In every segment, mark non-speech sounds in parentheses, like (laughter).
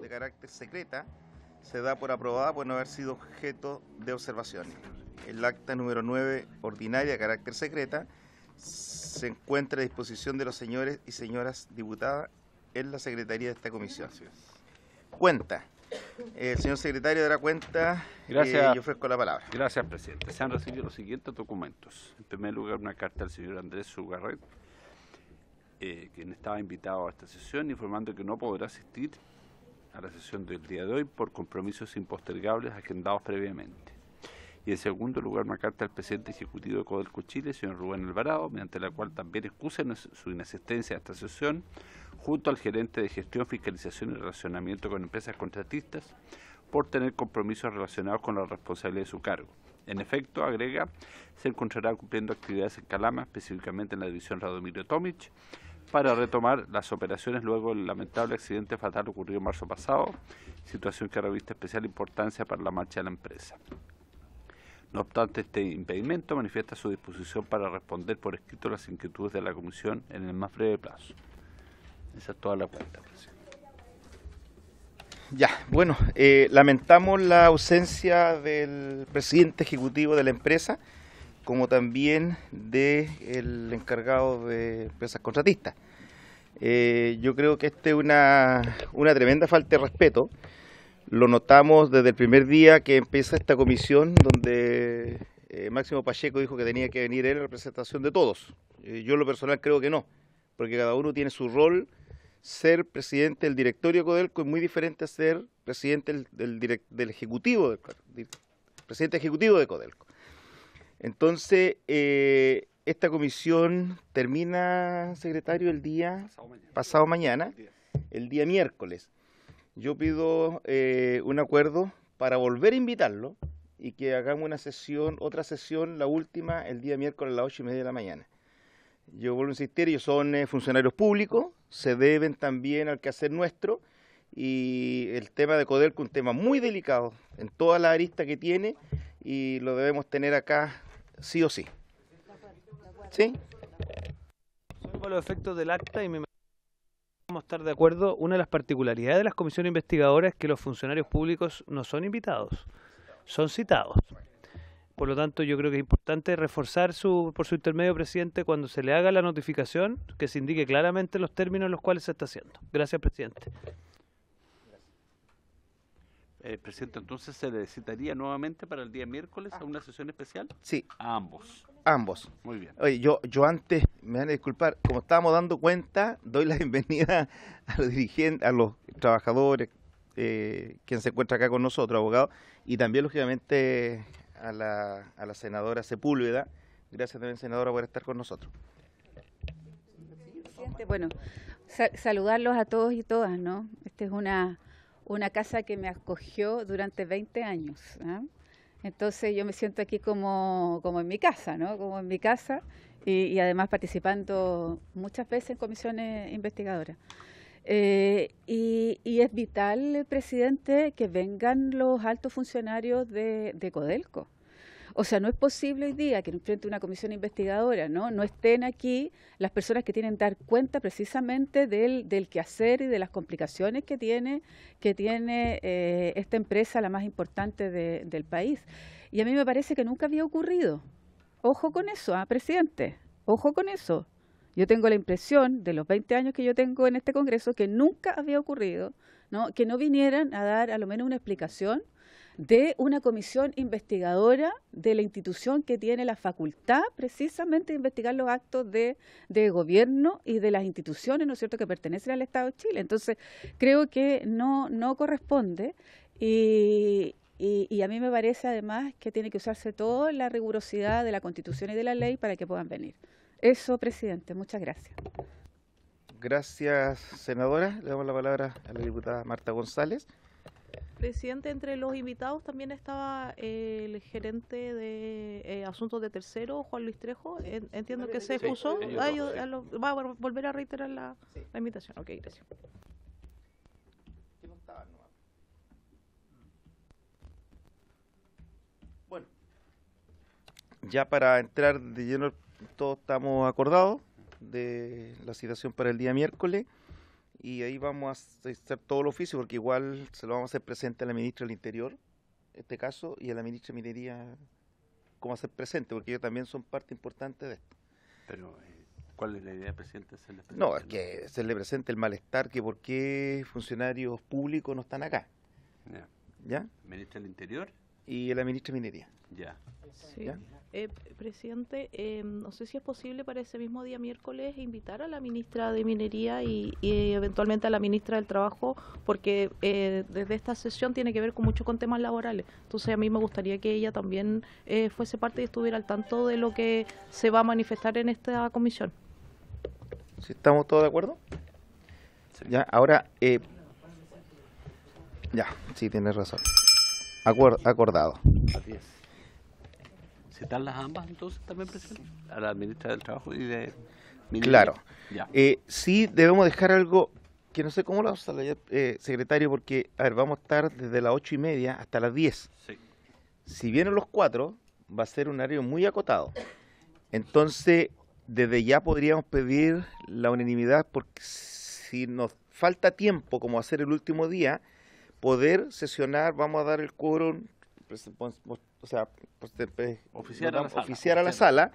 de carácter secreta, se da por aprobada por no haber sido objeto de observaciones. El acta número 9, ordinaria, de carácter secreta, se encuentra a disposición de los señores y señoras diputadas en la Secretaría de esta comisión. Cuenta. El señor secretario dará cuenta. Gracias. Eh, yo ofrezco la palabra. Gracias, presidente. Se han recibido los siguientes documentos. En primer lugar, una carta al señor Andrés Sugarret, eh, quien estaba invitado a esta sesión, informando que no podrá asistir a la sesión del día de hoy por compromisos impostergables agendados previamente. Y en segundo lugar, una carta al presidente ejecutivo de Codelco Chile, señor Rubén Alvarado, mediante la cual también excusa su inasistencia a esta sesión, junto al gerente de gestión, fiscalización y relacionamiento con empresas contratistas, por tener compromisos relacionados con la responsabilidad de su cargo. En efecto, agrega, se encontrará cumpliendo actividades en Calama, específicamente en la división Radomirio Tomic, para retomar las operaciones luego del lamentable accidente fatal ocurrido en marzo pasado, situación que reviste especial importancia para la marcha de la empresa. No obstante este impedimento, manifiesta su disposición para responder por escrito las inquietudes de la Comisión en el más breve plazo. Esa es toda la cuenta, presidente. Ya, bueno, eh, lamentamos la ausencia del presidente ejecutivo de la empresa como también del el encargado de empresas contratistas. Eh, yo creo que esta es una, una tremenda falta de respeto. Lo notamos desde el primer día que empieza esta comisión, donde eh, Máximo Pacheco dijo que tenía que venir él en representación de todos. Eh, yo en lo personal creo que no, porque cada uno tiene su rol. Ser presidente del directorio de Codelco es muy diferente a ser presidente del, del, ejecutivo presidente ejecutivo de Codelco. Entonces, eh, esta comisión termina, secretario, el día pasado mañana, el día miércoles. Yo pido eh, un acuerdo para volver a invitarlo y que hagamos una sesión, otra sesión, la última, el día miércoles a las ocho y media de la mañana. Yo vuelvo a insistir, ellos son eh, funcionarios públicos, se deben también al quehacer nuestro y el tema de Codelco es un tema muy delicado en toda la arista que tiene y lo debemos tener acá sí o sí. ¿Sí? los efectos del acta y me vamos a estar de acuerdo, una de las particularidades de las comisiones investigadoras es que los funcionarios públicos no son invitados, son citados. Por lo tanto, yo creo que es importante reforzar su, por su intermedio, presidente, cuando se le haga la notificación, que se indique claramente los términos en los cuales se está haciendo. Gracias, presidente. Eh, presidente, entonces se le citaría nuevamente para el día miércoles a una ah. sesión especial. Sí. A ambos. Ambos. Muy bien. Oye, yo, yo antes, me van a disculpar, como estábamos dando cuenta, doy la (laughs) bienvenida a los a los trabajadores, eh, quien se encuentra acá con nosotros, abogado, y también, lógicamente, a la, a la senadora Sepúlveda. Gracias también, senadora, por estar con nosotros. Bueno, saludarlos a todos y todas, ¿no? Este es una una casa que me acogió durante 20 años. ¿ah? Entonces yo me siento aquí como, en mi casa, ¿no? Como en mi casa y, además participando muchas veces en comisiones investigadoras. Eh, y, es vital, presidente, que vengan los altos funcionarios de Codelco. O sea, no es posible hoy día que enfrente una comisión investigadora no no estén aquí las personas que tienen que dar cuenta precisamente del, del quehacer y de las complicaciones que tiene, que tiene eh, esta empresa, la más importante del país. Y a mí me parece que nunca había ocurrido. Ojo con eso, ¿ah, presidente, ojo con eso. Yo tengo la impresión, de los 20 años que yo tengo en este Congreso, que nunca había ocurrido ¿no? que no vinieran a dar a lo menos una explicación de una comisión investigadora de la institución que tiene la facultad precisamente de investigar los actos de, de gobierno y de las instituciones, ¿no es cierto?, que pertenecen al Estado de Chile. Entonces, creo que no, corresponde y, y, a mí me parece además que tiene que usarse toda la rigurosidad de la Constitución y de la ley para que puedan venir. Eso, presidente. Muchas gracias. Gracias, senadora. Le damos la palabra a la diputada Marta González. Presidente, entre los invitados también estaba eh, el gerente de eh, Asuntos de Tercero, Juan Luis Trejo. entiendo que se excusó. Ah, va a volver a reiterar la, invitación. Ok, gracias. Bueno, ya para entrar de lleno, todos estamos acordados de la situación para el día miércoles y ahí vamos a hacer todo el oficio, porque igual se lo vamos a hacer presente a la ministra del Interior, este caso, y a la ministra de Minería, cómo hacer presente, porque ellos también son parte importante de esto. Pero, eh, ¿cuál es la idea, presidente? Hacerle presente, no, es que se le presente el malestar, que por qué funcionarios públicos no están acá. ¿Ya? ¿Ministra del Interior? y la ministra de Minería. Ya. Eh, presidente, eh, no sé si es posible para ese mismo día miércoles invitar a la ministra de Minería y, eventualmente a la ministra del Trabajo, porque eh, desde esta sesión tiene que ver con mucho con temas laborales. Entonces a mí me gustaría que ella también fuese parte y estuviera al tanto de lo que se va a manifestar en esta comisión. ¿Estamos todos de acuerdo? Ya, ahora... ya, sí, tienes razón acordado. Así ¿Se están las ambas entonces también presentes? A la ministra del Trabajo y de... Claro. Eh, sí debemos dejar algo que no sé cómo lo vamos a leer, secretario, porque vamos a estar desde las ocho y media hasta las diez. Si vienen los cuatro, va a ser un horario muy acotado. Entonces, desde ya podríamos pedir la unanimidad, porque si nos falta tiempo, como a hacer el último día, poder sesionar, vamos a dar el quórum, pues, pues, pues, o sea, oficiar, a la, sala,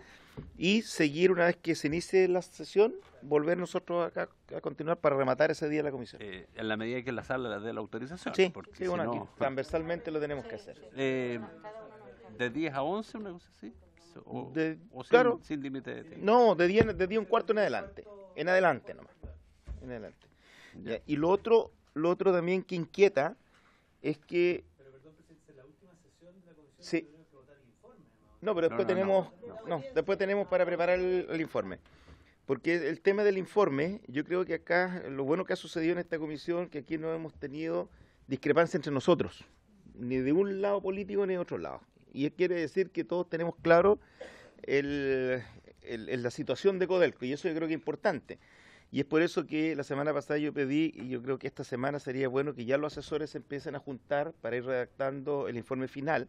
y seguir una vez que se inicie la sesión, volver nosotros acá a continuar para rematar ese día la comisión. Eh, en la medida que la sala dé la autorización. Sí, transversalmente lo tenemos que hacer. Eh, ¿De 10 a 11 una cosa así? O, sin, claro, sin límite de tiempo. No, de 10 de un cuarto en adelante. En adelante nomás. En adelante. y lo otro lo otro también que inquieta es que... Pero perdón, presidente, la última sesión de la comisión que votar el informe. No, pero después tenemos... No, después tenemos para preparar el, informe. Porque el tema del informe, yo creo que acá lo bueno que ha sucedido en esta comisión, que aquí no hemos tenido discrepancia entre nosotros, ni de un lado político ni de otro lado. Y quiere decir que todos tenemos claro la situación de Codelco, y eso yo creo que es importante. Y es por eso que la semana pasada yo pedí, y yo creo que esta semana sería bueno que ya los asesores empiecen a juntar para ir redactando el informe final,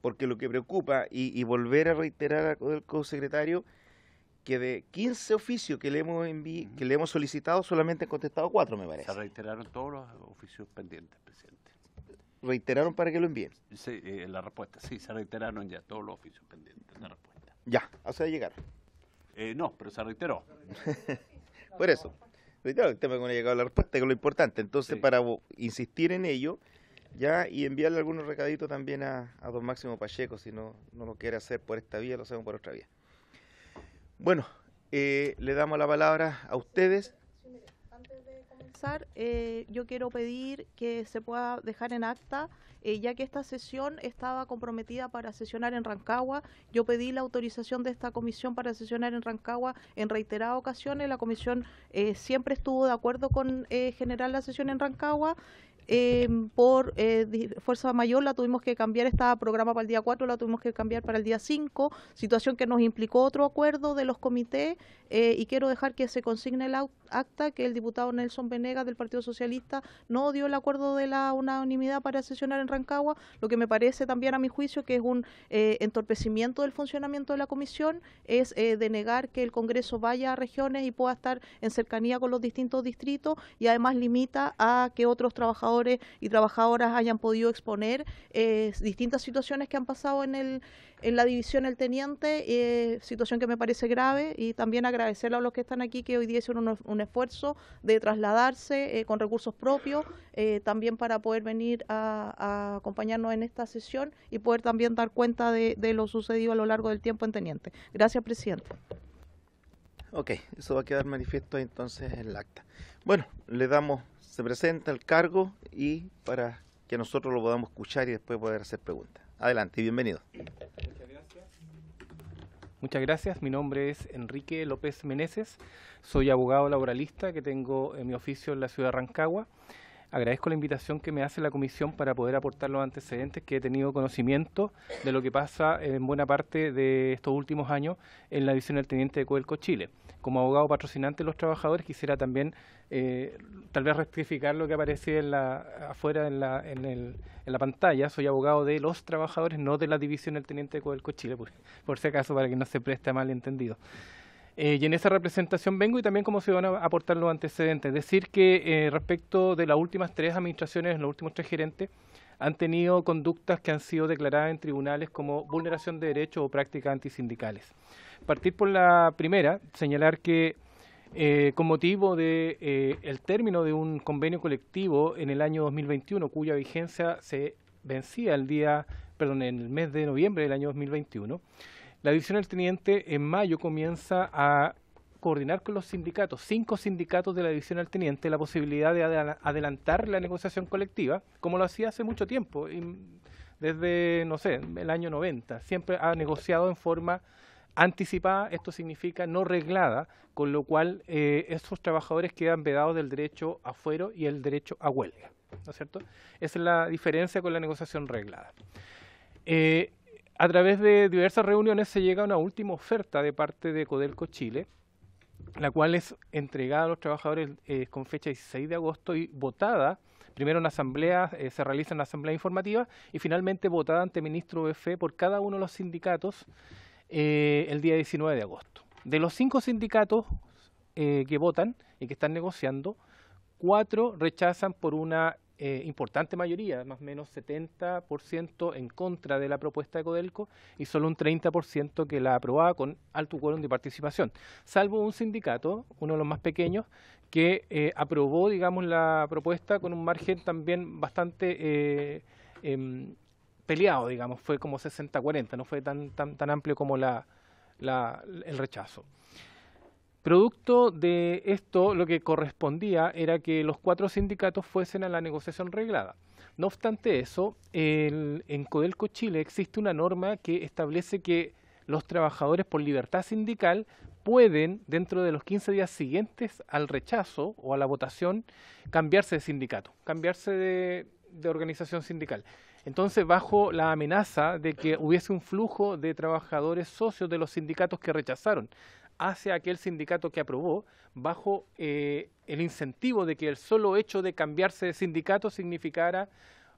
porque lo que preocupa, y, volver a reiterar al co-secretario que de 15 oficios que le hemos que le hemos solicitado, solamente han contestado cuatro, me parece. Se reiteraron todos los oficios pendientes, presidente. ¿Reiteraron para que lo envíen? Sí, eh, la respuesta, sí, se reiteraron ya todos los oficios pendientes, la respuesta. Ya, o sea, llegaron. Eh, no, pero se reiteró. (laughs) Por eso. el tema que no ha llegado a la respuesta, que es lo importante. Entonces, para insistir en ello, ya y enviarle algunos recaditos también a, a don Máximo Pacheco, si no, no lo quiere hacer por esta vía, lo hacemos por otra vía. Bueno, eh, le damos la palabra a ustedes eh, yo quiero pedir que se pueda dejar en acta, eh, ya que esta sesión estaba comprometida para sesionar en Rancagua. Yo pedí la autorización de esta comisión para sesionar en Rancagua en reiteradas ocasiones. La comisión eh, siempre estuvo de acuerdo con eh, generar la sesión en Rancagua. Em, eh, por fuerza mayor la tuvimos que cambiar, esta programa para el día 4, la tuvimos que cambiar para el día 5, situación que nos implicó otro acuerdo de los comités eh, y quiero dejar que se consigne el acta que el diputado Nelson Venegas del Partido Socialista no dio el acuerdo de la unanimidad para sesionar en Rancagua, lo que me parece también a mi juicio que es un eh, entorpecimiento del funcionamiento de la comisión, es eh, denegar que el Congreso vaya a regiones y pueda estar en cercanía con los distintos distritos y además limita a que otros trabajadores y trabajadoras hayan podido exponer eh, distintas situaciones que han pasado en, el, en la división El Teniente, eh, situación que me parece grave y también agradecerle a los que están aquí que hoy día hicieron un, esfuerzo de trasladarse eh, con recursos propios, también para poder venir a, acompañarnos en esta sesión y poder también dar cuenta de, de lo sucedido a lo largo del tiempo en Teniente. Gracias, presidente. Ok, eso va a quedar manifiesto entonces en el acta. Bueno, le damos se presenta el cargo y para que nosotros lo podamos escuchar y después poder hacer preguntas. Adelante y bienvenido. Muchas gracias. Muchas gracias. Mi nombre es Enrique López Meneses. Soy abogado laboralista que tengo en eh, mi oficio en la ciudad de Rancagua agradezco la invitación que me hace la comisión para poder aportar los antecedentes que he tenido conocimiento de lo que pasa en buena parte de estos últimos años en la división del Teniente de Coelco Chile. Como abogado patrocinante de los trabajadores quisiera también eh, tal vez rectificar lo que aparece afuera en la, pantalla. Soy abogado de los trabajadores, no de la división del Teniente de Coelco Chile, por, si acaso, para que no se preste a malentendido. Eh, y en esa representación vengo y también cómo se van a aportar los antecedentes. Decir que eh, respecto de las últimas tres administraciones, los últimos tres gerentes, han tenido conductas que han sido declaradas en tribunales como vulneración de derechos o prácticas antisindicales. Partir por la primera, señalar que eh, con motivo del de, el término de un convenio colectivo en el año 2021, cuya vigencia se vencía el día, perdón, en el mes de noviembre del año 2021, la división del teniente en mayo comienza a coordinar con los sindicatos, cinco sindicatos de la división al teniente, la posibilidad de adelantar la negociación colectiva, como lo hacía hace mucho tiempo, desde, no sé, el año 90. Siempre ha negociado en forma anticipada, esto significa no reglada, con lo cual eh, estos trabajadores quedan vedados del derecho a fuero y el derecho a huelga, ¿no es cierto? Esa es la diferencia con la negociación reglada. Eh, a través de diversas reuniones se llega a una última oferta de parte de Codelco Chile, la cual es entregada a los trabajadores eh, con fecha 16 de agosto y votada. Primero en asamblea, eh, se realiza una asamblea informativa y finalmente votada ante ministro UFE por cada uno de los sindicatos eh, el día 19 de agosto. De los cinco sindicatos que votan y que están negociando, cuatro rechazan por una eh, importante mayoría, más o menos 70% en contra de la propuesta de Codelco y solo un 30% que la aprobaba con alto quórum de participación, salvo un sindicato, uno de los más pequeños, que eh, aprobó, digamos, la propuesta con un margen también bastante eh, em, peleado, digamos, fue como 60-40, no fue tan, tan, tan amplio como la, el rechazo. Producto de esto, lo que correspondía era que los cuatro sindicatos fuesen a la negociación reglada. No obstante eso, en Codelco Chile existe una norma que establece que los trabajadores por libertad sindical pueden, dentro de los 15 días siguientes al rechazo o a la votación, cambiarse de sindicato, cambiarse de organización sindical. Entonces, bajo la amenaza de que hubiese un flujo de trabajadores socios de los sindicatos que rechazaron hacia aquel sindicato que aprobó bajo eh, el incentivo de que el solo hecho de cambiarse de sindicato significara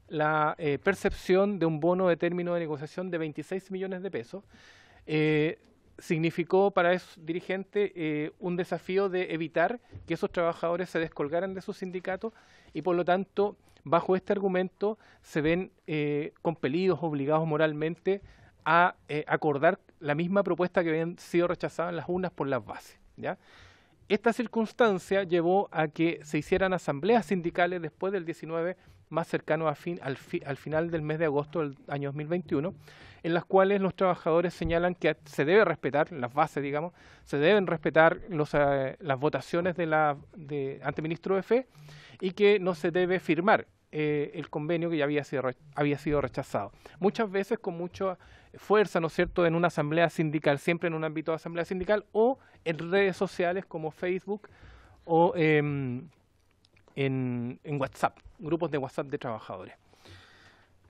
la eh, percepción de un bono de término de negociación de 26 millones de pesos. Eh, significó para esos dirigentes un desafío de evitar que esos trabajadores se descolgaran de su sindicato y por lo tanto, bajo este argumento, se ven compelidos, obligados moralmente a eh, acordar la misma propuesta que habían sido rechazadas en las unas por las bases. ¿ya? Esta circunstancia llevó a que se hicieran asambleas sindicales después del 19, más cercano a fin, al, al final del mes de agosto del año 2021, en las cuales los trabajadores señalan que se debe respetar, las bases, digamos, se deben respetar eh, las votaciones de la, de, de Fe y que no se debe firmar eh, el convenio que ya había sido, había sido rechazado. Muchas veces con mucho fuerza, ¿no es cierto?, en una asamblea sindical, siempre en un ámbito de asamblea sindical, o en redes sociales como Facebook o em, en, WhatsApp, grupos de WhatsApp de trabajadores.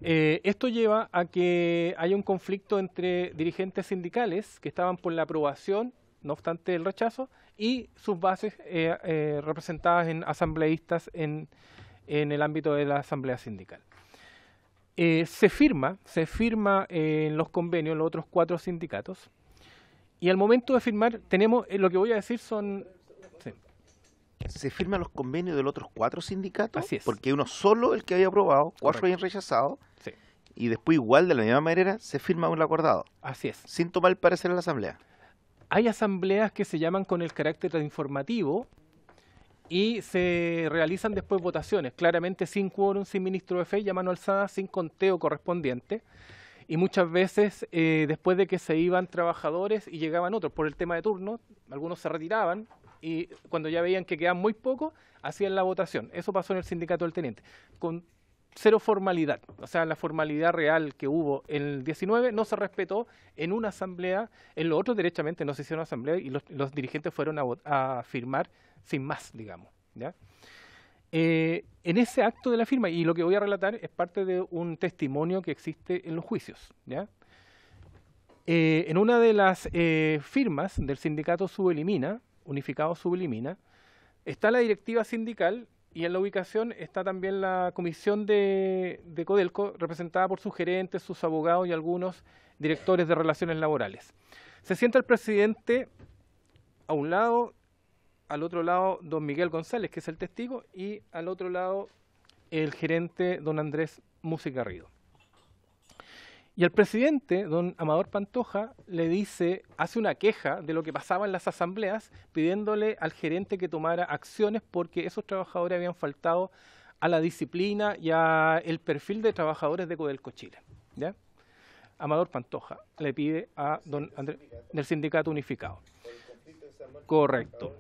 Eh, esto lleva a que haya un conflicto entre dirigentes sindicales que estaban por la aprobación, no obstante el rechazo, y sus bases eh, eh, representadas en asambleístas en el ámbito de la asamblea sindical. Eh, se firma, se firma eh, en los convenios, los otros cuatro sindicatos, y al momento de firmar tenemos, eh, lo que voy a decir son... Se firman los convenios de los otros cuatro sindicatos, porque uno solo el que había aprobado, cuatro hayan habían rechazado, y después igual de la misma manera se firma un acordado. Así es. Sin tomar el parecer a la asamblea. Hay asambleas que se llaman con el carácter informativo, y se realizan después votaciones, claramente sin quórum, sin ministro de fe, ya mano alzada, sin conteo correspondiente. Y muchas veces, eh, después de que se iban trabajadores y llegaban otros por el tema de turno, algunos se retiraban y cuando ya veían que quedaban muy pocos, hacían la votación. Eso pasó en el sindicato del teniente, con cero formalidad. O sea, la formalidad real que hubo en el 19 no se respetó en una asamblea, en lo otro derechamente no se hicieron asamblea y los, dirigentes fueron a firmar sin más, digamos. ¿ya? Eh, en ese acto de la firma, y lo que voy a relatar es parte de un testimonio que existe en los juicios, ¿ya? Eh, en una de las eh, firmas del sindicato Subelimina, Unificado Subelimina, está la directiva sindical y en la ubicación está también la comisión de, de, Codelco, representada por sus gerentes, sus abogados y algunos directores de relaciones laborales. Se sienta el presidente a un lado al otro lado don Miguel González, que es el testigo, y al otro lado el gerente don Andrés Garrido. Y al presidente, don Amador Pantoja, le dice, hace una queja de lo que pasaba en las asambleas, pidiéndole al gerente que tomara acciones porque esos trabajadores habían faltado a la disciplina y el perfil de trabajadores de Codelco Chile. ¿ya? Amador Pantoja le pide a don Andrés del Sindicato Unificado. Correcto.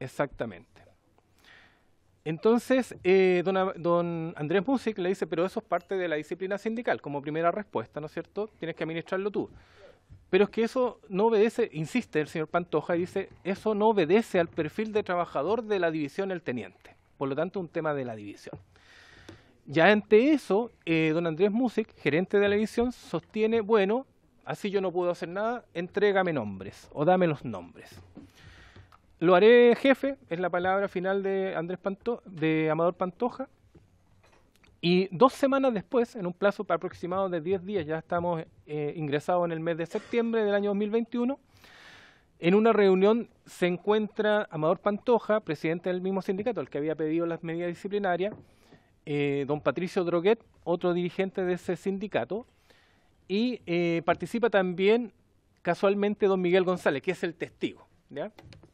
Exactamente. Entonces, eh, don, Andrés Music le dice, pero eso es parte de la disciplina sindical, como primera respuesta, ¿no es cierto? Tienes que administrarlo tú. Pero es que eso no obedece, insiste el señor Pantoja, y dice, eso no obedece al perfil de trabajador de la división el teniente. Por lo tanto, un tema de la división. Ya ante eso, eh, don Andrés Music, gerente de la división, sostiene, bueno, así yo no puedo hacer nada, entrégame nombres o dame los nombres. Lo haré jefe, es la palabra final de Andrés Panto, de Amador Pantoja. Y dos semanas después, en un plazo aproximado de 10 días, ya estamos eh, ingresados en el mes de septiembre del año 2021, en una reunión se encuentra Amador Pantoja, presidente del mismo sindicato, el que había pedido las medidas disciplinarias, eh, don Patricio Droguet, otro dirigente de ese sindicato, y eh, participa también casualmente don Miguel González, que es el testigo.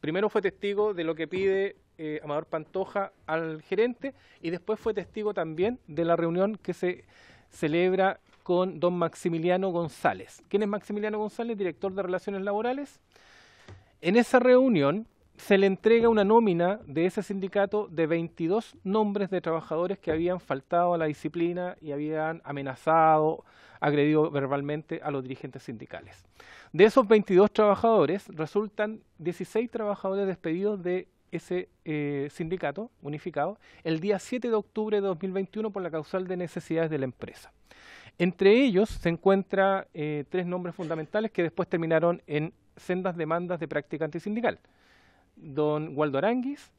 Primero fue testigo de lo que pide eh, Amador Pantoja al gerente y después fue testigo también de la reunión que se celebra con don Maximiliano González. ¿Quién es Maximiliano González? Director de Relaciones Laborales. En esa reunión se le entrega una nómina de ese sindicato de 22 nombres de trabajadores que habían faltado a la disciplina y habían amenazado, agredido verbalmente a los dirigentes sindicales. De esos 22 trabajadores resultan 16 trabajadores despedidos de ese eh, sindicato unificado el día 7 de octubre de 2021 por la causal de necesidades de la empresa. Entre ellos se encuentran eh, tres nombres fundamentales que después terminaron en sendas demandas de práctica antisindical don Waldo Aranguis,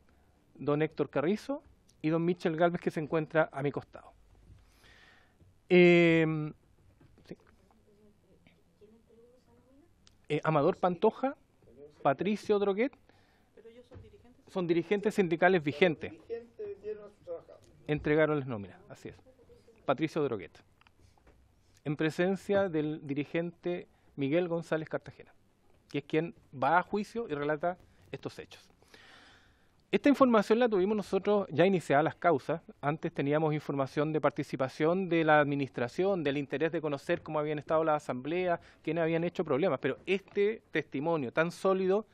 don Héctor Carrizo y don Michel Galvez, que se encuentra a mi costado. Em, eh, Amador Pantoja, Patricio Droguet, son dirigentes sindicales vigentes. Entregaron las nóminas, así es. Patricio Droguet, en presencia del dirigente Miguel González Cartagena, que es quien va a juicio y relata estos hechos. Esta información la tuvimos nosotros ya iniciadas las causas. Antes teníamos información de participación de la administración, del interés de conocer cómo habían estado las asambleas, quiénes habían hecho problemas, pero este testimonio tan sólido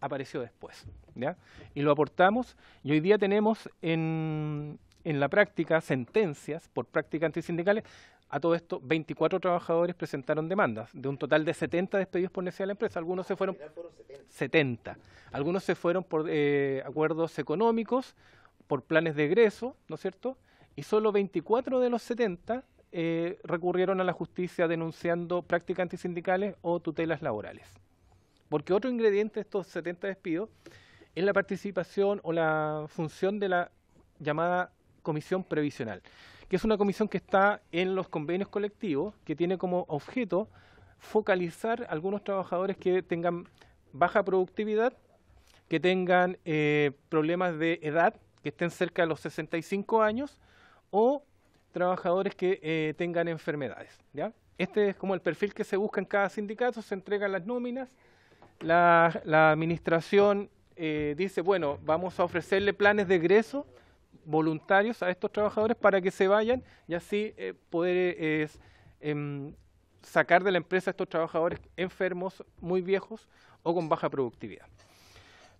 apareció después. Y lo aportamos y hoy día tenemos en, en la práctica sentencias por prácticas antisindicales a todo esto, 24 trabajadores presentaron demandas, de un total de 70 despedidos por necesidad de la empresa. Algunos se fueron, 70. Algunos se fueron por eh, acuerdos económicos, por planes de egreso, ¿no es cierto? Y solo 24 de los 70 eh, recurrieron a la justicia denunciando prácticas antisindicales o tutelas laborales. Porque otro ingrediente de estos 70 despidos es la participación o la función de la llamada comisión previsional que es una comisión que está en los convenios colectivos, que tiene como objeto focalizar algunos trabajadores que tengan baja productividad, que tengan eh, problemas de edad, que estén cerca de los 65 años, o trabajadores que eh, tengan enfermedades. Este es como el perfil que se busca en cada sindicato, se entregan las nóminas, la, administración eh, dice, bueno, vamos a ofrecerle planes de egreso voluntarios a estos trabajadores para que se vayan y así eh, poder eh, em, sacar de la empresa a estos trabajadores enfermos, muy viejos o con baja productividad.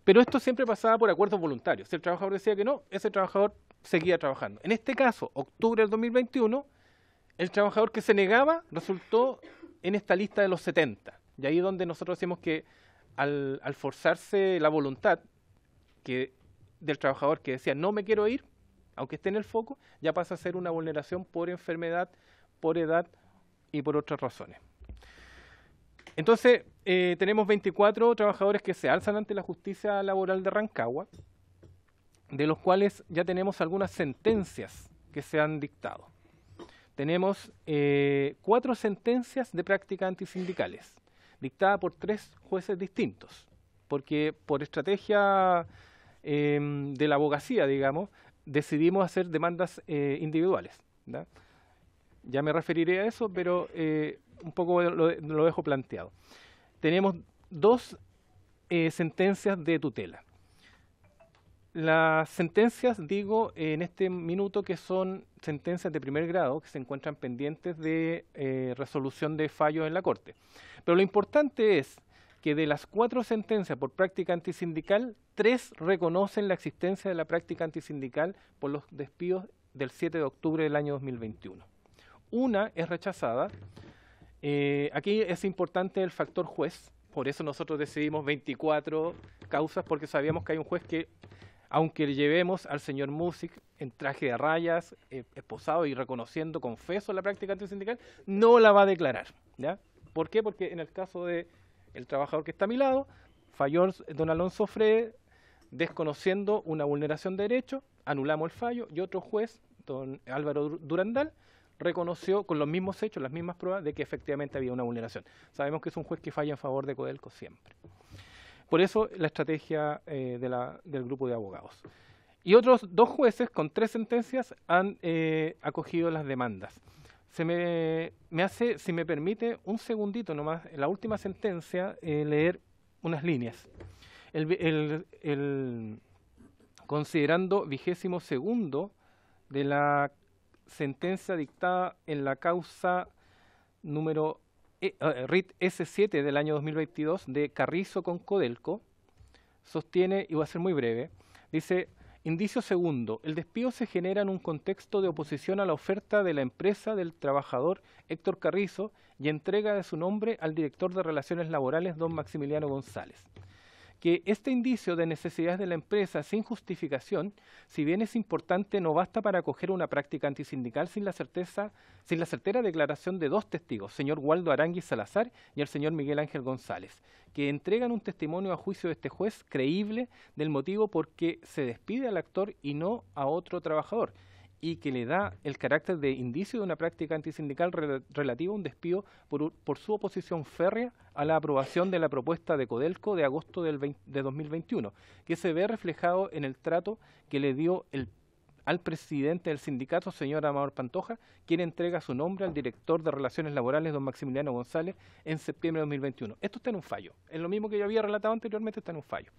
Pero esto siempre pasaba por acuerdos voluntarios. Si el trabajador decía que no, ese trabajador seguía trabajando. En este caso, octubre del 2021, el trabajador que se negaba resultó en esta lista de los 70. Y ahí es donde nosotros decimos que al, forzarse la voluntad del trabajador que decía no me quiero ir, aunque esté en el foco, ya pasa a ser una vulneración por enfermedad, por edad y por otras razones. Entonces, eh, tenemos 24 trabajadores que se alzan ante la justicia laboral de Rancagua, de los cuales ya tenemos algunas sentencias que se han dictado. Tenemos eh, cuatro sentencias de práctica antisindicales, dictadas por tres jueces distintos, porque por estrategia em, de la abogacía, digamos, decidimos hacer demandas eh, individuales. Ya me referiré a eso, pero eh, un poco lo, dejo planteado. Tenemos dos eh, sentencias de tutela. Las sentencias, digo en este minuto, que son sentencias de primer grado que se encuentran pendientes de resolución de fallos en la Corte. Pero lo importante es que de las cuatro sentencias por práctica antisindical, tres reconocen la existencia de la práctica antisindical por los despidos del 7 de octubre del año 2021. Una es rechazada. Eh, aquí es importante el factor juez, por eso nosotros decidimos 24 causas, porque sabíamos que hay un juez que, aunque llevemos al señor Music en traje de rayas, eh, esposado y reconociendo, confeso la práctica antisindical, no la va a declarar. ¿ya? ¿Por qué? Porque en el caso de el trabajador que está a mi lado, falló don Alonso Frey, desconociendo una vulneración de derecho, anulamos el fallo y otro juez, don Álvaro Durandal, reconoció con los mismos hechos, las mismas pruebas de que efectivamente había una vulneración. Sabemos que es un juez que falla en favor de Codelco siempre. Por eso la estrategia eh, del grupo de abogados. Y otros dos jueces con tres sentencias han eh, acogido las demandas se me, hace, si me permite, un segundito nomás, en la última sentencia, eh, leer unas líneas. El, el, el, considerando vigésimo segundo de la sentencia dictada en la causa número eh, RIT S7 del año 2022 de Carrizo con Codelco, sostiene, y va a ser muy breve, dice, Indicio segundo, el despido se genera en un contexto de oposición a la oferta de la empresa del trabajador Héctor Carrizo y entrega de su nombre al director de Relaciones Laborales, don Maximiliano González que este indicio de necesidad de la empresa sin justificación, si bien es importante, no basta para acoger una práctica antisindical sin la certeza, sin la certera declaración de dos testigos, señor Waldo Arangui Salazar y el señor Miguel Ángel González, que entregan un testimonio a juicio de este juez creíble del motivo por qué se despide al actor y no a otro trabajador y que le da el carácter de indicio de una práctica antisindical relativa a un despido por, su oposición férrea a la aprobación de la propuesta de Codelco de agosto del de 2021, que se ve reflejado en el trato que le dio el al presidente del sindicato, señor Amador Pantoja, quien entrega su nombre al director de Relaciones Laborales, don Maximiliano González, en septiembre de 2021. Esto está en un fallo. Es lo mismo que yo había relatado anteriormente, está en un fallo.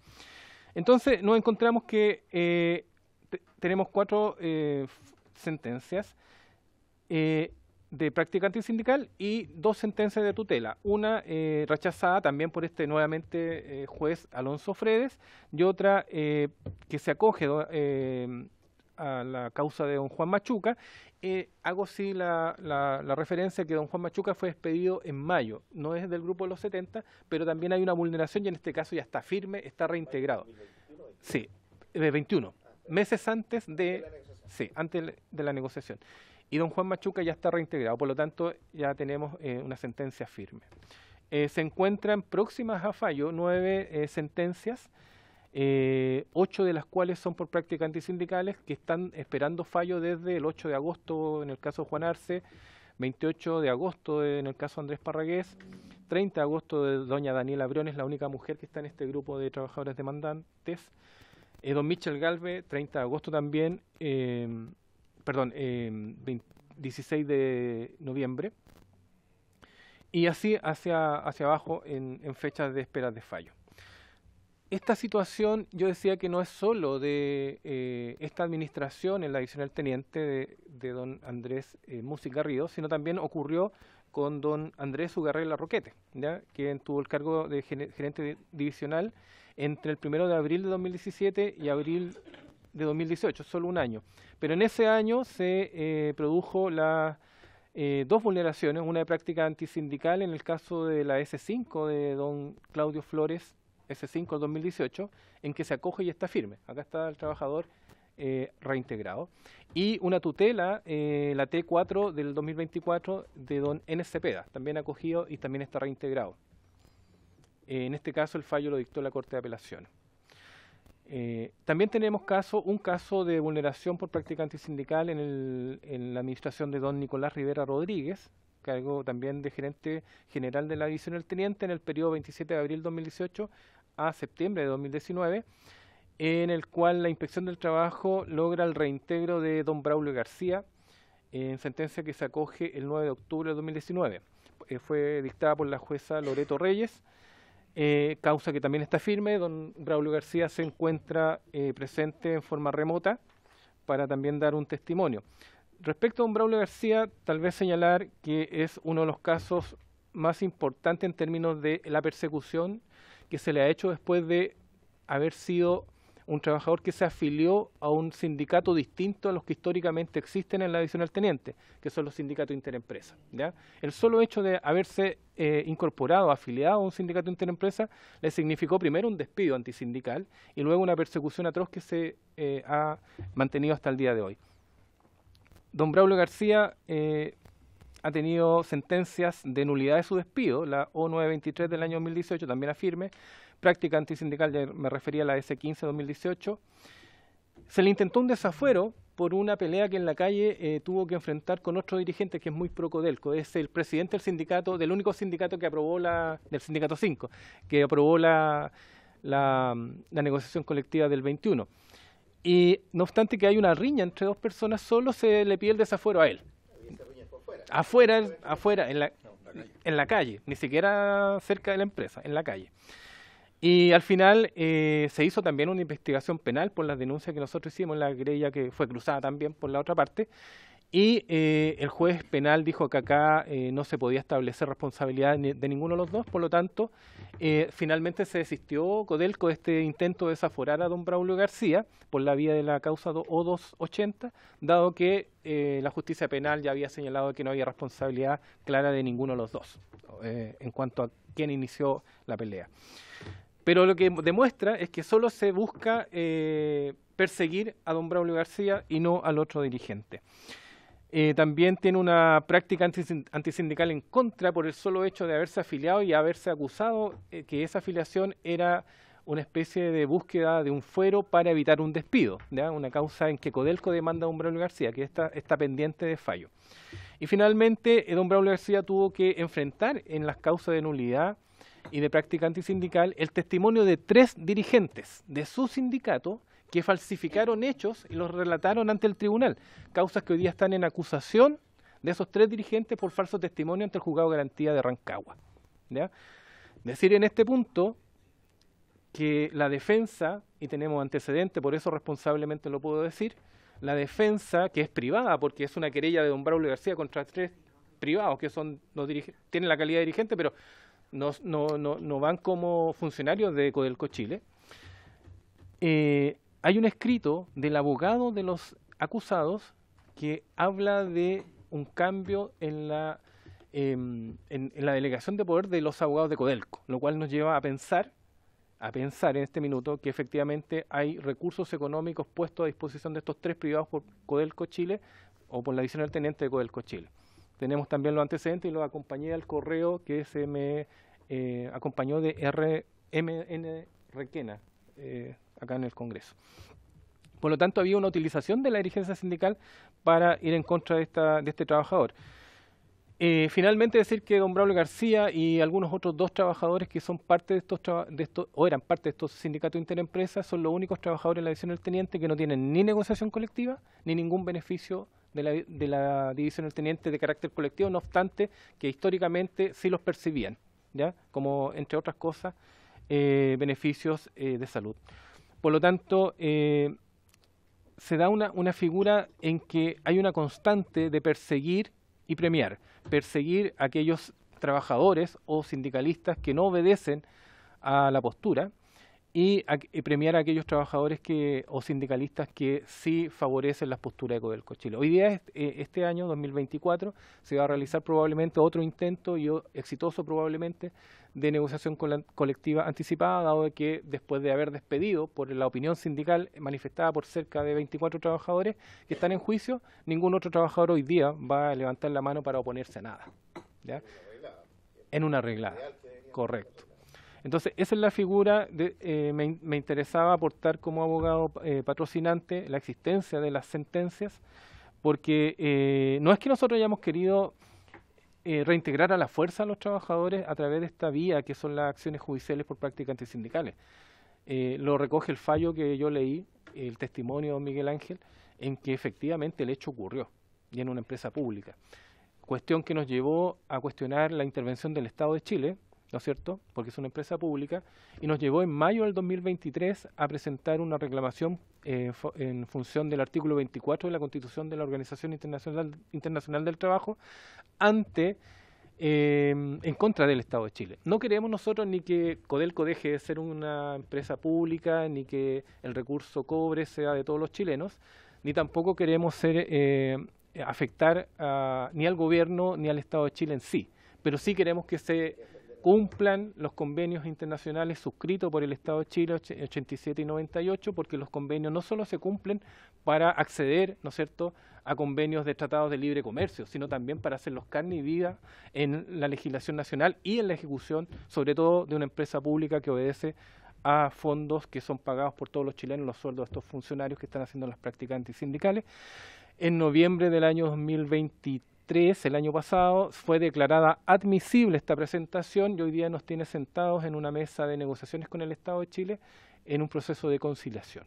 Entonces, nos encontramos que eh, tenemos cuatro eh, sentencias eh, de práctica antisindical y dos sentencias de tutela. Una eh, rechazada también por este nuevamente eh, juez Alonso Fredes y otra que se acoge a la causa de don Juan Machuca. hago sí la, referencia que don Juan Machuca fue despedido en mayo, no es del grupo de los 70, pero también hay una vulneración y en este caso ya está firme, está reintegrado. Sí, de 21, meses antes de Sí, antes de la negociación. Y don Juan Machuca ya está reintegrado, por lo tanto ya tenemos eh, una sentencia firme. Eh, se encuentran próximas a fallo nueve eh, sentencias, ocho de las cuales son por prácticas antisindicales, que están esperando fallo desde el 8 de agosto en el caso Juan Arce, 28 de agosto en el caso Andrés Parragués, 30 de agosto de doña Daniela Briones, la única mujer que está en este grupo de trabajadores demandantes, eh, don Michel Galve, 30 de agosto también, em, perdón, 16 em, de noviembre. Y así hacia, hacia abajo en, en fechas de espera de fallo. Esta situación, yo decía que no es solo de eh, esta administración en la adicional teniente de, de don Andrés eh, Música Ríos, sino también ocurrió con don Andrés Ugarrela Roquete, quien tuvo el cargo de gerente divisional entre el 1 de abril de 2017 y abril de 2018, solo un año. Pero en ese año se eh, produjo la, eh, dos vulneraciones, una de práctica antisindical en el caso de la S5 de don Claudio Flores, S5 2018, en que se acoge y está firme. Acá está el trabajador eh, reintegrado. Y una tutela, eh, la T4 del 2024 de don N. Cepeda, también acogido y también está reintegrado. Eh, en este caso el fallo lo dictó la Corte de Apelación. también tenemos caso, un caso de vulneración por práctica antisindical en, en, la administración de don Nicolás Rivera Rodríguez, cargo también de gerente general de la división del teniente en el periodo 27 de abril de 2018 a septiembre de 2019, en el cual la inspección del trabajo logra el reintegro de don Braulio García en sentencia que se acoge el 9 de octubre de 2019. Eh, fue dictada por la jueza Loreto Reyes, eh, causa que también está firme. Don Braulio García se encuentra eh, presente en forma remota para también dar un testimonio. Respecto a don Braulio García, tal vez señalar que es uno de los casos más importantes en términos de la persecución que se le ha hecho después de haber sido un trabajador que se afilió a un sindicato distinto a los que históricamente existen en la división al teniente, que son los sindicatos interempresa. El solo hecho de haberse eh, incorporado, afiliado a un sindicato interempresa, le significó primero un despido antisindical y luego una persecución atroz que se eh, ha mantenido hasta el día de hoy. Don Braulio García eh, ha tenido sentencias de nulidad de su despido, la O923 del año 2018 también afirme, práctica antisindical, me refería a la S15-2018, se le intentó un desafuero por una pelea que en la calle eh, tuvo que enfrentar con otro dirigente que es muy procodelco, es el presidente del sindicato, del único sindicato que aprobó la, del sindicato 5, que aprobó la, la, negociación colectiva del 21. Y no obstante que hay una riña entre dos personas, solo se le pide el desafuero a él. Afuera, afuera, en la, en la calle, ni siquiera cerca de la empresa, en la calle. Y al final eh, se hizo también una investigación penal por las denuncias que nosotros hicimos, la grella que fue cruzada también por la otra parte. Y eh, el juez penal dijo que acá eh, no se podía establecer responsabilidad de ninguno de los dos, por lo tanto, finalmente se desistió Codelco de este intento de desaforar a don Braulio García por la vía de la causa O280, dado que la justicia penal ya había señalado que no había responsabilidad clara de ninguno de los dos en cuanto a quién inició la pelea. Pero lo que demuestra es que solo se busca eh, perseguir a don Braulio García y no al otro dirigente. Eh, también tiene una práctica antisindical en contra por el solo hecho de haberse afiliado y haberse acusado eh, que esa afiliación era una especie de búsqueda de un fuero para evitar un despido, una causa en que Codelco demanda a don Braulio García, que está, pendiente de fallo. Y finalmente, don Braulio García tuvo que enfrentar en las causas de nulidad y de práctica antisindical el testimonio de tres dirigentes de su sindicato que falsificaron hechos y los relataron ante el tribunal, causas que hoy día están en acusación de esos tres dirigentes por falso testimonio ante el juzgado de garantía de Rancagua. Decir en este punto que la defensa, y tenemos antecedente, por eso responsablemente lo puedo decir, la defensa, que es privada, porque es una querella de don Braulio García contra tres privados que son los tienen la calidad de dirigente, pero no, van como funcionarios de Codelco Chile. Eh, hay un escrito del abogado de los acusados que habla de un cambio en la, em, la delegación de poder de los abogados de Codelco, lo cual nos lleva a pensar a pensar en este minuto que efectivamente hay recursos económicos puestos a disposición de estos tres privados por Codelco Chile o por la división del teniente de Codelco Chile tenemos también los antecedentes y los acompañé al correo que se me eh, acompañó de RMN Requena, eh, acá en el Congreso. Por lo tanto, había una utilización de la dirigencia sindical para ir en contra de, esta, de este trabajador. Eh, finalmente decir que don Braulio García y algunos otros dos trabajadores que son parte de estos, de o eran parte de estos sindicatos interempresas son los únicos trabajadores en la edición del teniente que no tienen ni negociación colectiva ni ningún beneficio de la, división del teniente de carácter colectivo, no obstante que históricamente sí los percibían, ¿ya? como entre otras cosas eh, beneficios eh, de salud. Por lo tanto, eh, se da una, una figura en que hay una constante de perseguir y premiar, perseguir a aquellos trabajadores o sindicalistas que no obedecen a la postura, y, premiar a aquellos trabajadores que o sindicalistas que sí favorecen las posturas de del cochilo. Hoy día, e, este año 2024, se va a realizar probablemente otro intento, y exitoso probablemente, de negociación la colectiva anticipada, dado que después de haber despedido por la opinión sindical manifestada por cerca de 24 trabajadores que están en juicio, ningún otro trabajador hoy día va a levantar la mano para oponerse a nada. ¿ya? En una regla, correcto. Entonces, esa es la figura, de, eh, me, interesaba aportar como abogado eh, patrocinante la existencia de las sentencias, porque eh, no es que nosotros hayamos querido reintegrar a la fuerza a los trabajadores a través de esta vía que son las acciones judiciales por prácticas antisindicales. lo recoge el fallo que yo leí, el testimonio de Miguel Ángel, en que efectivamente el hecho ocurrió y en una empresa pública. Cuestión que nos llevó a cuestionar la intervención del Estado de Chile, ¿no es cierto? Porque es una empresa pública, y nos llevó en mayo del 2023 a presentar una reclamación eh, en función del artículo 24 de la Constitución de la Organización Internacional, Internacional del Trabajo ante em, en contra del Estado de Chile. No queremos nosotros ni que Codelco deje de ser una empresa pública, ni que el recurso cobre sea de todos los chilenos, ni tampoco queremos ser, eh, afectar ni al gobierno ni al Estado de Chile en sí, pero sí queremos que se cumplan los convenios internacionales suscritos por el Estado de Chile 87 y 98, porque los convenios no solo se cumplen para acceder, ¿no es cierto?, a convenios de tratados de libre comercio, sino también para hacerlos carne y vida en la legislación nacional y en la ejecución, sobre todo de una empresa pública que obedece a fondos que son pagados por todos los chilenos, los sueldos de estos funcionarios que están haciendo las prácticas antisindicales. En noviembre del año 2023, el año pasado fue declarada admisible esta presentación y hoy día nos tiene sentados en una mesa de negociaciones con el Estado de Chile en un proceso de conciliación.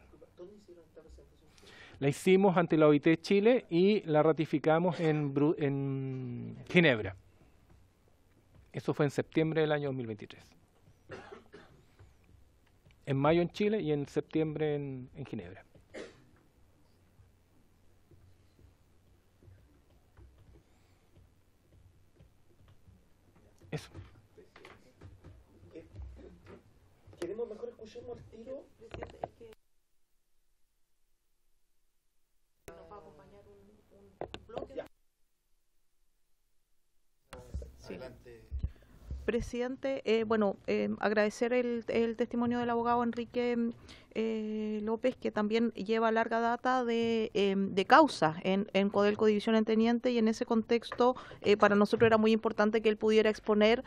La hicimos ante la OIT de Chile y la ratificamos en, Ginebra. Eso fue en septiembre del año 2023. En mayo en Chile y en septiembre en Ginebra. Eso. Queremos mejor escuchemos el tiro. Nos va a acompañar un, bloque. Sí. Adelante presidente, eh, bueno, eh, agradecer el, testimonio del abogado Enrique mm, eh, López, que también lleva larga data de, de causas en, Codelco División en Teniente, y en ese contexto para nosotros era muy importante que él pudiera exponer,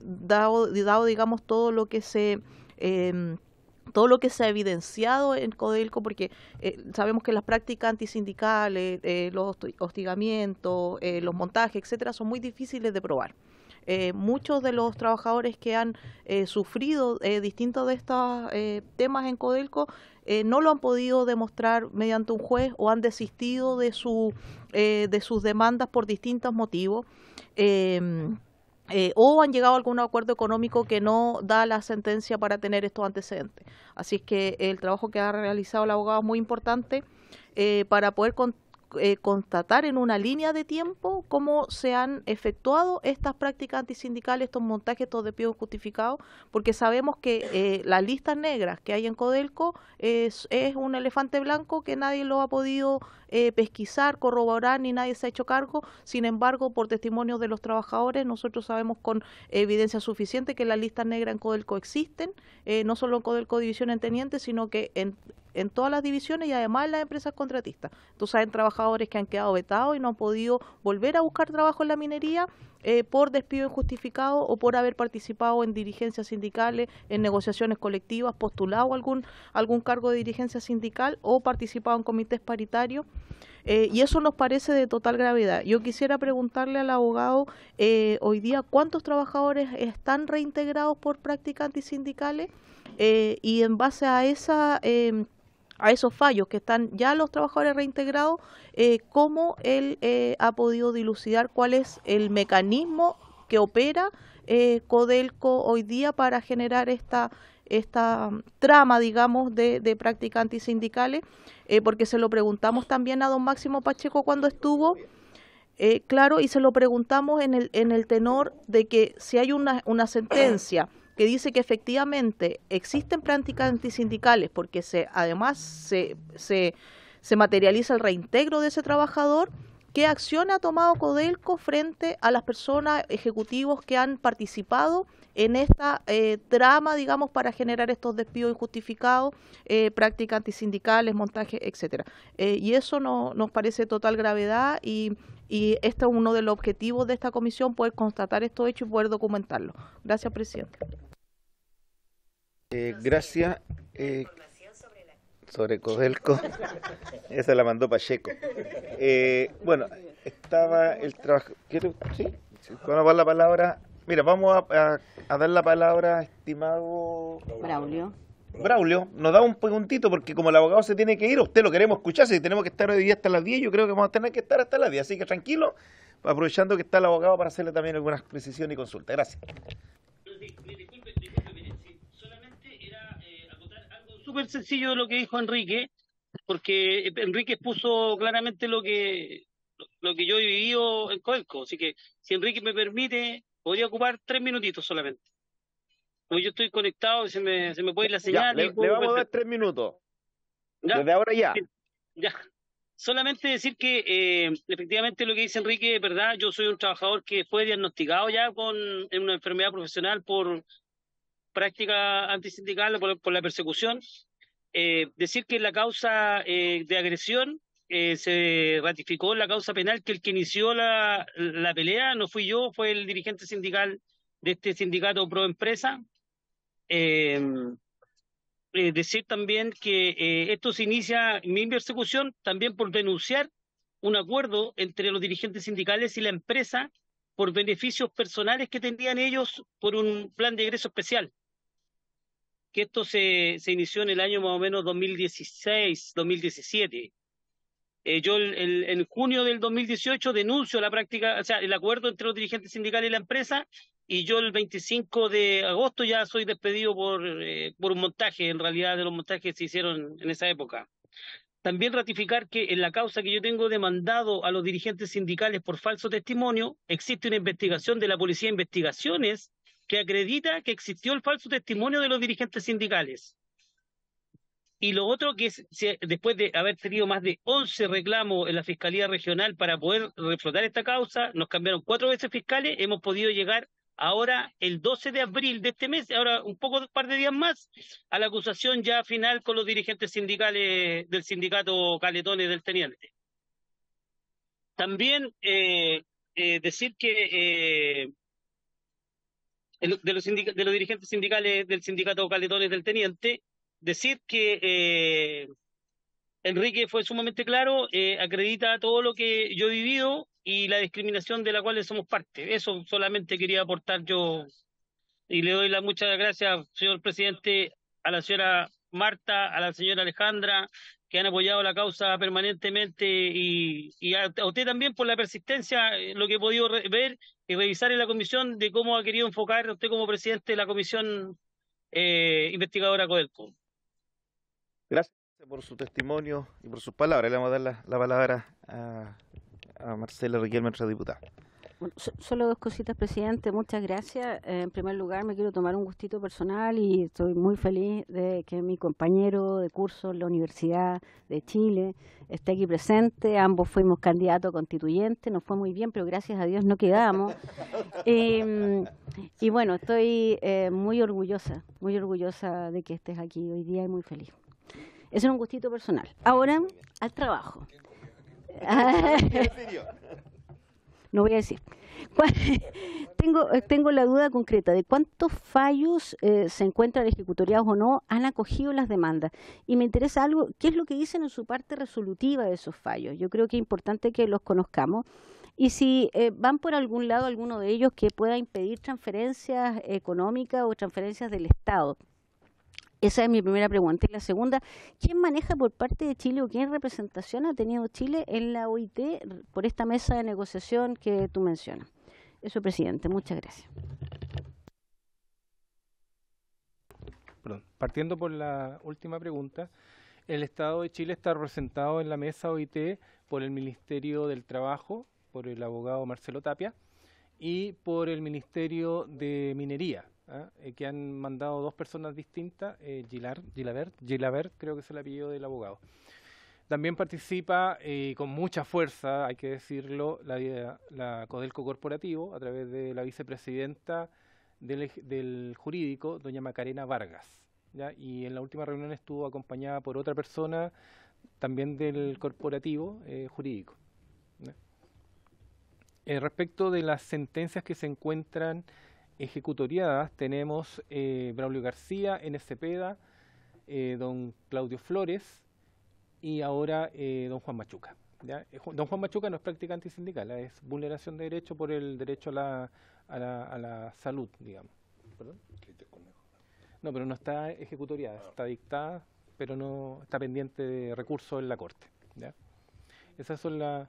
dado, digamos, todo lo que se todo lo que se ha evidenciado en Codelco, porque sabemos que las prácticas antisindicales, los hostigamientos, los montajes, etcétera, son muy difíciles de probar. Eh, muchos de los trabajadores que han eh, sufrido eh, distintos de estos temas en Codelco no lo han podido demostrar mediante un juez o han desistido de, su, de sus demandas por distintos motivos. Em, o han llegado a algún acuerdo económico que no da la sentencia para tener estos antecedentes. Así es que el trabajo que ha realizado el abogado es muy importante para poder con, eh, constatar en una línea de tiempo cómo se han efectuado estas prácticas antisindicales, estos montajes, estos despidos justificados, porque sabemos que eh, las listas negras que hay en Codelco es, un elefante blanco que nadie lo ha podido eh, pesquisar, corroborar, ni nadie se ha hecho cargo. Sin embargo, por testimonio de los trabajadores, nosotros sabemos con evidencia suficiente que las listas negras en Codelco existen, eh, no solo en Codelco División en Teniente, sino que en en todas las divisiones y además en las empresas contratistas. Tú hay trabajadores que han quedado vetados y no han podido volver a buscar trabajo en la minería eh, por despido injustificado o por haber participado en dirigencias sindicales, en negociaciones colectivas, postulado algún, algún cargo de dirigencia sindical o participado en comités paritarios. Eh, y eso nos parece de total gravedad. Yo quisiera preguntarle al abogado eh, hoy día cuántos trabajadores están reintegrados por prácticas antisindicales eh, y en base a esa em, a esos fallos que están ya los trabajadores reintegrados, eh, cómo él eh, ha podido dilucidar cuál es el mecanismo que opera eh, Codelco hoy día para generar esta esta um, trama, digamos, de, de prácticas antisindicales, porque se lo preguntamos también a don Máximo Pacheco cuando estuvo, claro, y se lo preguntamos en el, en el tenor de que si hay una, una sentencia que dice que efectivamente existen prácticas antisindicales porque se, además se, se, materializa el reintegro de ese trabajador. ¿Qué acción ha tomado Codelco frente a las personas ejecutivos que han participado en esta eh, trama, digamos, para generar estos despidos injustificados, eh, prácticas antisindicales, montajes, etcétera? Eh, y eso no, nos parece total gravedad y y este es uno de los objetivos de esta comisión, poder constatar estos hechos y poder documentarlo Gracias, presidente. Eh, gracias. Eh, sobre Codelco, (laughs) esa la mandó Pacheco. Eh, bueno, estaba el trabajo. quiero ¿Sí? la palabra? Mira, vamos a, dar la palabra estimado. Braulio. Braulio, nos da un preguntito porque como el abogado se tiene que ir, usted lo queremos escuchar, si tenemos que estar hoy día hasta las 10, yo creo que vamos a tener que estar hasta las 10, así que tranquilo, aprovechando que está el abogado para hacerle también algunas precisiones y consultas. Gracias. solamente era algo súper sencillo de lo que dijo Enrique, porque Enrique expuso claramente lo que lo que yo he vivido en Coelco, así que si Enrique me permite, podría ocupar tres minutitos solamente yo estoy conectado se me, puede ir la señal. Ya, le, vamos a dar tres minutos. Desde ahora ya. Ya. Solamente decir que eh, efectivamente lo que dice Enrique es verdad. Yo soy un trabajador que fue diagnosticado ya con una enfermedad profesional por práctica antisindical por, por la persecución. Eh, decir que la causa eh, de agresión se ratificó la causa penal que el que inició la, la pelea no fui yo, fue el dirigente sindical de este sindicato pro empresa, Em, eh, decir también que eh, esto se inicia en mi persecución también por denunciar un acuerdo entre los dirigentes sindicales y la empresa por beneficios personales que tendrían ellos por un plan de egreso especial. Que esto se, se inició en el año más o menos 2016, 2017. Eh, yo en junio del 2018 denuncio la práctica, o sea, el acuerdo entre los dirigentes sindicales y la empresa, y yo el 25 de agosto ya soy despedido por, eh, por un montaje, en realidad de los montajes que se hicieron en esa época. También ratificar que en la causa que yo tengo demandado a los dirigentes sindicales por falso testimonio, existe una investigación de la Policía de Investigaciones que acredita que existió el falso testimonio de los dirigentes sindicales. Y lo otro que es, después de haber tenido más de 11 reclamos en la Fiscalía Regional para poder reflotar esta causa, nos cambiaron cuatro veces fiscales, hemos podido llegar ahora el 12 de abril de este mes, ahora un poco, un par de días más, a la acusación ya final con los dirigentes sindicales del sindicato Caletones del Teniente. También eh, eh, decir que eh, de, de los dirigentes sindicales del sindicato Caletones del Teniente, decir que eh, Enrique fue sumamente claro, eh, acredita todo lo que yo he vivido y la discriminación de la cual somos parte. Eso solamente quería aportar yo y le doy las muchas gracias, señor presidente, a la señora Marta, a la señora Alejandra, que han apoyado la causa permanentemente y, a, usted también por la persistencia, lo que he podido ver y revisar en la comisión de cómo ha querido enfocar usted como presidente de la comisión eh, investigadora COELCO. Gracias por su testimonio y por sus palabras. Le vamos a dar la, palabra a, Marcela Riquelme, nuestra diputada. solo dos cositas, presidente. Muchas gracias. en primer lugar, me quiero tomar un gustito personal y estoy muy feliz de que mi compañero de curso en la Universidad de Chile esté aquí presente. Ambos fuimos candidatos constituyentes, nos fue muy bien, pero gracias a Dios no quedamos. (laughs) Em, y bueno, estoy eh, muy orgullosa, muy orgullosa de que estés aquí hoy día y muy feliz. Ese era un gustito personal. Ahora, al trabajo. (laughs) no voy a decir. (laughs) tengo, la duda concreta de cuántos fallos eh, se encuentran ejecutoriados o no han acogido las demandas. Y me interesa algo, ¿qué es lo que dicen en su parte resolutiva de esos fallos? Yo creo que es importante que los conozcamos. Y si eh, van por algún lado alguno de ellos que pueda impedir transferencias económicas o transferencias del Estado, esa es mi primera pregunta. Y la segunda, ¿quién maneja por parte de Chile o qué representación ha tenido Chile en la OIT por esta mesa de negociación que tú mencionas? Eso, presidente. Muchas gracias. Partiendo por la última pregunta, el Estado de Chile está representado en la mesa OIT por el Ministerio del Trabajo, por el abogado Marcelo Tapia, y por el Ministerio de Minería, ¿ah? Eh, que han mandado dos personas distintas, eh, Gilabert, creo que es el apellido del abogado. También participa eh, con mucha fuerza, hay que decirlo, la, Codelco Corporativo a través de la vicepresidenta del, jurídico, doña Macarena Vargas. Y en la última reunión estuvo acompañada por otra persona también del corporativo eh, jurídico. respecto de las sentencias que se encuentran ejecutoriadas tenemos eh, Braulio García, N. Eh, don Claudio Flores y ahora eh, don Juan Machuca. Don Juan Machuca no es práctica antisindical, es vulneración de derecho por el derecho a la, a la, salud, digamos. No, pero no está ejecutoriada, ah. está dictada, pero no está pendiente de recurso en la Corte. Esas son las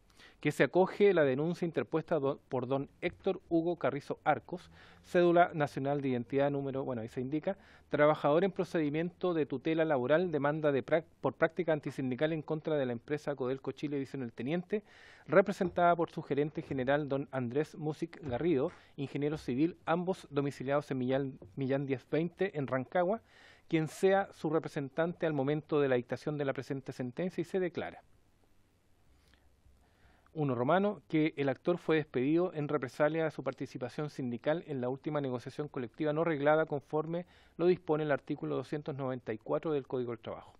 que se acoge la denuncia interpuesta por don Héctor Hugo Carrizo Arcos, cédula nacional de identidad número, bueno, ahí se indica, trabajador en procedimiento de tutela laboral, demanda de por práctica antisindical en contra de la empresa Codelco Chile, dice el teniente, representada por su gerente general don Andrés Music Garrido, ingeniero civil, ambos domiciliados en Millán, Millán 1020 en Rancagua, quien sea su representante al momento de la dictación de la presente sentencia y se declara uno romano, que el actor fue despedido en represalia a su participación sindical en la última negociación colectiva no reglada conforme lo dispone el artículo 294 del Código del Trabajo.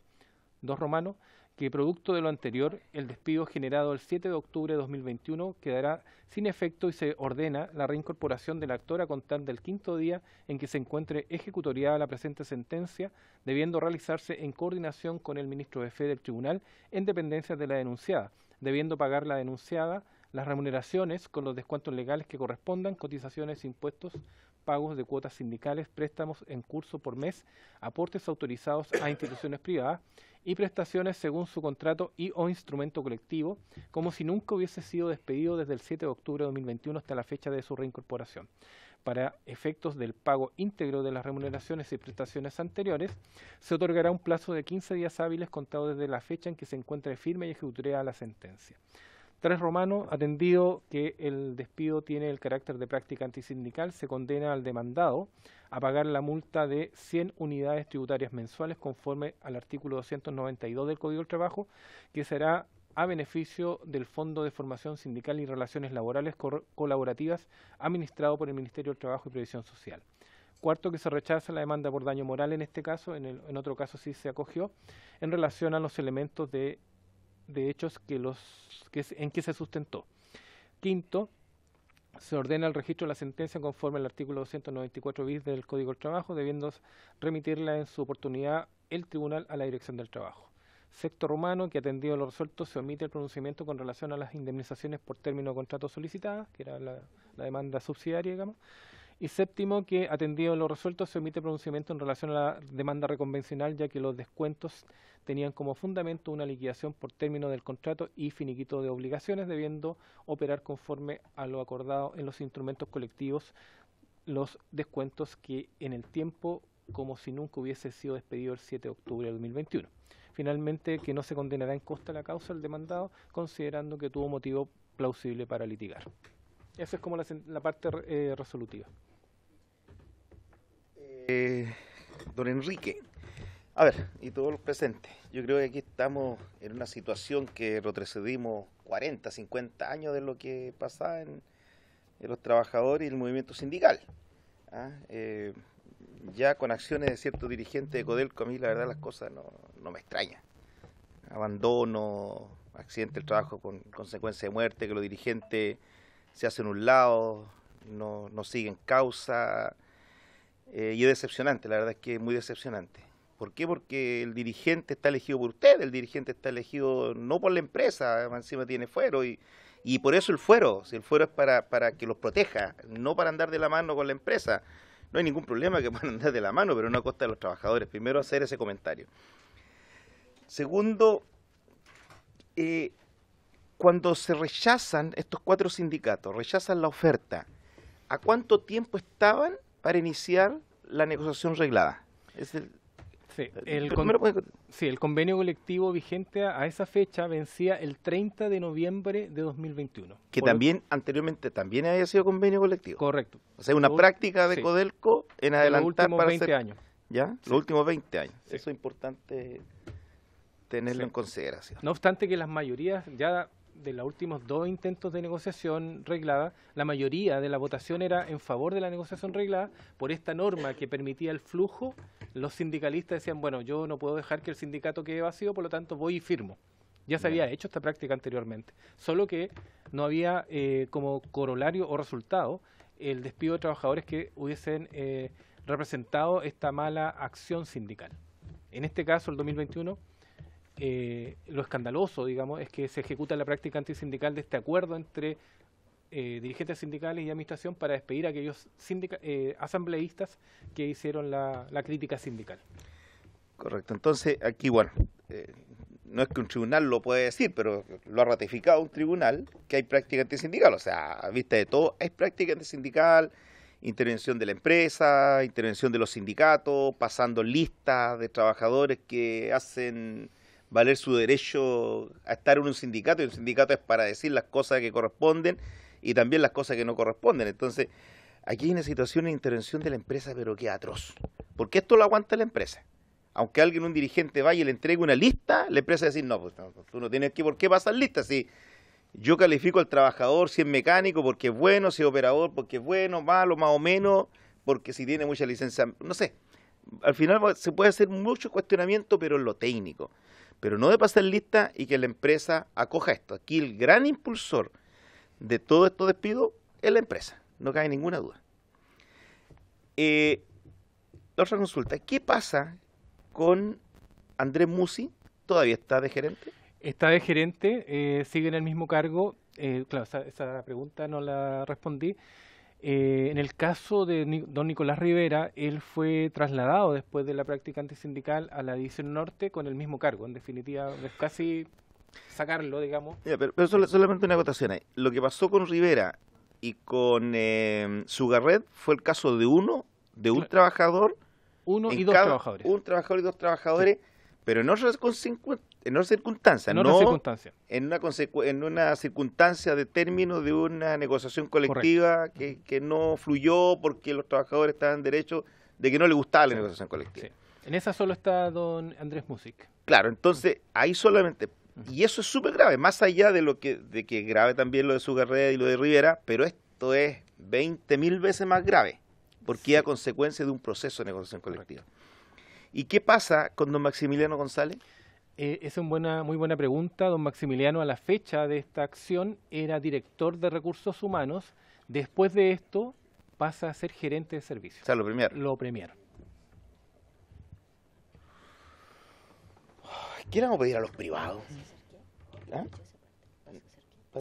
Dos romano, que producto de lo anterior, el despido generado el 7 de octubre de 2021 quedará sin efecto y se ordena la reincorporación del actor a contar del quinto día en que se encuentre ejecutoriada la presente sentencia, debiendo realizarse en coordinación con el ministro de Fe del Tribunal en dependencia de la denunciada, debiendo pagar la denunciada las remuneraciones con los descuentos legales que correspondan, cotizaciones, impuestos, pagos de cuotas sindicales, préstamos en curso por mes, aportes autorizados a instituciones privadas y prestaciones según su contrato y o instrumento colectivo, como si nunca hubiese sido despedido desde el 7 de octubre de 2021 hasta la fecha de su reincorporación para efectos del pago íntegro de las remuneraciones y prestaciones anteriores, se otorgará un plazo de 15 días hábiles contado desde la fecha en que se encuentre firme y ejecutoria la sentencia. Tras Romano, atendido que el despido tiene el carácter de práctica antisindical, se condena al demandado a pagar la multa de 100 unidades tributarias mensuales conforme al artículo 292 del Código del Trabajo, que será a beneficio del Fondo de Formación Sindical y Relaciones Laborales Colaborativas administrado por el Ministerio del Trabajo y Previsión Social. Cuarto, que se rechaza la demanda por daño moral en este caso, en, otro caso sí se acogió, en relación a los elementos de, hechos que los, que, en que se sustentó. Quinto, se ordena el registro de la sentencia conforme al artículo 294 bis del Código del Trabajo, debiendo remitirla en su oportunidad el Tribunal a la Dirección del Trabajo. Sexto Romano, que atendido lo resuelto, se omite el pronunciamiento con relación a las indemnizaciones por término de contrato solicitadas, que era la, demanda subsidiaria, digamos. Y séptimo, que atendido lo resuelto se omite pronunciamiento en relación a la demanda reconvencional, ya que los descuentos tenían como fundamento una liquidación por término del contrato y finiquito de obligaciones, debiendo operar conforme a lo acordado en los instrumentos colectivos los descuentos que en el tiempo, como si nunca hubiese sido despedido el 7 de octubre de 2021 finalmente que no se condenará en costa la causa del demandado, considerando que tuvo motivo plausible para litigar. Esa es como la, parte eh, resolutiva. Eh, don Enrique, a ver, y todos los presentes, yo creo que aquí estamos en una situación que retrocedimos 40, 50 años de lo que pasaba en, los trabajadores y el movimiento sindical. ¿ah? Eh, ya con acciones de cierto dirigente de Codelco, a mí la verdad las cosas no, me extrañan. Abandono, accidente del trabajo con consecuencia de muerte, que los dirigentes se hacen un lado, no, no siguen causa. Eh, y es decepcionante, la verdad es que es muy decepcionante. ¿Por qué? Porque el dirigente está elegido por usted, el dirigente está elegido no por la empresa, encima tiene fuero y, y por eso el fuero, si el fuero es para, para que los proteja, no para andar de la mano con la empresa no hay ningún problema que puedan andar de la mano, pero no a costa de los trabajadores. Primero hacer ese comentario. Segundo, eh, cuando se rechazan estos cuatro sindicatos, rechazan la oferta, ¿a cuánto tiempo estaban para iniciar la negociación reglada? Es el... Eh, sí el, convenio colectivo vigente a esa fecha vencía el 30 de noviembre de 2021. Que también anteriormente también había sido convenio colectivo. Correcto. O sea, una práctica de Codelco en adelantar los últimos para 20 años. ¿Ya? Los últimos 20 años. Eso es importante tenerlo en consideración. No obstante que las mayorías ya de los últimos dos intentos de negociación reglada, la mayoría de la votación era en favor de la negociación reglada por esta norma que permitía el flujo. Los sindicalistas decían, bueno, yo no puedo dejar que el sindicato quede vacío, por lo tanto voy y firmo. Ya se había hecho esta práctica anteriormente, solo que no había eh, como corolario o resultado el despido de trabajadores que hubiesen eh, representado esta mala acción sindical. En este caso, el 2021 eh, lo escandaloso, digamos, es que se ejecuta la práctica antisindical de este acuerdo entre eh, dirigentes sindicales y administración para despedir a aquellos eh, asambleístas que hicieron la, crítica sindical. Correcto. Entonces, aquí, bueno, no es que un tribunal lo pueda decir, pero lo ha ratificado un tribunal que hay práctica antisindical. O sea, a vista de todo, es práctica antisindical, intervención de la empresa, intervención de los sindicatos, pasando listas de trabajadores que hacen valer su derecho a estar en un sindicato y un sindicato es para decir las cosas que corresponden y también las cosas que no corresponden. Entonces, aquí hay una situación de intervención de la empresa, pero qué atroz. Porque esto lo aguanta la empresa. Aunque alguien, un dirigente, vaya y le entregue una lista, la empresa va decir, no, pues tú no tienes que, ¿por qué pasar lista? Si yo califico al trabajador, si es mecánico, porque es bueno, si es operador, porque es bueno, malo, más o menos, porque si tiene mucha licencia, no sé. Al final se puede hacer mucho cuestionamiento, pero en lo técnico pero no de pasar lista y que la empresa acoja esto. Aquí el gran impulsor de todo esto despido es la empresa, no cae ninguna duda. Eh, otra consulta, ¿qué pasa con Andrés Musi? ¿Todavía está de gerente? Está de gerente, eh, sigue en el mismo cargo. Eh, claro, esa pregunta no la respondí. Eh, en el caso de don Nicolás Rivera, él fue trasladado después de la práctica antisindical a la División Norte con el mismo cargo. En definitiva, es casi sacarlo, digamos. pero, solamente una acotación Lo que pasó con Rivera y con eh, Sugarred fue el caso de uno, de un trabajador. Uno y dos trabajadores. Un trabajador y dos trabajadores pero en otras, en circunstancias, no En, una en una circunstancia de término de una negociación colectiva que, no fluyó porque los trabajadores estaban derecho de que no le gustaba la negociación colectiva. En esa solo está don Andrés Music. Claro, entonces ahí solamente, y eso es súper grave, más allá de lo que, de que grave también lo de Sugarred y lo de Rivera, pero esto es 20.000 mil veces más grave, porque es a consecuencia de un proceso de negociación colectiva. ¿Y qué pasa con don Maximiliano González? Eh, es una buena, muy buena pregunta. Don Maximiliano, a la fecha de esta acción, era director de recursos humanos. Después de esto, pasa a ser gerente de servicios. O sea, lo premiaron. Lo premiaron. ¿Qué vamos a pedir a los privados? ¿Ah?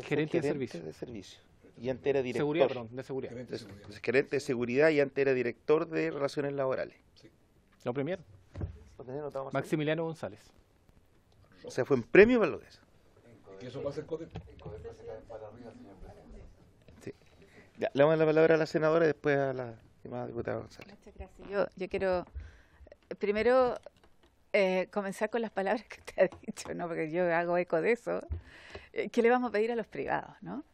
Gerente, de servicios. Y antes director. de seguridad. Gerente de seguridad, y antes era director de relaciones laborales. Lo premiaron. Maximiliano González. O sea, fue en premio para lo que es. ¿Y eso pasa en Sí. le damos la palabra a la senadora y después a la diputada González. Muchas gracias. Yo, quiero eh, primero eh, comenzar con las palabras que usted ha dicho, ¿no? porque yo hago eco de eso. Eh, ¿Qué le vamos a pedir a los privados? ¿no?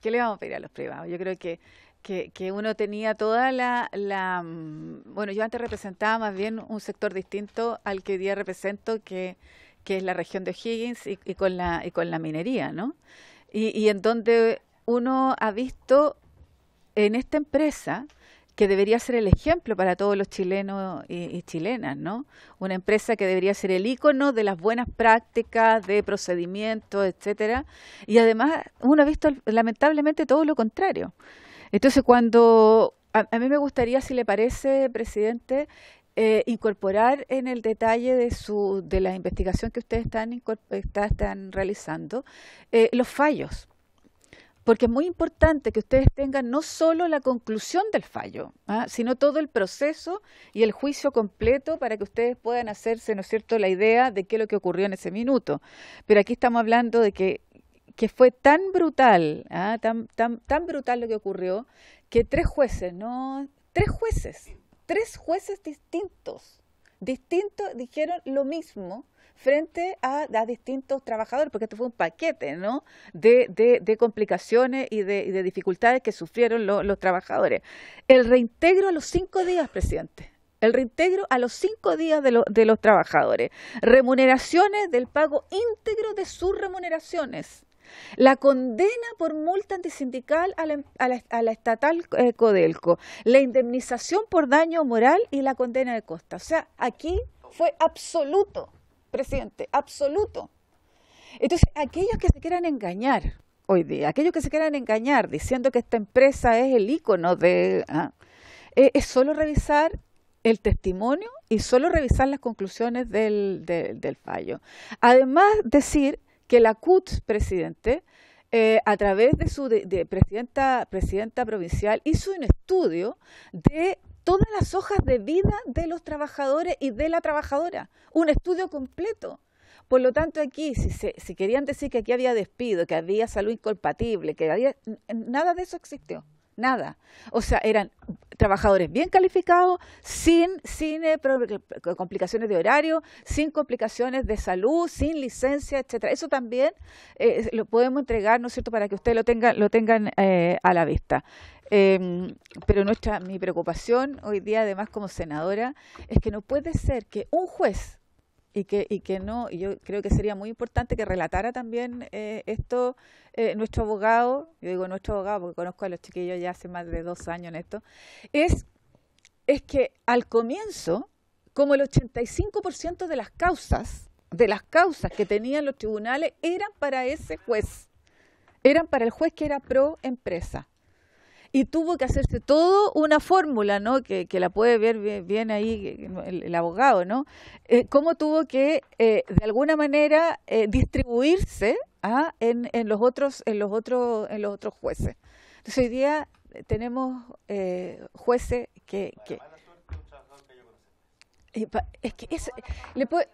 ¿Qué le vamos a pedir a los privados? Yo creo que que, uno tenía toda la, mm, Bueno, yo antes representaba más bien un sector distinto al que hoy día represento, que, que es la región de O'Higgins y, con, la, y con la minería, ¿no? Y, en donde uno ha visto en esta empresa que debería ser el ejemplo para todos los chilenos y, chilenas, ¿no? Una empresa que debería ser el icono de las buenas prácticas, de procedimientos, etcétera, y además uno ha visto lamentablemente todo lo contrario. Entonces, cuando a, mí me gustaría, si le parece, presidente, eh, incorporar en el detalle de, su, de la investigación que ustedes están, está, realizando eh, los fallos. Porque es muy importante que ustedes tengan no solo la conclusión del fallo, ¿ah? sino todo el proceso y el juicio completo para que ustedes puedan hacerse, ¿no es cierto?, la idea de qué es lo que ocurrió en ese minuto. Pero aquí estamos hablando de que que fue tan brutal, ¿ah? tan, brutal lo que ocurrió, que tres jueces, ¿no? Tres jueces, tres jueces distintos, distintos, dijeron lo mismo frente a, distintos trabajadores, porque esto fue un paquete de, complicaciones y de, dificultades que sufrieron los trabajadores. El reintegro a los cinco días, presidente. El reintegro a los cinco días de los trabajadores. Remuneraciones del pago íntegro de sus remuneraciones. La condena por multa antisindical a la, estatal eh, Codelco, la indemnización por daño moral y la condena de costa. O sea, aquí fue absoluto, presidente, absoluto. Entonces, aquellos que se quieran engañar hoy día, aquellos que se quieran engañar diciendo que esta empresa es el icono de... Ah, eh, es solo revisar el testimonio y solo revisar las conclusiones del fallo. Además, decir que la CUT, presidente, eh, a través de su presidenta, presidenta provincial, hizo un estudio de todas las hojas de vida de los trabajadores y de la trabajadora, un estudio completo. Por lo tanto, aquí, si, si querían decir que aquí había despido, que había salud incompatible, que había... Nada de eso existió nada. O sea, eran trabajadores bien calificados, sin, sin complicaciones de horario, sin complicaciones de salud, sin licencia, etcétera. Eso también eh, lo podemos entregar, ¿no es cierto?, para que ustedes lo, tengan lo tengan eh, a la vista. Em, pero nuestra, mi preocupación hoy día, además como senadora, es que no puede ser que un juez y que, y que no, y yo creo que sería muy importante que relatara también eh, esto eh, nuestro abogado, yo digo nuestro abogado porque conozco a los chiquillos ya hace más de dos años en esto, es, que al comienzo, como el 85% de las causas, de las causas que tenían los tribunales eran para ese juez, eran para el juez que era pro empresa y tuvo que hacerse todo una fórmula, ¿no? Que, la puede ver bien, ahí el, abogado, ¿no? Eh, cómo tuvo que, eh, de alguna manera, eh, distribuirse ¿ah? en, los otros, en, los otros, en los otros jueces. Entonces, hoy día tenemos jueces que... es que, eso,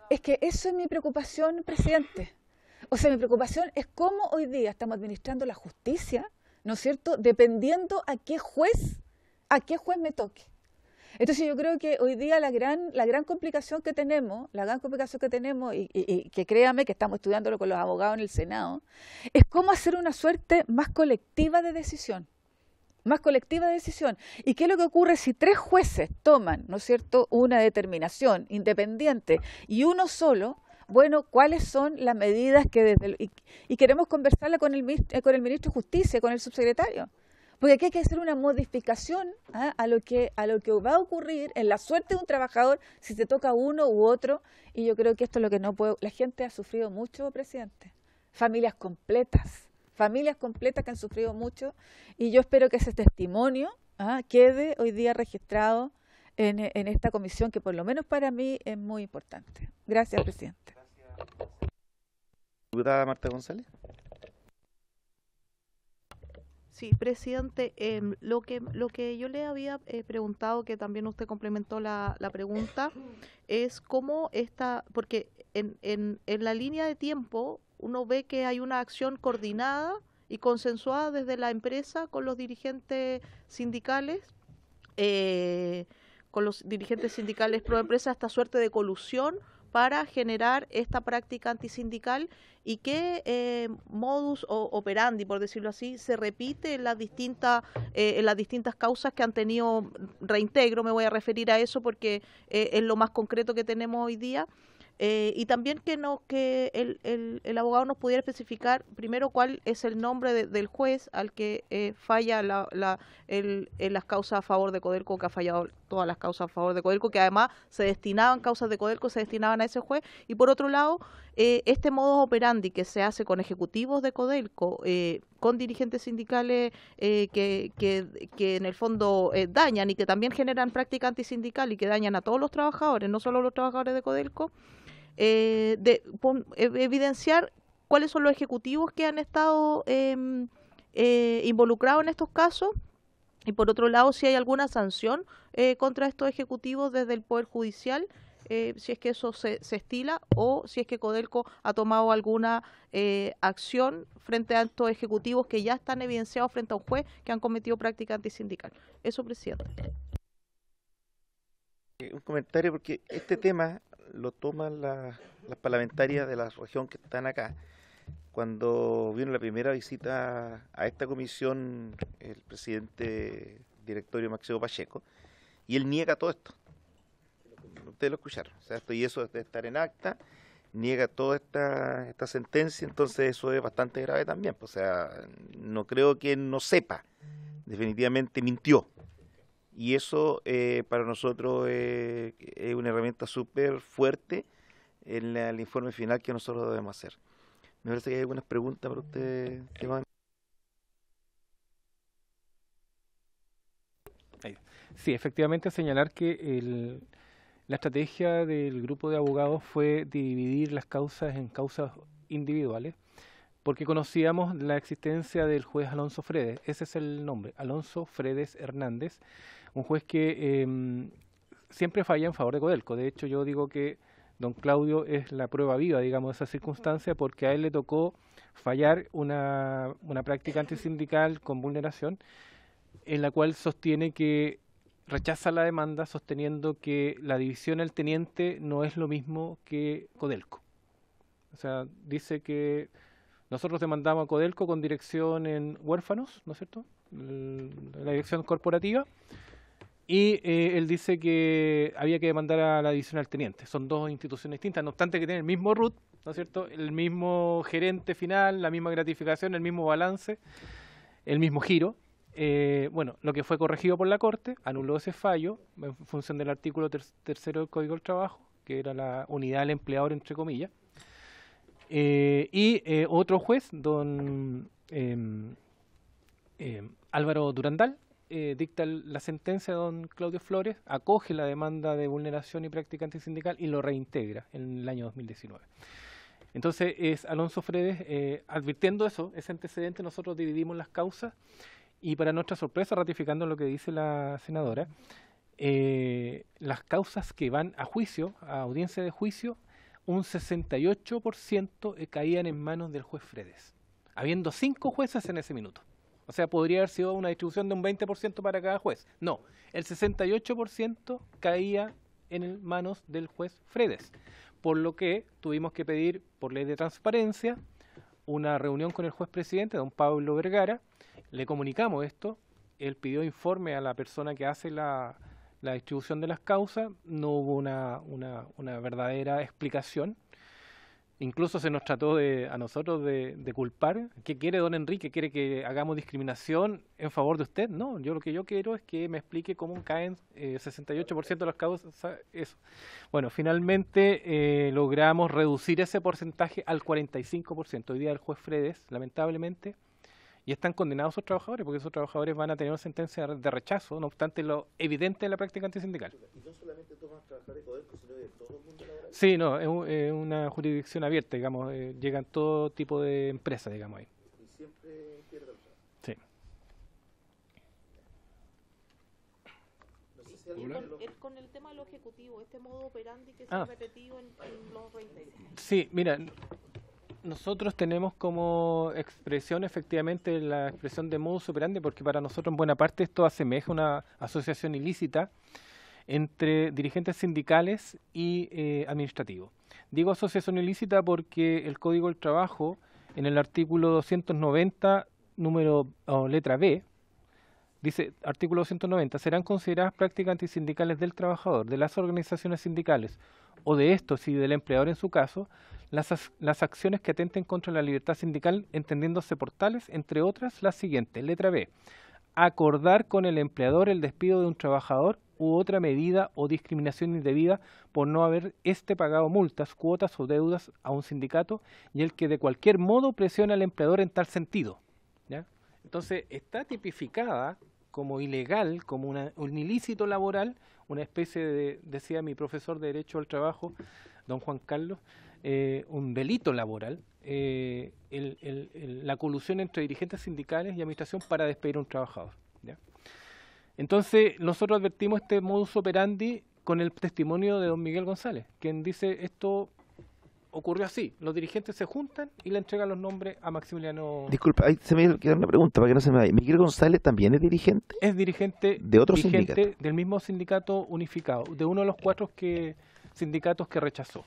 es que eso es mi preocupación, presidente. O sea, mi preocupación es cómo hoy día estamos administrando la justicia ¿no es cierto? Dependiendo a qué juez, a qué juez me toque. Entonces yo creo que hoy día la gran, la gran complicación que tenemos, la gran complicación que tenemos, y, y, que créame que estamos estudiándolo con los abogados en el Senado, es cómo hacer una suerte más colectiva de decisión. Más colectiva de decisión. ¿Y qué es lo que ocurre si tres jueces toman, ¿no es cierto?, una determinación independiente y uno solo, bueno, cuáles son las medidas que desde y, queremos conversarla con el, ministro, eh, con el ministro de Justicia, con el subsecretario. Porque aquí hay que hacer una modificación ¿ah? a, lo que, a lo que va a ocurrir en la suerte de un trabajador si se toca uno u otro. Y yo creo que esto es lo que no puede... La gente ha sufrido mucho, presidente. Familias completas, familias completas que han sufrido mucho. Y yo espero que ese testimonio ¿ah? quede hoy día registrado en, en esta comisión, que por lo menos para mí es muy importante. Gracias, presidente. Diputada Marta González. Sí, presidente, em, lo, que, lo que yo le había eh, preguntado, que también usted complementó la, la pregunta, es cómo esta, porque en, en, en, la línea de tiempo uno ve que hay una acción coordinada y consensuada desde la empresa con los dirigentes sindicales, eh, con los dirigentes sindicales pro empresa, esta suerte de colusión para generar esta práctica antisindical y qué eh, modus operandi, por decirlo así, se repite en las, distintas, eh, en las distintas causas que han tenido reintegro. Me voy a referir a eso porque eh, es lo más concreto que tenemos hoy día. Eh, y también que, no, que el, el, el, abogado nos pudiera especificar primero cuál es el nombre del juez al que eh, falla la, la, el, eh, las causas a favor de Codelco, que ha fallado todas las causas a favor de Codelco, que además se destinaban, causas de Codelco se destinaban a ese juez. Y por otro lado, este modo operandi que se hace con ejecutivos de Codelco, con dirigentes sindicales eh, que, que, en el fondo eh, dañan y que también generan práctica antisindical y que dañan a todos los trabajadores, no solo a los trabajadores de Codelco, eh, de evidenciar cuáles son los ejecutivos que han estado em, involucrados en estos casos y por otro lado si hay alguna sanción contra estos ejecutivos desde el Poder Judicial eh, si es que eso se, estila o si es que Codelco ha tomado alguna eh, acción frente a estos ejecutivos que ya están evidenciados frente a un juez que han cometido práctica antisindical. Eso, presidente. Eh, un comentario porque este tema lo toman las, parlamentarias de la región que están acá. Cuando vino la primera visita a esta comisión el presidente directorio Maxeo Pacheco, y él niega todo esto ustedes lo escucharon. O sea, esto y eso de estar en acta, niega toda esta, esta sentencia, entonces eso es bastante grave también. Pues, o sea, no creo que no sepa, definitivamente mintió. Y eso eh, para nosotros eh, es una herramienta súper fuerte en el informe final que nosotros debemos hacer. Me parece que hay algunas preguntas para ustedes van. Sí, efectivamente señalar que el, la estrategia del grupo de abogados fue dividir las causas en causas individuales, porque conocíamos la existencia del juez Alonso Fredes, ese es el nombre, Alonso Fredes Hernández, un juez que em, siempre falla en favor de Codelco. De hecho, yo digo que don Claudio es la prueba viva, digamos, de esa circunstancia, porque a él le tocó fallar una, una práctica antisindical con vulneración, en la cual sostiene que rechaza la demanda sosteniendo que la división al teniente no es lo mismo que Codelco. O sea, dice que nosotros demandamos a Codelco con dirección en huérfanos, ¿no es cierto? La dirección corporativa. Y eh, él dice que había que demandar a la división al teniente. Son dos instituciones distintas, no obstante que tienen el mismo root, ¿no es cierto? El mismo gerente final, la misma gratificación, el mismo balance, el mismo giro. Eh, bueno, lo que fue corregido por la Corte anuló ese fallo en función del artículo 3 tercero del Código del Trabajo, que era la unidad del empleador, entre comillas. Eh, y eh, otro juez, don em, em, Álvaro Durandal, dicta la sentencia de don Claudio Flores, acoge la demanda de vulneración y práctica antisindical y lo reintegra en el año 2019. Entonces, es Alonso Fredes, advirtiendo eso, ese antecedente, nosotros dividimos las causas y para nuestra sorpresa, ratificando lo que dice la senadora, eh, las causas que van a juicio, a audiencia de juicio, un 68% caían en manos del juez Fredes, habiendo cinco jueces en ese minuto. O sea, podría haber sido una distribución de un 20% para cada juez. No, el 68% caía en manos del juez Fredes, por lo que tuvimos que pedir, por ley de transparencia, una reunión con el juez presidente, don Pablo Vergara, le comunicamos esto, él pidió informe a la persona que hace la, distribución de las causas, no hubo una, verdadera explicación. Incluso se nos trató a nosotros de, culpar. ¿Qué quiere don Enrique? ¿Quiere que hagamos discriminación en favor de usted? No, yo lo que yo quiero es que me explique cómo caen eh, 68% de las causas. Eso. Bueno, finalmente eh, logramos reducir ese porcentaje al 45%. Hoy día el juez Fredes, lamentablemente, y están condenados esos trabajadores, porque esos trabajadores van a tener una sentencia de rechazo, no obstante lo evidente de la práctica antisindical. ¿Y no solamente a trabajar de Codelco, sino de todo el mundo laboral? Sí, no, es, una jurisdicción abierta, digamos, eh, llegan todo tipo de empresas, digamos ahí. Y siempre trabajo? Sí. con el tema de lo ejecutivo, este modo operandi que se ha ah. repetido en, los 20. Sí, mira, nosotros tenemos como expresión efectivamente la expresión de modo operandi porque para nosotros en buena parte esto asemeja una asociación ilícita entre dirigentes sindicales y eh, administrativos. Digo asociación ilícita porque el Código del Trabajo en el artículo 290, número o letra B, Dice, artículo 290, serán consideradas prácticas antisindicales del trabajador, de las organizaciones sindicales o de estos y del empleador en su caso, las, las acciones que atenten contra la libertad sindical, entendiéndose por tales, entre otras, las siguientes. Letra B, acordar con el empleador el despido de un trabajador u otra medida o discriminación indebida por no haber este pagado multas, cuotas o deudas a un sindicato y el que de cualquier modo presione al empleador en tal sentido. Entonces está tipificada como ilegal, como un ilícito laboral, una especie de, decía mi profesor de Derecho al Trabajo, don Juan Carlos, eh, un delito laboral, eh, la colusión entre dirigentes sindicales y administración para despedir a un trabajador. Entonces, nosotros advertimos este modus operandi con el testimonio de don Miguel González, quien dice esto ocurrió así. Los dirigentes se juntan y le entregan los nombres a Maximiliano. Disculpa, ahí se me queda una pregunta para que no se me vaya. ¿Miguel González también es dirigente? Es dirigente de otro Del mismo sindicato unificado, de uno de los cuatro que, sindicatos que rechazó.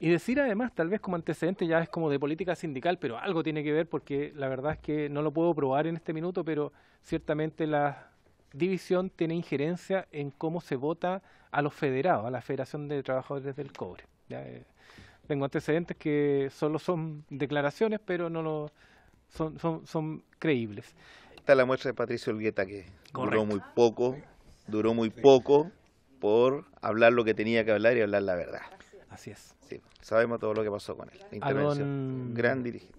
Y decir además, tal vez como antecedente, ya es como de política sindical, pero algo tiene que ver porque la verdad es que no lo puedo probar en este minuto, pero ciertamente la división tiene injerencia en cómo se vota a los federados, a la Federación de Trabajadores del Cobre. ¿ya? Eh, tengo antecedentes que solo son declaraciones, pero no lo, son, son, son creíbles. Está la muestra de Patricio Olgueta que duró muy poco, duró muy poco por hablar lo que tenía que hablar y hablar la verdad. Así es. sabemos todo lo que pasó con él. La intervención. gran dirigente.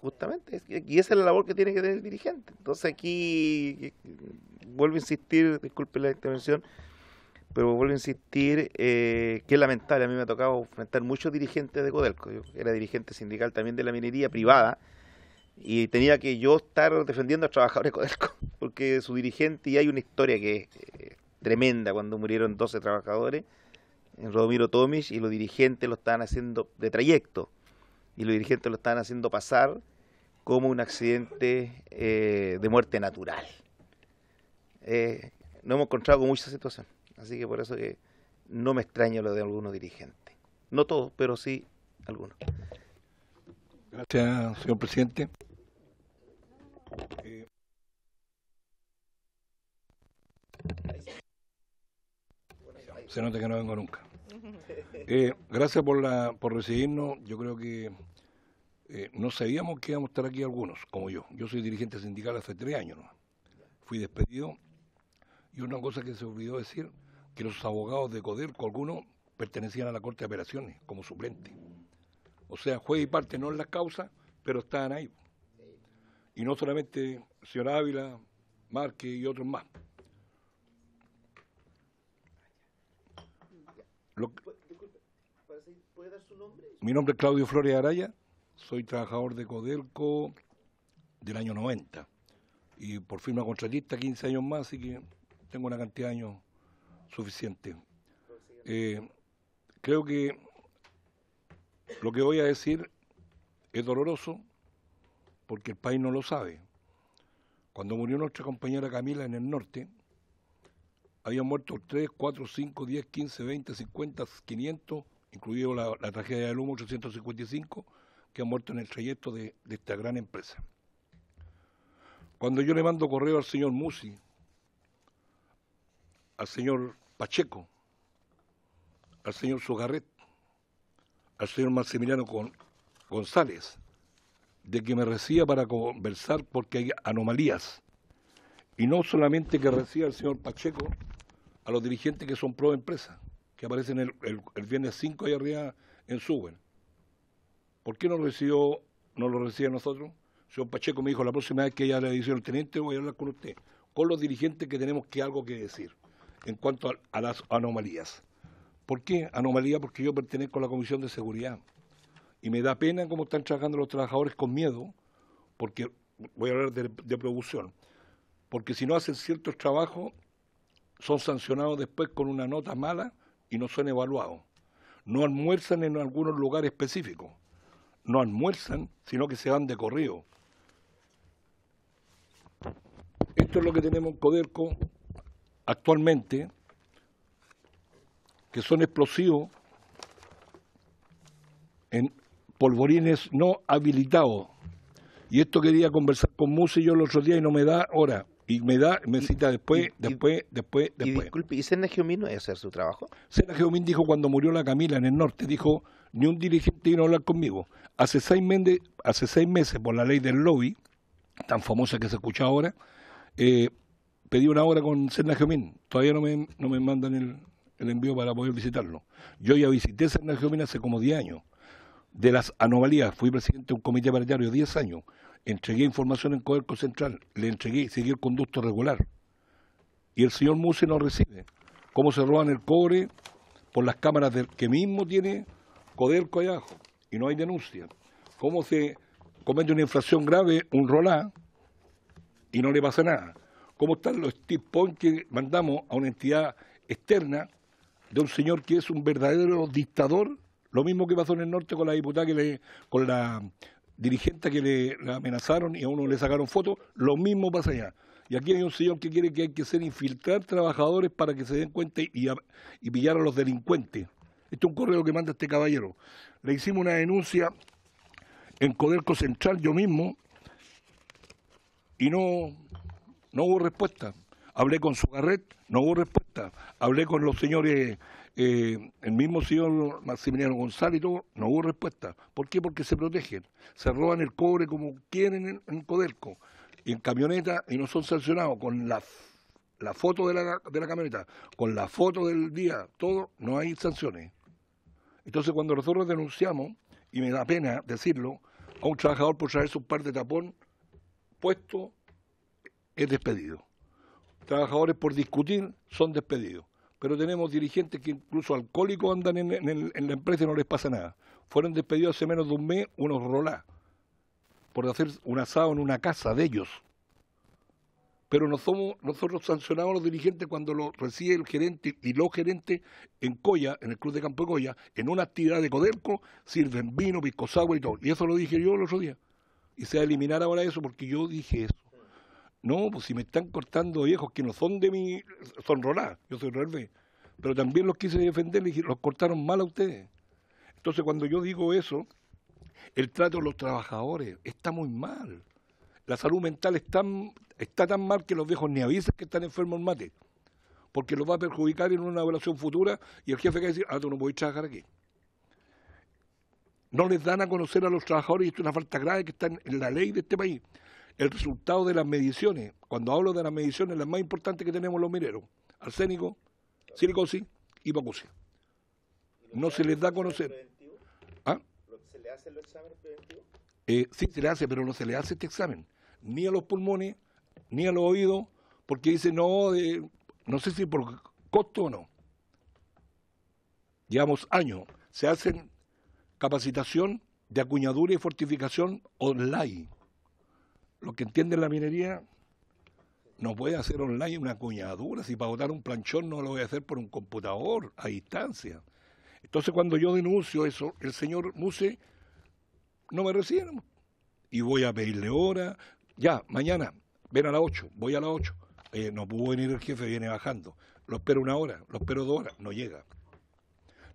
Justamente, y esa es la labor que tiene que tener el dirigente. Entonces aquí, vuelvo a insistir, disculpe la intervención, pero vuelvo a insistir eh, que es lamentable, a mí me ha tocado enfrentar muchos dirigentes de Codelco, yo era dirigente sindical también de la minería privada y tenía que yo estar defendiendo a los trabajadores de Codelco, (laughs) porque su dirigente, y hay una historia que es eh, tremenda, cuando murieron 12 trabajadores en eh, Rodomiro Tomic y los dirigentes lo estaban haciendo de trayecto y los dirigentes lo estaban haciendo pasar como un accidente eh, de muerte natural. Eh, no hemos encontrado con mucha situación. Así que por eso que no me extraño lo de algunos dirigentes. No todos, pero sí algunos. Gracias, señor presidente. Eh, se nota que no vengo nunca. (laughs) Eh, gracias por, la, por recibirnos. Yo creo que eh, no sabíamos que íbamos a estar aquí algunos, como yo. Yo soy dirigente sindical hace tres años. Fui despedido. Y una cosa que se olvidó decir que los abogados de Codelco, algunos, pertenecían a la Corte de Apelaciones como suplente. O sea, juez y parte no en las causas, pero estaban ahí. Y no solamente señor Ávila, Márquez y otros más. ¿puede dar su nombre? Mi nombre es Claudio Flores Araya, soy trabajador de Codelco del año 90 y por firma contratista 15 años más, así que tengo una cantidad de años suficiente. Eh, creo que lo que voy a decir es doloroso porque el país no lo sabe. Cuando murió nuestra compañera Camila en el norte, habían muerto 3, 4, 5, 10, 15, 20, 50, 500, incluido la, tragedia del humo 855, que han muerto en el trayecto de esta gran empresa. Cuando yo le mando correo al señor Musi, al señor Pacheco, al señor Sogarret, al señor Maximiliano González, de que me reciba para conversar porque hay anomalías. Y no solamente que reciba al señor Pacheco a los dirigentes que son pro empresa, que aparecen el, viernes 5 y arriba en Suben. ¿Por qué no, recibió, no lo recibe a nosotros? El señor Pacheco me dijo, la próxima vez que haya la edición del teniente voy a hablar con usted, con los dirigentes que tenemos que algo que decir en cuanto a, las anomalías. ¿Por qué anomalía? Porque yo pertenezco a la Comisión de Seguridad y me da pena cómo están trabajando los trabajadores con miedo, porque voy a hablar de, producción, porque si no hacen ciertos trabajos son sancionados después con una nota mala y no son evaluados. No almuerzan en algunos lugares específicos. No almuerzan, sino que se van de corrido. Esto es lo que tenemos en con actualmente que son explosivos en polvorines no habilitados. Y esto quería conversar con Musi yo el otro día y no me da hora. Y me da, me cita después, después, después, después. Y disculpe, ¿y Serna Geomín no hacer su trabajo? Sena dijo cuando murió la Camila en el norte, dijo, ni un dirigente vino a hablar conmigo. Hace seis, meses, hace seis meses, por la ley del lobby, tan famosa que se escucha ahora, eh, pedí una hora con Cerna Geomín. Todavía no me, mandan el, envío para poder visitarlo. Yo ya visité Cerna Geomín hace como 10 años. De las anomalías, fui presidente de un comité paritario 10 años. Entregué información en Coderco Central. Le entregué, y seguí el conducto regular. Y el señor Muse no recibe. Cómo se roban el cobre por las cámaras del que mismo tiene Coderco allá Y no hay denuncia. Cómo se comete una inflación grave, un rolá, y no le pasa nada cómo están los tip points que mandamos a una entidad externa de un señor que es un verdadero dictador, lo mismo que pasó en el norte con la diputada que le, con la dirigente que le amenazaron y a uno le sacaron fotos, lo mismo pasa allá. Y aquí hay un señor que quiere que hay que ser infiltrar trabajadores para que se den cuenta y, pillar a los delincuentes. Este es un correo que manda este caballero. Le hicimos una denuncia en Coderco Central yo mismo y no, no hubo respuesta. Hablé con Sugarret, no hubo respuesta. Hablé con los señores, eh, el mismo señor Maximiliano González y todo, no hubo respuesta. ¿Por qué? Porque se protegen, se roban el cobre como quieren en, Codelco, en camioneta y no son sancionados con la, la foto de la, de la camioneta, con la foto del día, todo, no hay sanciones. Entonces cuando nosotros denunciamos, y me da pena decirlo, a un trabajador por traer su par de tapón puesto es despedido. Trabajadores por discutir son despedidos. Pero tenemos dirigentes que incluso alcohólicos andan en, la empresa y no les pasa nada. Fueron despedidos hace menos de un mes unos Rolá, por hacer un asado en una casa de ellos. Pero nosotros sancionamos a los dirigentes cuando lo recibe el gerente y los gerentes en Coya, en el Club de Campo de Coya, en una actividad de Codelco, sirven vino, pisco agua y todo. Y eso lo dije yo el otro día. Y se va a eliminar ahora eso porque yo dije eso. No, pues si me están cortando viejos que no son de mi... Son Rolá, yo soy Rolá Pero también los quise defender y los cortaron mal a ustedes. Entonces cuando yo digo eso, el trato de los trabajadores está muy mal. La salud mental está tan mal que los viejos ni avisan que están enfermos en mate. Porque los va a perjudicar en una evaluación futura y el jefe va a decir, ah, tú no puedes trabajar aquí. No les dan a conocer a los trabajadores y esto es una falta grave que está en la ley de este país el resultado de las mediciones. Cuando hablo de las mediciones, las más importantes que tenemos los mineros, arsénico, silicosis y bacusia. No se les da a conocer. ¿Ah? ¿Se eh, le hace el examen preventivos? sí, se le hace, pero no se le hace este examen, ni a los pulmones, ni a los oídos, porque dice, no, no sé si por costo o no. Llevamos años, se hacen capacitación de acuñadura y fortificación online los que entienden la minería, no puede hacer online una cuñadura Si para botar un planchón no lo voy a hacer por un computador a distancia. Entonces, cuando yo denuncio eso, el señor Muse no me recibe. Y voy a pedirle hora. Ya, mañana, ven a las 8, voy a las 8. Eh, no pudo venir el jefe, viene bajando. Lo espero una hora, lo espero dos horas, no llega.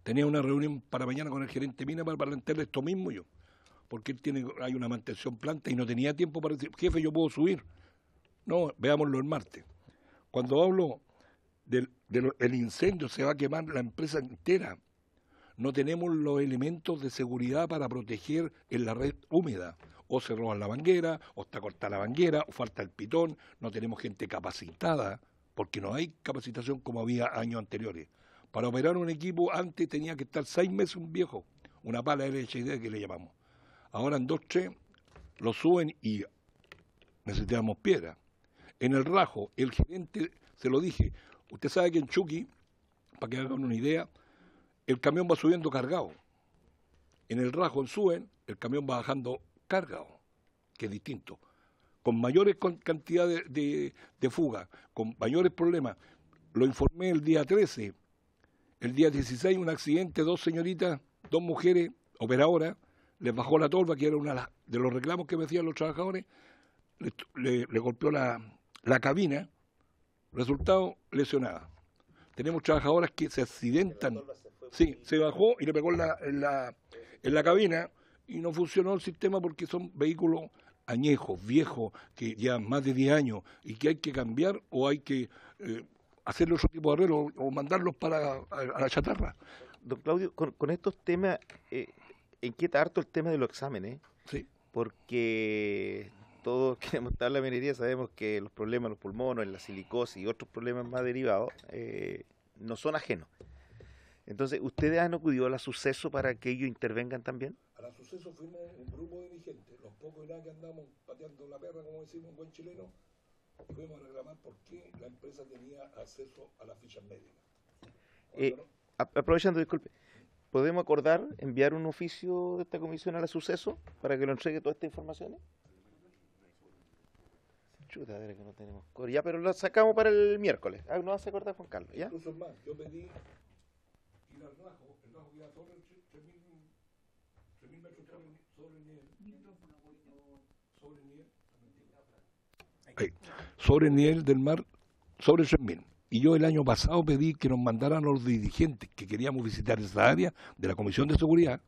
Tenía una reunión para mañana con el gerente Mina para plantearle esto mismo yo porque tiene, hay una mantención planta y no tenía tiempo para decir, jefe, yo puedo subir. No, veámoslo el martes. Cuando hablo del, del incendio, se va a quemar la empresa entera. No tenemos los elementos de seguridad para proteger en la red húmeda. O se roban la banguera, o está cortada la banguera, o falta el pitón, no tenemos gente capacitada, porque no hay capacitación como había años anteriores. Para operar un equipo antes tenía que estar seis meses un viejo, una pala LHD que le llamamos. Ahora en Dos 3 lo suben y necesitamos piedra. En el rajo, el gerente, se lo dije, usted sabe que en Chucky, para que hagan una idea, el camión va subiendo cargado. En el rajo, en suben, el camión va bajando cargado, que es distinto. Con mayores cantidades de, de fuga, con mayores problemas. Lo informé el día 13, el día 16 un accidente, dos señoritas, dos mujeres operadoras, les bajó la torba, que era una de los reclamos que me hacían los trabajadores, le, golpeó la, la, cabina, resultado, lesionada. Tenemos trabajadoras que se accidentan. sí, se bajó y le pegó en la, en la, cabina y no funcionó el sistema porque son vehículos añejos, viejos, que ya más de 10 años y que hay que cambiar o hay que eh, hacerle otro tipo de arreglo o mandarlos para a, la chatarra. Don Claudio, con, estos temas eh, inquieta harto el tema de los exámenes. ¿eh? Porque todos (laughs) que estar en la minería, sabemos que los problemas, en los pulmones, en la silicosis y otros problemas más derivados eh, no son ajenos. Entonces, ¿ustedes han acudido a la suceso para que ellos intervengan también? A la suceso fuimos un grupo de dirigentes, los pocos de que andamos pateando la perra, como decimos, un buen chileno, fuimos a reclamar por qué la empresa tenía acceso a las fichas médicas. Eh, aprovechando, disculpe, ¿Podemos acordar enviar un oficio de esta comisión a la suceso para que lo entregue todas estas informaciones? Chuta, a ver que no tenemos core. Ya, pero lo sacamos para el miércoles. Ah, no hace acordar Juan Carlos, ¿ya? Incluso más, yo pedí ir al rajo, el rajo queda sobre 3.000 metros sobre nieve. Sobre nieve. Sobre nieve del mar, sobre 3.000 y yo el año pasado pedí que nos mandaran los dirigentes que queríamos visitar esa área de la Comisión de Seguridad,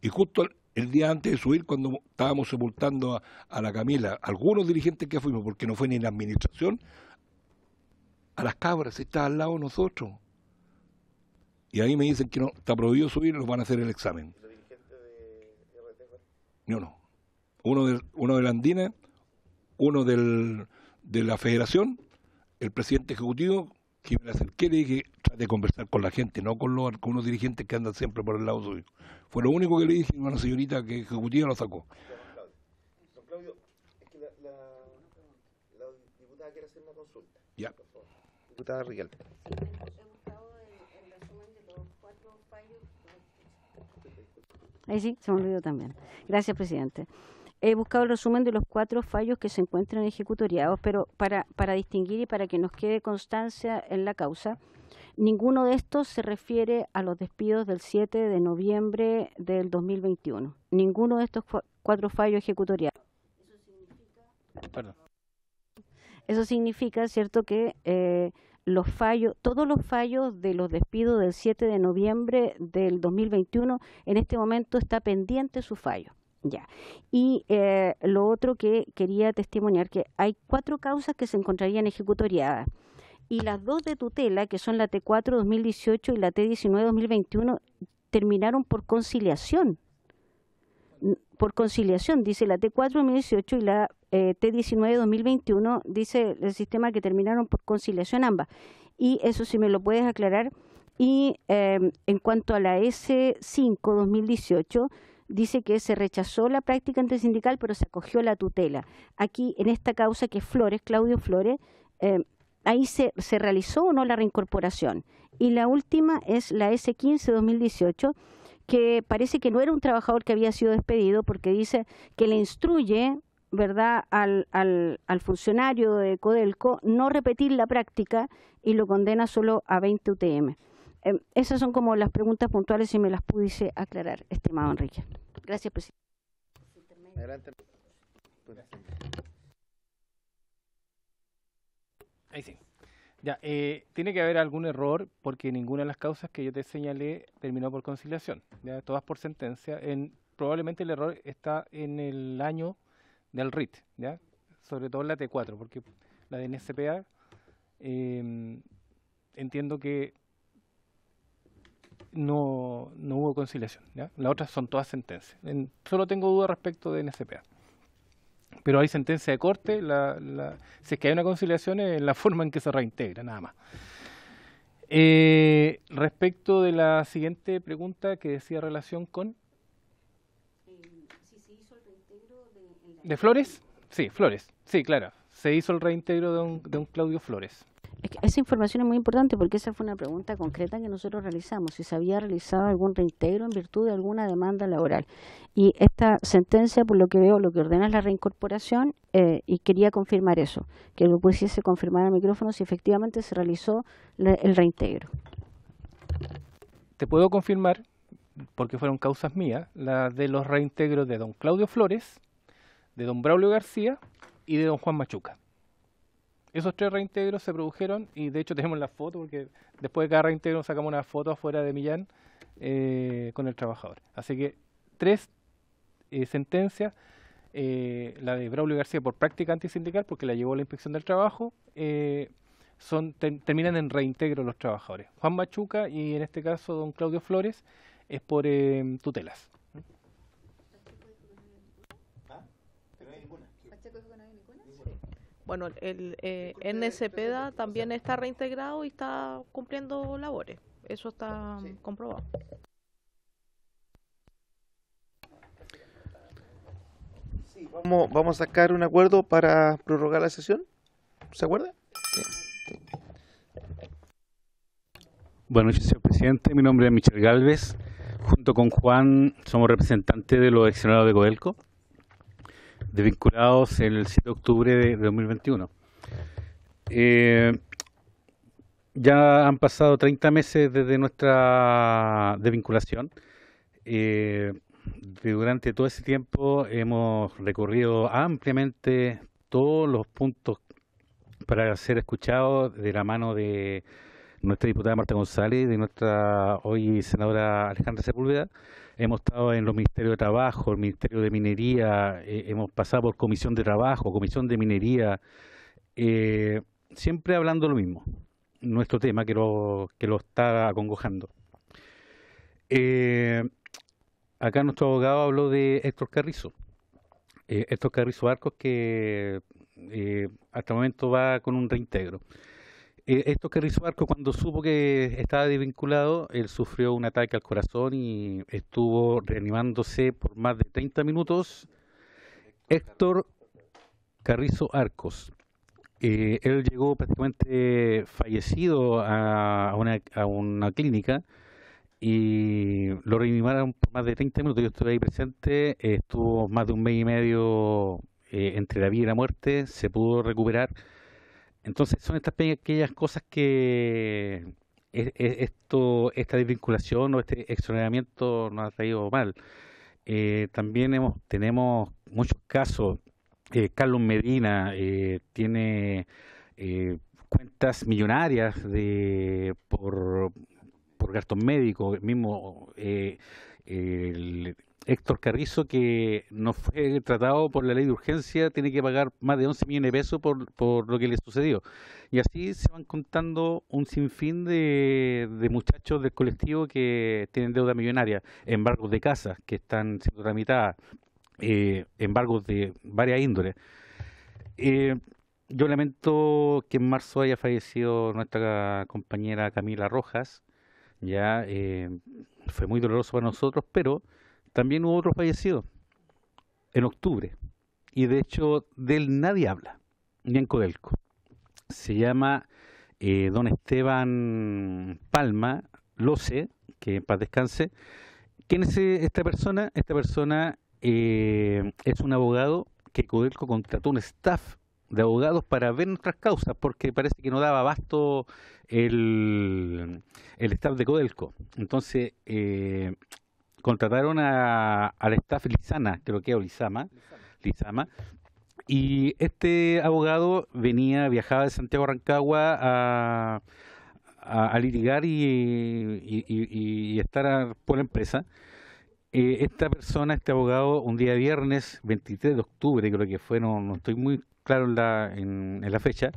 y justo el, día antes de subir, cuando estábamos sepultando a, la Camila, algunos dirigentes que fuimos, porque no fue ni la administración, a las cabras, está al lado de nosotros. Y ahí me dicen que no, está prohibido subir, nos van a hacer el examen. ¿Los dirigentes de RT? No, no. Uno de, uno de la Andina, uno de la Federación el presidente ejecutivo, Jiménez quiere que trate de conversar con la gente, no con, los, dirigentes que andan siempre por el lado suyo. Fue lo único que le dije a una señorita que ejecutiva lo sacó. Don Claudio, es que la, diputada quiere hacer una consulta. Ya. Diputada Riel. Ahí sí, se me olvidó también. Gracias, presidente he buscado el resumen de los cuatro fallos que se encuentran ejecutoriados, pero para, para distinguir y para que nos quede constancia en la causa, ninguno de estos se refiere a los despidos del 7 de noviembre del 2021. Ninguno de estos cuatro fallos ejecutoriados. Eso significa, Perdón. Eso significa ¿cierto?, que eh, los fallos, todos los fallos de los despidos del 7 de noviembre del 2021, en este momento está pendiente su fallo. Ya. Y eh, lo otro que quería testimoniar, que hay cuatro causas que se encontrarían ejecutoriadas. Y las dos de tutela, que son la T4 2018 y la T19 2021, terminaron por conciliación. Por conciliación, dice la T4 2018 y la eh, T19 2021, dice el sistema que terminaron por conciliación ambas. Y eso si me lo puedes aclarar. Y eh, en cuanto a la S5 2018, dice que se rechazó la práctica antisindical, pero se acogió la tutela. Aquí, en esta causa que es Flores, Claudio Flores, eh, ahí se, realizó o no la reincorporación. Y la última es la S15-2018, que parece que no era un trabajador que había sido despedido porque dice que le instruye verdad al, al, funcionario de Codelco no repetir la práctica y lo condena solo a 20 UTM. Em, esas son como las preguntas puntuales si me las pudiese aclarar, estimado Enrique. Gracias, presidente. Ahí Ya, eh, tiene que haber algún error porque ninguna de las causas que yo te señalé terminó por conciliación, todas por sentencia. probablemente el error está en el año del RIT, ya, sobre todo la T4, porque la de NSPA em, entiendo que no, no hubo conciliación. la Las otras son todas sentencias. solo tengo dudas respecto de NCPA. Pero hay sentencia de corte, la, si es que hay una conciliación es la (laughs) forma en que se reintegra, nada más. Eh, respecto de la siguiente pregunta que decía relación con... Eh, ¿De Flores? Sí, Flores. Sí, claro se hizo el reintegro de un, Claudio Flores. esa información es muy importante porque esa fue una pregunta concreta que nosotros realizamos, si se había realizado algún reintegro en virtud de alguna demanda laboral. Y esta sentencia, por lo que veo, lo que ordena es la reincorporación eh, y quería confirmar eso, que lo pudiese confirmar al micrófono si efectivamente se realizó el reintegro. Te puedo confirmar, porque fueron causas mías, la de los reintegros de don Claudio Flores, de don Braulio García y de don Juan Machuca. Esos tres reintegros se produjeron y de hecho tenemos la foto porque después de cada reintegro sacamos una foto afuera de Millán eh, con el trabajador. Así que tres eh, sentencias, eh, la de Braulio García por práctica antisindical porque la llevó la inspección del trabajo, son terminan en reintegro los trabajadores. Juan Machuca y en este caso don Claudio Flores es por tutelas. Bueno, el eh, también está reintegrado y está cumpliendo labores. Eso está comprobado. vamos, a sacar un acuerdo para prorrogar la sesión. ¿Se acuerda? Sí. Buenas noches, señor presidente. Mi nombre es Michel Galvez. Junto con Juan somos representantes de los accionados de Codelco desvinculados el 7 de octubre de 2021. Eh, ya han pasado 30 meses desde nuestra desvinculación. Eh, durante todo ese tiempo hemos recorrido ampliamente todos los puntos para ser escuchados de la mano de nuestra diputada Marta González y de nuestra hoy senadora Alejandra Sepúlveda hemos estado en los ministerios de trabajo, el ministerio de minería, eh, hemos pasado por comisión de trabajo, comisión de minería, eh, siempre hablando lo mismo, nuestro tema que lo, que lo está acongojando. Eh, acá nuestro abogado habló de Héctor Carrizo. Héctor Carrizo Arcos que hasta el momento va con un reintegro. Eh, esto Carrizo Arcos, cuando supo que estaba desvinculado, él sufrió un ataque al corazón y estuvo reanimándose por más de 30 minutos. Héctor Carrizo Arcos. Eh, él llegó prácticamente fallecido a una, clínica y lo reanimaron por más de 30 minutos. Yo estuve ahí presente, estuvo más de un mes y medio eh, entre la vida y la muerte, se pudo recuperar entonces son estas aquellas cosas que e, e, esto, esta desvinculación o este exoneramiento nos ha traído mal. Eh, también hemos, tenemos muchos casos. Eh, Carlos Medina eh, tiene cuentas millonarias de por por gastos médicos, mismo Héctor Carrizo, que no fue tratado por la ley de urgencia, tiene que pagar más de 11 millones de pesos por, lo que le sucedió. Y así se van contando un sinfín de, muchachos del colectivo que tienen deuda millonaria, embargos de casas que están siendo tramitadas, eh, embargos de varias índoles. Eh, yo lamento que en marzo haya fallecido nuestra compañera Camila Rojas. Ya eh, fue muy doloroso para nosotros, pero también hubo otro fallecido en octubre. Y de hecho, de él nadie habla, ni en Codelco. Se llama eh, don Esteban Palma lo sé, que en paz descanse. ¿Quién es eh, esta persona? Esta persona eh, es un abogado que Codelco contrató un staff de abogados para ver nuestras causas, porque parece que no daba abasto el, el staff de Codelco. Entonces, contrataron a, al staff Lizana, creo que, o Lizama, y este abogado venía, viajaba de Santiago Rancagua a, a, litigar y, estar por la empresa. Eh, esta persona, este abogado, un día viernes 23 de octubre, creo que fue, no, estoy muy claro en la, fecha,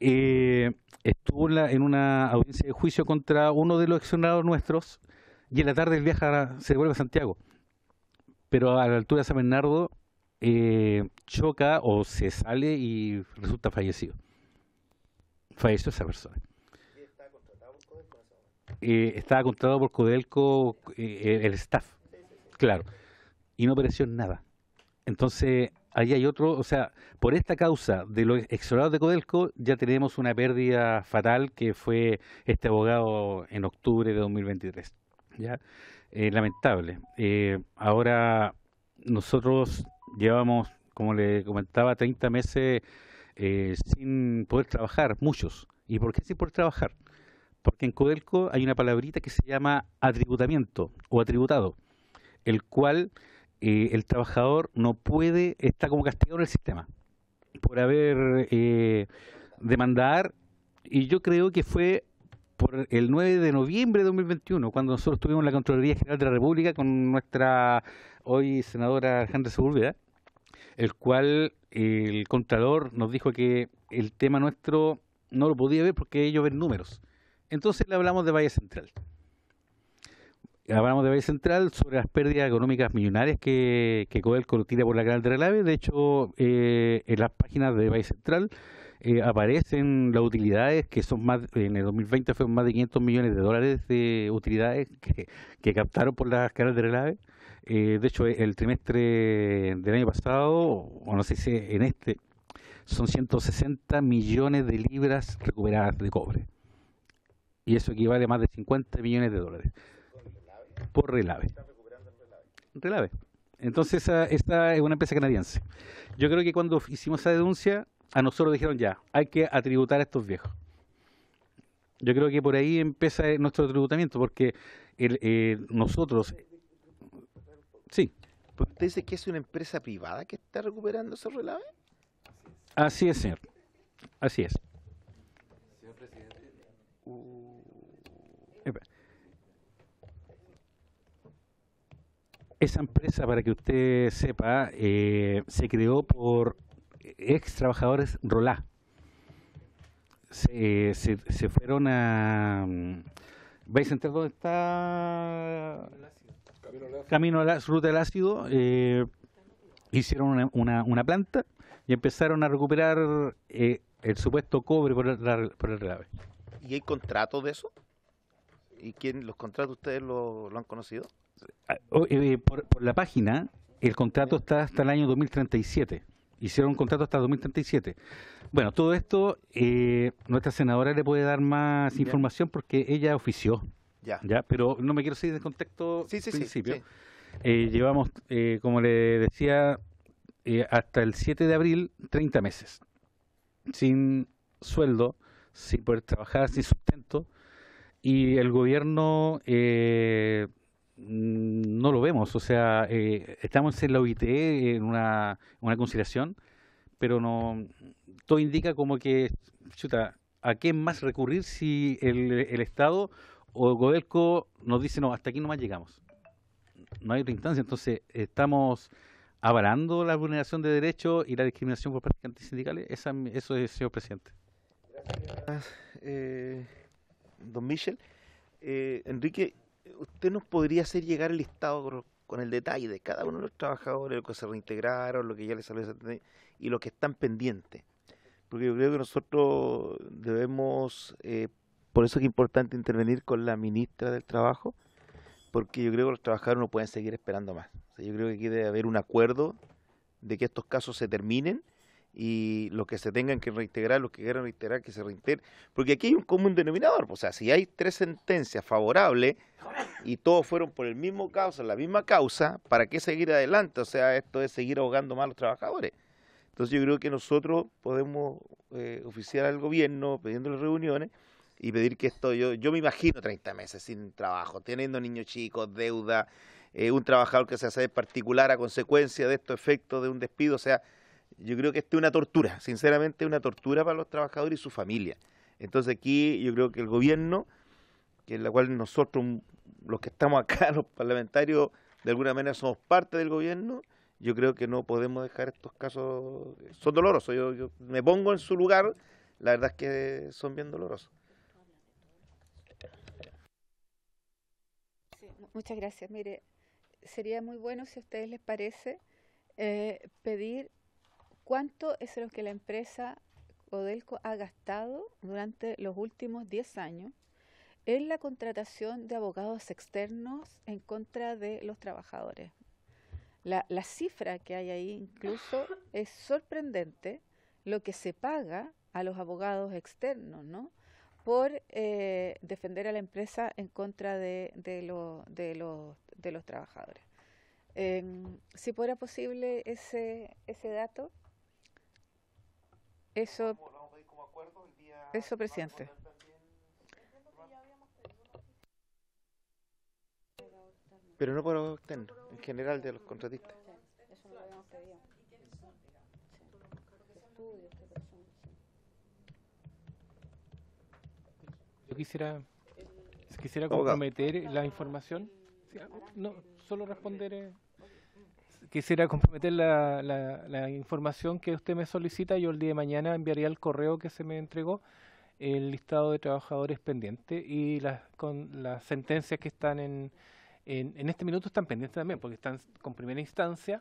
eh, estuvo en, en, una audiencia de juicio contra uno de los accionados nuestros, y en la tarde el viaja, se vuelve a Santiago. Pero a la altura de San Bernardo eh, choca o se sale y resulta fallecido. Falleció esa persona. Eh, ¿Estaba contratado por Codelco? estaba eh, contratado por Codelco el staff, claro. Y no apareció nada. Entonces, ahí hay otro, o sea, por esta causa de los exorados de Codelco ya tenemos una pérdida fatal que fue este abogado en octubre de 2023 ya eh, lamentable. Eh, ahora nosotros llevamos, como le comentaba, 30 meses eh, sin poder trabajar, muchos. ¿Y por qué sin poder trabajar? Porque en Codelco hay una palabrita que se llama atributamiento o atributado, el cual el trabajador no puede, está como castigado en el sistema por haber demandar, y yo creo que fue por el 9 de noviembre de 2021, cuando nosotros tuvimos la Contraloría General de la República con nuestra hoy senadora Alejandra Sepúlveda, el cual el contador nos dijo que el tema nuestro no lo podía ver porque ellos ven números. Entonces le hablamos de Valle Central. Hablamos de Valle Central sobre las pérdidas económicas millonarias que, que el tira por la canal de relave. De hecho, eh, en las páginas de Valle Central eh, aparecen las utilidades, que son más, en el 2020 fueron más de 500 millones de dólares de utilidades que, captaron por las caras de Relave. Eh, de hecho, eh, el trimestre del año pasado, o no sé si en este, son 160 millones de libras recuperadas de cobre. Y eso equivale a más de 50 millones de dólares. Por relave. Relave. Entonces, esta es una empresa canadiense. Yo creo que cuando hicimos esa denuncia, a nosotros dijeron ya, hay que atributar a estos viejos. Yo creo que por ahí empieza nuestro tributamiento, porque eh, nosotros... Sí. ¿Usted dice que es una empresa privada que está recuperando esos relaves? Así es, señor. Así es. Señor uh. presidente. Esa empresa, para que usted sepa, eh, se creó por ex trabajadores Rolá. Se, fueron a... Mm, ¿Vais a dónde está? Camino a la ruta del ácido. Eh, hicieron una, planta y empezaron a recuperar eh, el supuesto cobre por el, por el relave. ¿Y hay contratos de eso? ¿Y quién los contratos ustedes lo, han conocido? Ah, eh, por, por, la página, el contrato está hasta el año 2037 hicieron un contrato hasta 2037. Bueno, todo esto, eh, nuestra senadora le puede dar más información porque ella ofició. Ya. Pero no me quiero seguir del contexto sí, sí, principio. Sí, eh, llevamos, eh, como le decía, hasta el 7 de abril, 30 meses sin sueldo, sin poder trabajar, sin sustento. Y el gobierno Mm, no lo vemos. O sea, eh, estamos en la OIT, en una, una conciliación, pero no todo indica como que, chuta, ¿a qué más recurrir si el, el Estado o Godelco nos dice, no, hasta aquí nomás llegamos? No hay otra instancia. Entonces, estamos avalando la vulneración de derechos y la discriminación por parte antisindicales. eso es, señor presidente. Gracias, eh, don Michel. Eh, Enrique, usted nos podría hacer llegar el listado con, el detalle de cada uno de los trabajadores, los que se reintegraron, lo que ya les salió y los que están pendientes. Porque yo creo que nosotros debemos, eh, por eso es importante intervenir con la ministra del Trabajo, porque yo creo que los trabajadores no pueden seguir esperando más. yo creo que aquí debe haber un acuerdo de que estos casos se terminen y los que se tengan que reintegrar, los que quieran reintegrar, que se reintegren. Porque aquí hay un común denominador. O sea, si hay tres sentencias favorables y todos fueron por el mismo causa, la misma causa, ¿para qué seguir adelante? O sea, esto es seguir ahogando más a los trabajadores. Entonces yo creo que nosotros podemos eh, oficiar al gobierno pidiéndole reuniones y pedir que esto, yo, yo me imagino 30 meses sin trabajo, teniendo niños chicos, deuda, eh, un trabajador que se hace particular a consecuencia de estos efectos de un despido, o sea, yo creo que esto es una tortura, sinceramente una tortura para los trabajadores y su familia. Entonces aquí yo creo que el gobierno, que en la cual nosotros, los que estamos acá, (laughs) los parlamentarios, de alguna manera somos parte del gobierno, yo creo que no podemos dejar estos casos, son dolorosos, yo, me pongo en su lugar, la verdad es que son bien dolorosos. muchas gracias. Mire, sería muy bueno, si a ustedes les parece, eh, pedir ¿Cuánto es lo que la empresa Odelco ha gastado durante los últimos 10 años en la contratación de abogados externos en contra de los trabajadores? La, cifra que hay ahí incluso es sorprendente lo que se paga a los abogados externos, ¿no? por eh, defender a la empresa en contra de, los, trabajadores. Em, si fuera posible ese dato. Eso, eso presidente. Pero no por obtener, en general de los contratistas. Yo quisiera, quisiera comprometer la información. No, solo responder. Eh, quisiera (laughs) comprometer la, información que usted me solicita. Yo el día de mañana enviaría el correo que se me entregó el listado de trabajadores pendientes y las, con las sentencias que están en, este minuto están pendientes también, porque están con primera instancia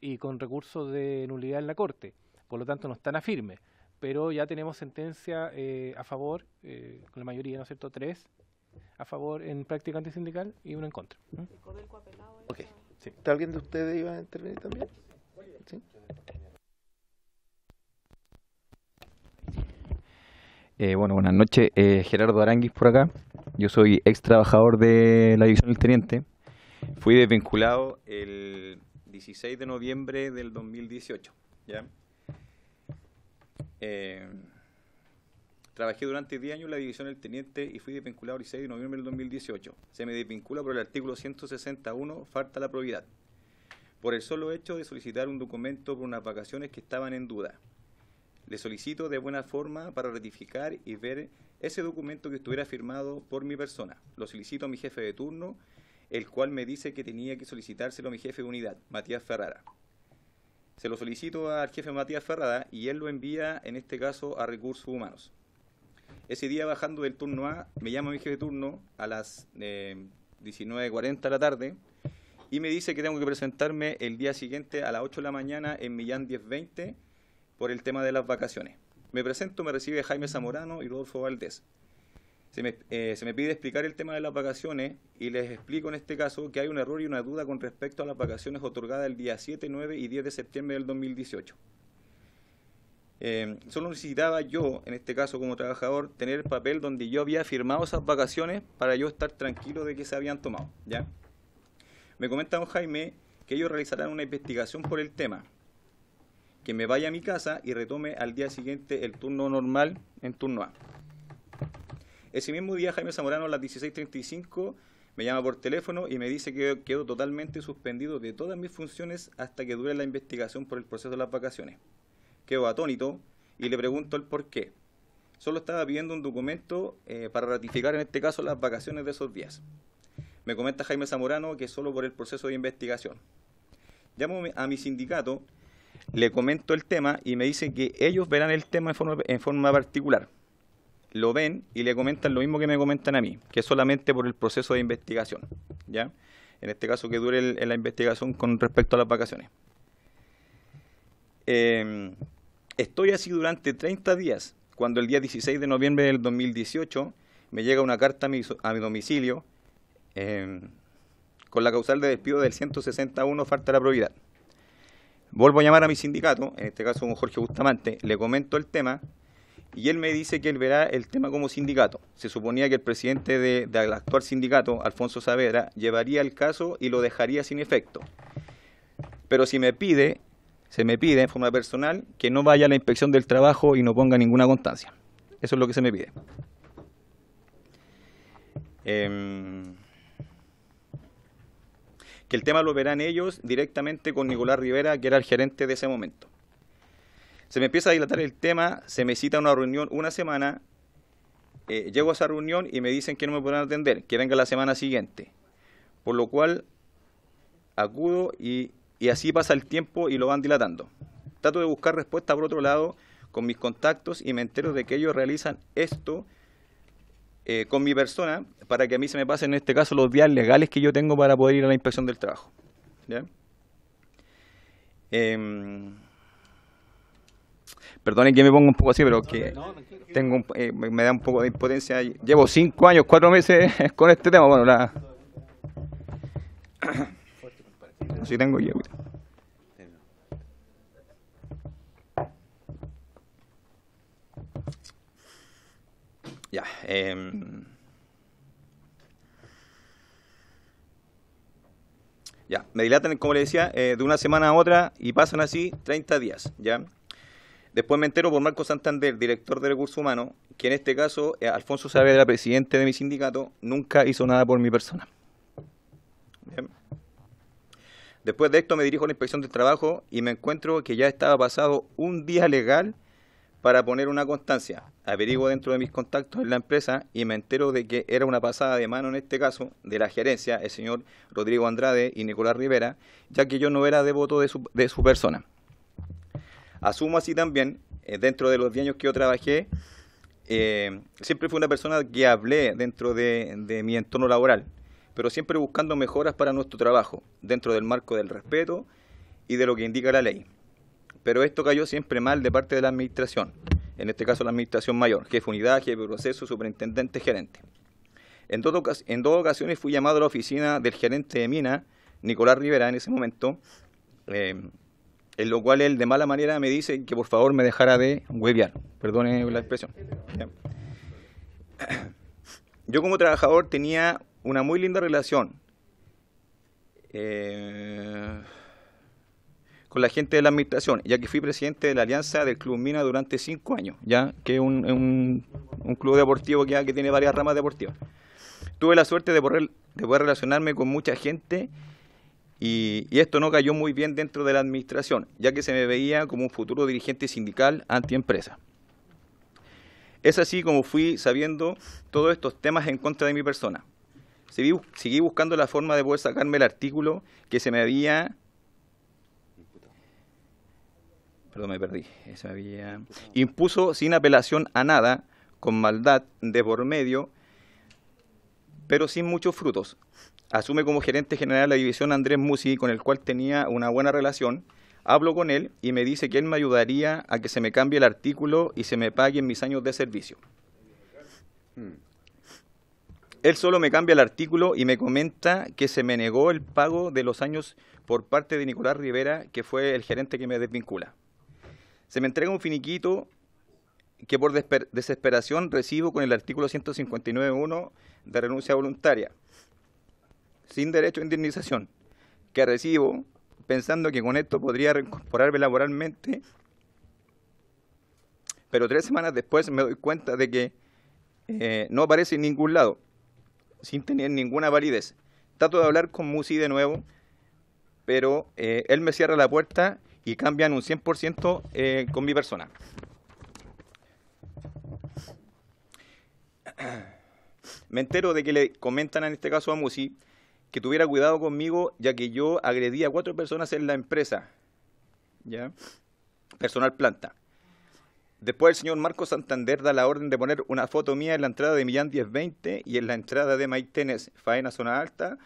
y con recursos de nulidad en la Corte. Por lo tanto, no están a firme. Pero ya tenemos sentencia eh, a favor, eh, con la mayoría, ¿no es cierto? Tres a favor en práctica antisindical y uno en contra. ¿Mm? ¿Alguien de ustedes iba a intervenir también? Eh, bueno, buenas noches. Eh, Gerardo Aranguis por acá. Yo soy ex trabajador de la división del Teniente. Fui desvinculado el 16 de noviembre del 2018. ¿ya? Eh, Trabajé durante 10 años en la división del teniente y fui desvinculado el 6 de noviembre del 2018. Se me desvincula por el artículo 161, falta la probidad, por el solo hecho de solicitar un documento por unas vacaciones que estaban en duda. Le solicito de buena forma para ratificar y ver ese documento que estuviera firmado por mi persona. Lo solicito a mi jefe de turno, el cual me dice que tenía que solicitárselo a mi jefe de unidad, Matías Ferrara. Se lo solicito al jefe Matías Ferrara y él lo envía, en este caso, a Recursos Humanos. Ese día bajando del turno A, me llama mi jefe de turno a las eh, 19.40 de la tarde y me dice que tengo que presentarme el día siguiente a las 8 de la mañana en Millán 1020 por el tema de las vacaciones. Me presento, me recibe Jaime Zamorano y Rodolfo Valdés. Se me, eh, se me, pide explicar el tema de las vacaciones y les explico en este caso que hay un error y una duda con respecto a las vacaciones otorgadas el día 7, 9 y 10 de septiembre del 2018. Eh, solo necesitaba yo, en este caso como trabajador, tener el papel donde yo había firmado esas vacaciones para yo estar tranquilo de que se habían tomado. ¿ya? Me comenta don Jaime que ellos realizarán una investigación por el tema, que me vaya a mi casa y retome al día siguiente el turno normal en turno A. Ese mismo día Jaime Zamorano a las 16.35 me llama por teléfono y me dice que quedo totalmente suspendido de todas mis funciones hasta que dure la investigación por el proceso de las vacaciones quedo atónito y le pregunto el por qué. Solo estaba pidiendo un documento eh, para ratificar en este caso las vacaciones de esos días. Me comenta Jaime Zamorano que solo por el proceso de investigación. Llamo a mi sindicato, le comento el tema y me dice que ellos verán el tema en forma, particular. Lo ven y le comentan lo mismo que me comentan a mí, que es solamente por el proceso de investigación. ¿ya? En este caso que dure la investigación con respecto a las vacaciones. Eh, Estoy así durante 30 días, cuando el día 16 de noviembre del 2018 me llega una carta a mi, domicilio em, con la causal de despido del 161 falta de la probidad. Vuelvo a llamar a mi sindicato, en este caso con Jorge Bustamante, le comento el tema y él me dice que él verá el tema como sindicato. Se suponía que el presidente del actual sindicato, Alfonso Saavedra, llevaría el caso y lo dejaría sin efecto. Pero si me pide se me pide en forma personal que no vaya a la inspección del trabajo y no ponga ninguna constancia. Eso es lo que se me pide. Em, que el tema lo verán ellos directamente con Nicolás Rivera, que era el gerente de ese momento. Se me empieza a dilatar el tema, se me cita una reunión una semana, eh, llego a esa reunión y me dicen que no me podrán atender, que venga la semana siguiente. Por lo cual acudo y y así pasa el tiempo y lo van dilatando. Trato de buscar respuesta por otro lado con mis contactos y me entero de que ellos realizan esto eh, con mi persona para que a mí se me pasen en este caso los días legales que yo tengo para poder ir a la inspección del trabajo. Em, perdonen que me ponga un poco así, pero que tengo eh, me da un poco de impotencia. Llevo cinco años, cuatro meses (laughs) con este tema. Bueno, la... (clears throat) No tengo yo. Ya. Em, ya, me dilatan, como le decía, eh, de una semana a otra y pasan así 30 días, ¿ya? Después me entero por Marco Santander, director de Recursos Humanos, que en este caso, Alfonso eh, Alfonso Saavedra, presidente de mi sindicato, nunca hizo nada por mi persona. Después de esto me dirijo a la inspección del trabajo y me encuentro que ya estaba pasado un día legal para poner una constancia. Averiguo dentro de mis contactos en la empresa y me entero de que era una pasada de mano en este caso de la gerencia, el señor Rodrigo Andrade y Nicolás Rivera, ya que yo no era devoto de su, persona. Asumo así también, eh, dentro de los 10 años que yo trabajé, eh, siempre fui una persona que hablé dentro de mi entorno laboral pero siempre buscando mejoras para nuestro trabajo, dentro del marco del respeto y de lo que indica la ley. Pero esto cayó siempre mal de parte de la administración, en este caso la administración mayor, jefe unidad, jefe de proceso, superintendente, gerente. En, en dos ocasiones fui llamado a la oficina del gerente de mina, Nicolás Rivera, en ese momento, em, en lo cual él de mala manera me dice que por favor me dejara de hueviar. perdone la expresión. (clears throat) Yo como trabajador tenía una muy linda relación eh, con la gente de la administración, ya que fui presidente de la alianza del Club Mina durante cinco años, ya que es un, club deportivo que, tiene varias ramas deportivas. Tuve la suerte de poder, de poder relacionarme con mucha gente y, y, esto no cayó muy bien dentro de la administración, ya que se me veía como un futuro dirigente sindical antiempresa. Es así como fui sabiendo todos estos temas en contra de mi persona seguí, buscando la forma de poder sacarme el artículo que se me había perdón, me perdí, eh, impuso sin apelación a nada, con maldad de por medio, pero sin muchos frutos. Asume como gerente general la división Andrés Musi, con el cual tenía una buena relación. Hablo con él y me dice que él me ayudaría a que se me cambie el artículo y se me paguen mis años de servicio. Hmm. Él solo me cambia el artículo y me comenta que se me negó el pago de los años por parte de Nicolás Rivera, que fue el gerente que me desvincula. Se me entrega un finiquito que por desesperación recibo con el artículo 159.1 de renuncia voluntaria, sin derecho a indemnización, que recibo pensando que con esto podría reincorporarme laboralmente, pero tres semanas después me doy cuenta de que eh, no aparece en ningún lado sin tener ninguna validez. Trato de hablar con Musi de nuevo, pero eh, él me cierra la puerta y cambian un 100% eh, con mi persona. (clears throat) Me entero de que le comentan en este caso a Musi que tuviera cuidado conmigo ya que yo agredí a cuatro personas en la empresa, ¿ya? Personal planta. Después el señor Marco Santander da la orden de poner una foto mía en la entrada de Millán 1020 y en la entrada de Maitenes, Faena Zona Alta,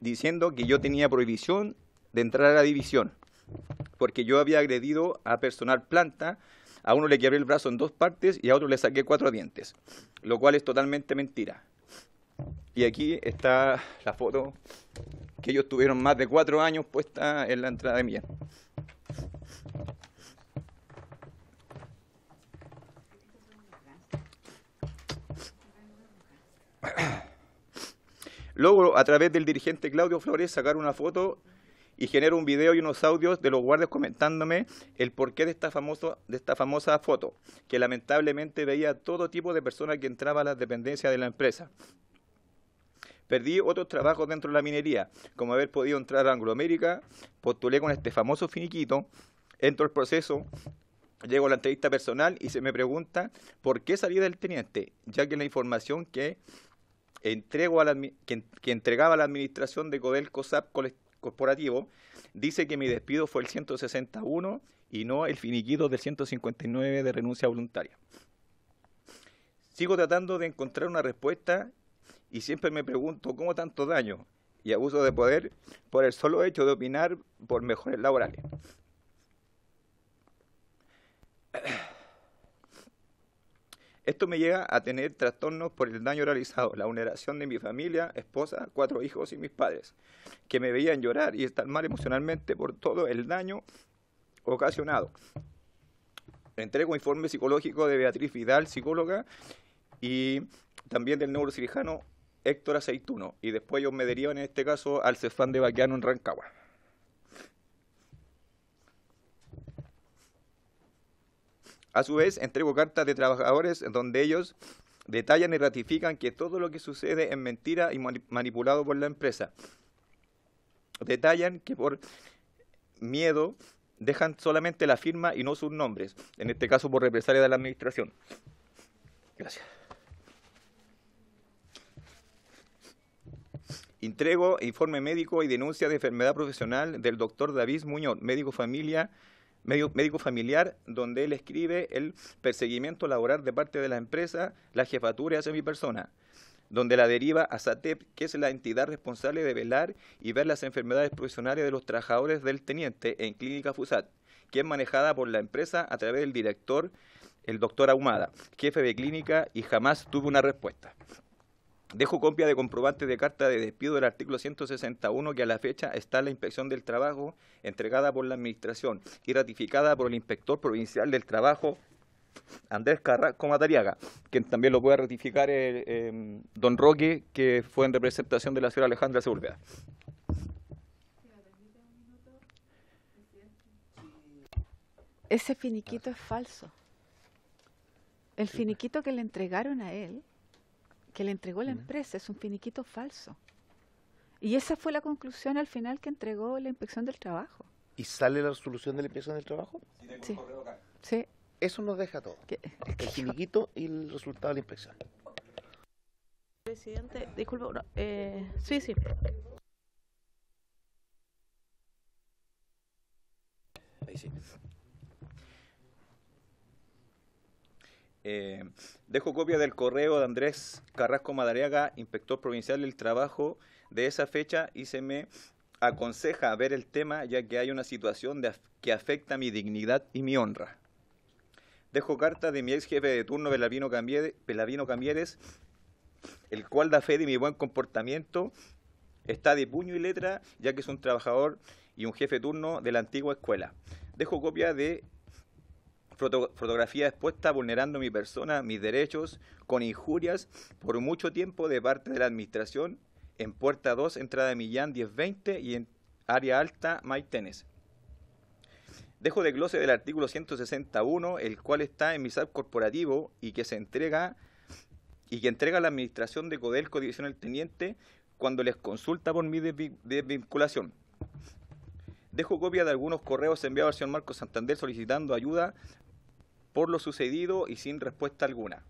diciendo que yo tenía prohibición de entrar a la división, porque yo había agredido a personal planta, a uno le quebré el brazo en dos partes y a otro le saqué cuatro dientes, lo cual es totalmente mentira. Y aquí está la foto que ellos tuvieron más de cuatro años puesta en la entrada de Millán. (clears throat) Luego, a través del dirigente Claudio Flores sacar una foto y genero un video y unos audios de los guardias comentándome el porqué de esta, de esta famosa foto, que lamentablemente veía todo tipo de personas que entraba a las dependencias de la empresa. Perdí otros trabajos dentro de la minería, como haber podido entrar a Angloamérica, postulé con este famoso finiquito, entro al proceso, llego a la entrevista personal y se me pregunta por qué salí del teniente, ya que la información que entrego a la, que, entregaba la administración de Codelco SAP Corporativo, dice que mi despido fue el 161 y no el finiquito del 159 de renuncia voluntaria. Sigo tratando de encontrar una respuesta y siempre me pregunto cómo tanto daño y abuso de poder por el solo hecho de opinar por mejores laborales. Esto me llega a tener trastornos por el daño realizado, la vulneración de mi familia, esposa, cuatro hijos y mis padres, que me veían llorar y estar mal emocionalmente por todo el daño ocasionado. Entrego informe psicológico de Beatriz Vidal, psicóloga, y también del neurocirujano Héctor Aceituno. Y después yo me derivan en este caso al Cefán de Baquiano en Rancagua. A su vez, entrego cartas de trabajadores donde ellos detallan y ratifican que todo lo que sucede es mentira y manipulado por la empresa. Detallan que por miedo dejan solamente la firma y no sus nombres, en este caso por represalia de la administración. Gracias. Entrego informe médico y denuncia de enfermedad profesional del doctor David Muñoz, médico familia médico familiar, donde él escribe el perseguimiento laboral de parte de la empresa, la jefatura hacia mi persona donde la deriva a SATEP, que es la entidad responsable de velar y ver las enfermedades profesionales de los trabajadores del teniente en Clínica FUSAT, que es manejada por la empresa a través del director, el doctor Ahumada, jefe de clínica, y jamás tuvo una respuesta. Dejo copia de comprobante de carta de despido del artículo 161 que a la fecha está en la inspección del trabajo entregada por la Administración y ratificada por el inspector provincial del trabajo Andrés Carrasco Matariaga, quien también lo puede ratificar el, eh, em, don Roque, que fue en representación de la señora Alejandra Sepúlveda. Ese finiquito es falso. El finiquito que le entregaron a él que le entregó la empresa, es un finiquito falso. Y esa fue la conclusión al final que entregó la inspección del trabajo. ¿Y sale la resolución de la inspección del trabajo? Sí. Eso nos deja todo. El finiquito y el resultado de la inspección. Presidente, disculpe, eh, sí, sí. Eh, dejo copia del correo de Andrés Carrasco Madariaga, inspector provincial del trabajo, de esa fecha y se me aconseja ver el tema ya que hay una situación que afecta mi dignidad y mi honra. Dejo carta de mi ex jefe de turno, Pelavino Cambieres el cual da fe de mi buen comportamiento, está de puño y letra, ya que es un trabajador y un jefe de turno de la antigua escuela. Dejo copia de fotografía expuesta vulnerando mi persona, mis derechos, con injurias por mucho tiempo de parte de la administración en puerta 2, entrada de Millán 1020 y en área alta Maitenes. Dejo de glose del artículo 161, el cual está en mi SAP corporativo y que se entrega y que entrega la administración de Codelco División del Teniente cuando les consulta por mi desvinculación. Dejo copia de algunos correos enviados al señor Marco Santander solicitando ayuda por lo sucedido y sin respuesta alguna.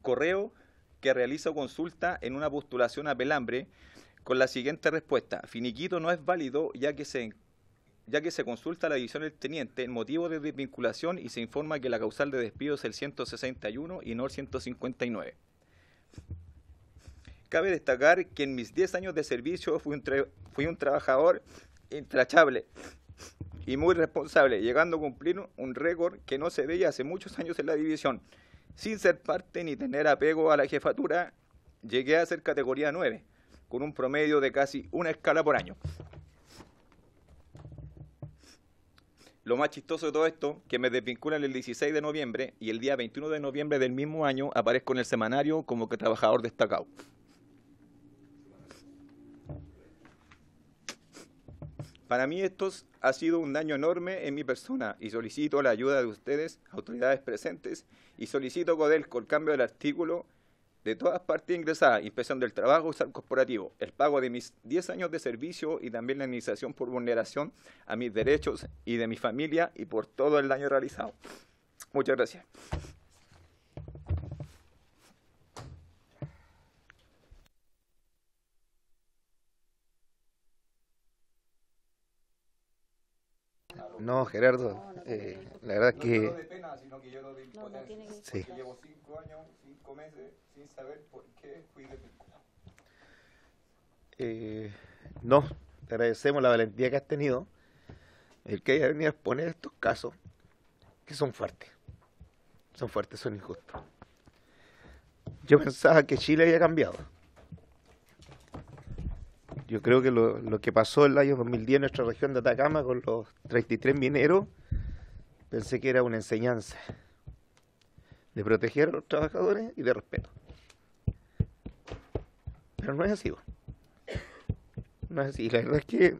Correo que realiza consulta en una postulación a Pelambre con la siguiente respuesta. Finiquito no es válido ya que se, ya que se consulta a la división del teniente en motivo de desvinculación y se informa que la causal de despido es el 161 y no el 159. Cabe destacar que en mis 10 años de servicio fui un, fui un trabajador intrachable y muy responsable, llegando a cumplir un récord que no se veía hace muchos años en la división. Sin ser parte ni tener apego a la jefatura, llegué a ser categoría 9, con un promedio de casi una escala por año. Lo más chistoso de todo esto, que me desvinculan el 16 de noviembre y el día 21 de noviembre del mismo año aparezco en el semanario como que trabajador destacado. Para mí esto ha sido un daño enorme en mi persona y solicito la ayuda de ustedes, autoridades presentes, y solicito Codelco el cambio del artículo de todas partes ingresadas, inspección del trabajo, sal corporativo, el pago de mis 10 años de servicio y también la indemnización por vulneración a mis derechos y de mi familia y por todo el daño realizado. Muchas gracias. No, Gerardo, eh, la verdad que... No de pena, sino que yo lo de impotencia. Sí. Llevo cinco años, cinco meses, sin saber por qué fui desvinculado. Eh, no, te agradecemos la valentía que has tenido, el que hayas venido a exponer estos casos, que son fuertes, son fuertes, son injustos. Yo pensaba que Chile había cambiado. Yo creo que lo, que pasó en el año 2010 en nuestra región de Atacama con los 33 mineros, pensé que era una enseñanza de proteger a los trabajadores y de respeto. Pero no es así. No es así. la verdad es que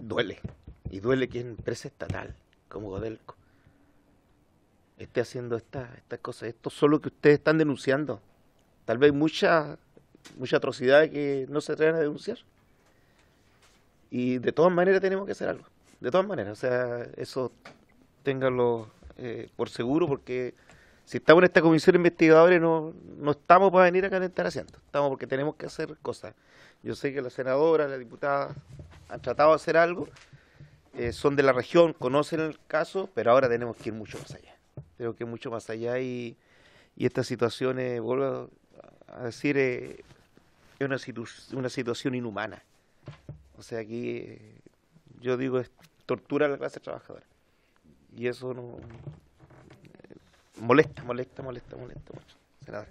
duele. Y duele que una empresa estatal como Godelco esté haciendo estas estas cosas. Esto solo que ustedes están denunciando. Tal vez muchas mucha atrocidad que no se atreven a denunciar. Y de todas maneras tenemos que hacer algo. De todas maneras, o sea, eso ténganlo eh, por seguro porque si estamos en esta comisión de investigadores no, no estamos para venir a calentar asientos, estamos porque tenemos que hacer cosas. Yo sé que la senadora, la diputada han tratado de hacer algo, eh, son de la región, conocen el caso, pero ahora tenemos que ir mucho más allá. Tenemos que mucho más allá y, y estas situaciones, vuelvo a decir, eh, una, situación inhumana. O sea, aquí eh, yo digo es tortura a la clase trabajadora. Y eso no eh, molesta, molesta, molesta, molesta mucho.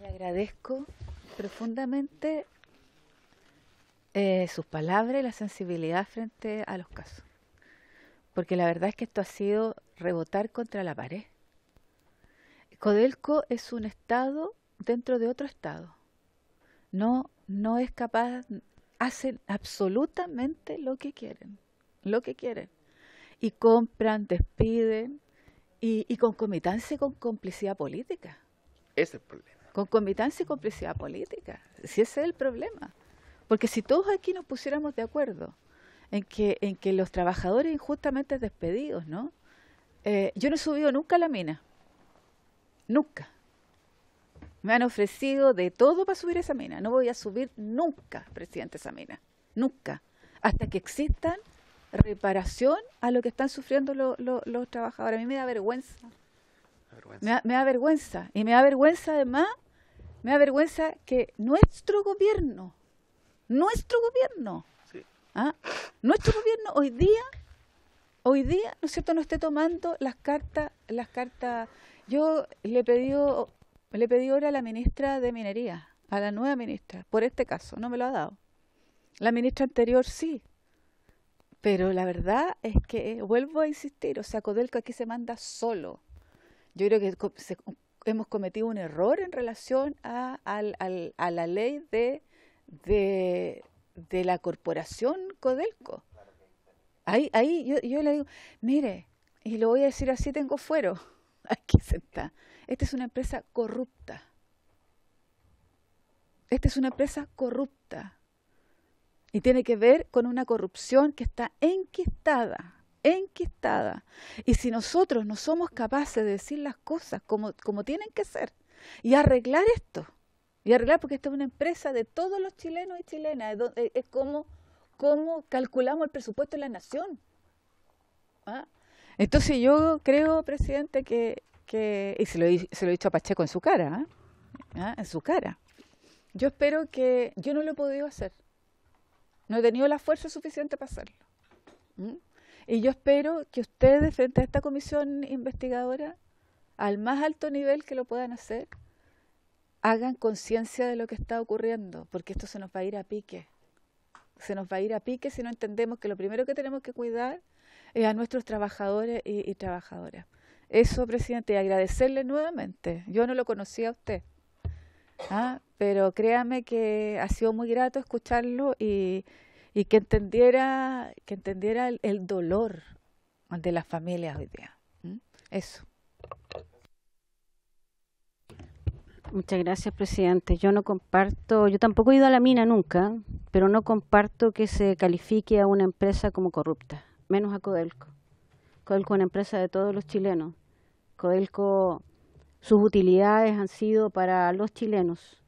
le agradezco profundamente eh, sus palabras y la sensibilidad frente a los casos. Porque la verdad es que esto ha sido rebotar contra la pared. Codelco es un estado dentro de otro estado no, no es capaz, hacen absolutamente lo que quieren, lo que quieren. Y compran, despiden, y, y con complicidad política. Ese es el problema. Concomitanse y complicidad política, si ese es el problema. Porque si todos aquí nos pusiéramos de acuerdo en que, en que los trabajadores injustamente despedidos, ¿no? Eh, yo no he subido nunca a la mina, nunca. Me han ofrecido de todo para subir esa mina. No voy a subir nunca, presidente, esa mina. Nunca. Hasta que existan reparación a lo que están sufriendo los trabajadores. A mí me da vergüenza. Me, da, vergüenza. Y me da vergüenza además, me da vergüenza que nuestro gobierno, nuestro gobierno, ¿ah? nuestro gobierno hoy día, hoy día, ¿no es cierto?, no esté tomando las cartas, las cartas. Yo le he pedido pues le pedí ahora a la ministra de Minería, a la nueva ministra, por este caso, no me lo ha dado. La ministra anterior sí, pero la verdad es que eh, vuelvo a insistir, o sea, Codelco aquí se manda solo. Yo creo que hemos cometido un error en relación a, la ley de, de, de, la corporación Codelco. Ahí, ahí yo le digo, mire, y lo voy a decir así, tengo fuero. (laughs) Aquí se está. Esta es una empresa corrupta. Esta es una empresa corrupta. Y tiene que ver con una corrupción que está enquistada, enquistada. Y si nosotros no somos capaces de decir las cosas como, como tienen que ser y arreglar esto, y arreglar porque esta es una empresa de todos los chilenos y chilenas, es, como, como, calculamos el presupuesto de la nación. ¿Ah? Entonces yo creo, presidente, que y se lo, he, se lo he dicho a Pacheco en su cara, ¿ah? ¿Ah? en su cara. Yo espero que yo no lo he podido hacer. No he tenido la fuerza suficiente para hacerlo. Y yo espero que ustedes, frente a esta comisión investigadora, al más alto nivel que lo puedan hacer, hagan conciencia de lo que está ocurriendo, porque esto se nos va a ir a pique. Se nos va a ir a pique si no entendemos que lo primero que tenemos que cuidar es a nuestros trabajadores y trabajadoras. Eso, presidente, y agradecerle nuevamente. Yo no lo conocía a usted, ¿ah? pero créame que ha sido muy grato escucharlo y, que entendiera, que entendiera el, dolor de las familias hoy día. Eso. Muchas gracias, presidente. Yo no comparto, yo tampoco he ido a la mina nunca, pero no comparto que se califique a una empresa como corrupta, menos a Codelco. Codelco es una empresa de todos los chilenos. Codelco, sus utilidades han sido para los chilenos.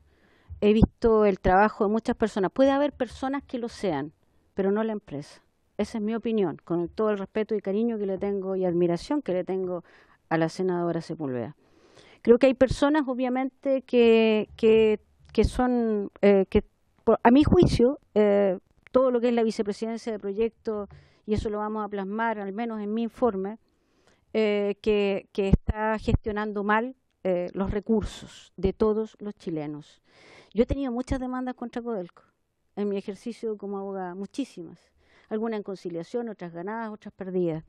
He visto el trabajo de muchas personas. Puede haber personas que lo sean, pero no la empresa. Esa es mi opinión, con todo el respeto y cariño que le tengo y admiración que le tengo a la senadora Sepúlveda. Creo que hay personas, obviamente, que, que, son, eh, que a mi juicio, eh, todo lo que es la vicepresidencia de proyectos y eso lo vamos a plasmar, al menos en mi informe, eh, que, está gestionando mal eh, los recursos de todos los chilenos. Yo he tenido muchas demandas contra Codelco en mi ejercicio como abogada, muchísimas. Algunas en conciliación, otras ganadas, otras perdidas.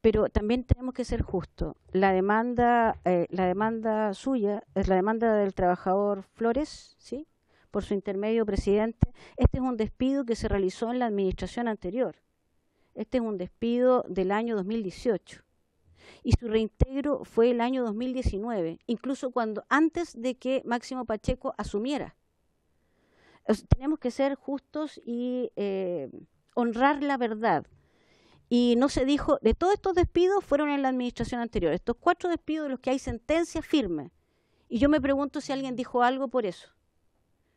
Pero también tenemos que ser justos. La demanda, eh, la demanda suya, es la demanda del trabajador Flores, ¿sí? por su intermedio presidente, este es un despido que se realizó en la administración anterior. Este es un despido del año 2018 y su reintegro fue el año 2019, incluso cuando antes de que Máximo Pacheco asumiera. tenemos que ser justos y eh, honrar la verdad. Y no se dijo, de todos estos despidos fueron en la administración anterior, estos cuatro despidos de los que hay sentencia firme. Y yo me pregunto si alguien dijo algo por eso.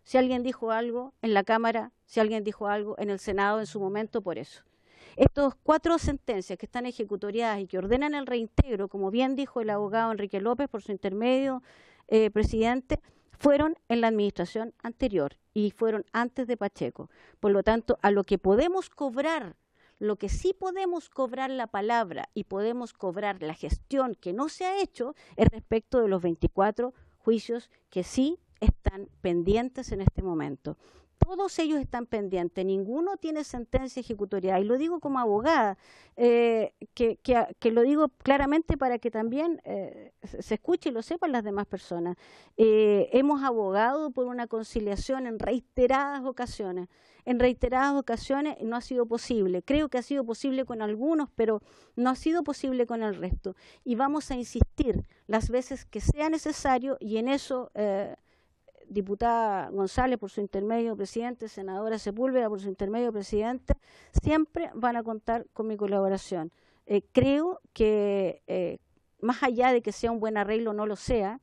Si alguien dijo algo en la Cámara, si alguien dijo algo en el Senado en su momento por eso. Estas cuatro sentencias que están ejecutoriadas y que ordenan el reintegro, como bien dijo el abogado Enrique López por su intermedio, eh, presidente, fueron en la administración anterior y fueron antes de Pacheco. Por lo tanto, a lo que podemos cobrar, lo que sí podemos cobrar la palabra y podemos cobrar la gestión que no se ha hecho es respecto de los 24 juicios que sí están pendientes en este momento todos ellos están pendientes, ninguno tiene sentencia ejecutoria. Y lo digo como abogada, eh, que, lo digo claramente para que también eh, se escuche y lo sepan las demás personas. Eh, hemos abogado por una conciliación en reiteradas ocasiones. En reiteradas ocasiones no ha sido posible. Creo que ha sido posible con algunos, pero no ha sido posible con el resto. Y vamos a insistir las veces que sea necesario y en eso diputada González por su intermedio presidente, senadora Sepúlveda por su intermedio presidente, siempre van a contar con mi colaboración. Eh, creo que, eh, más allá de que sea un buen arreglo o no lo sea,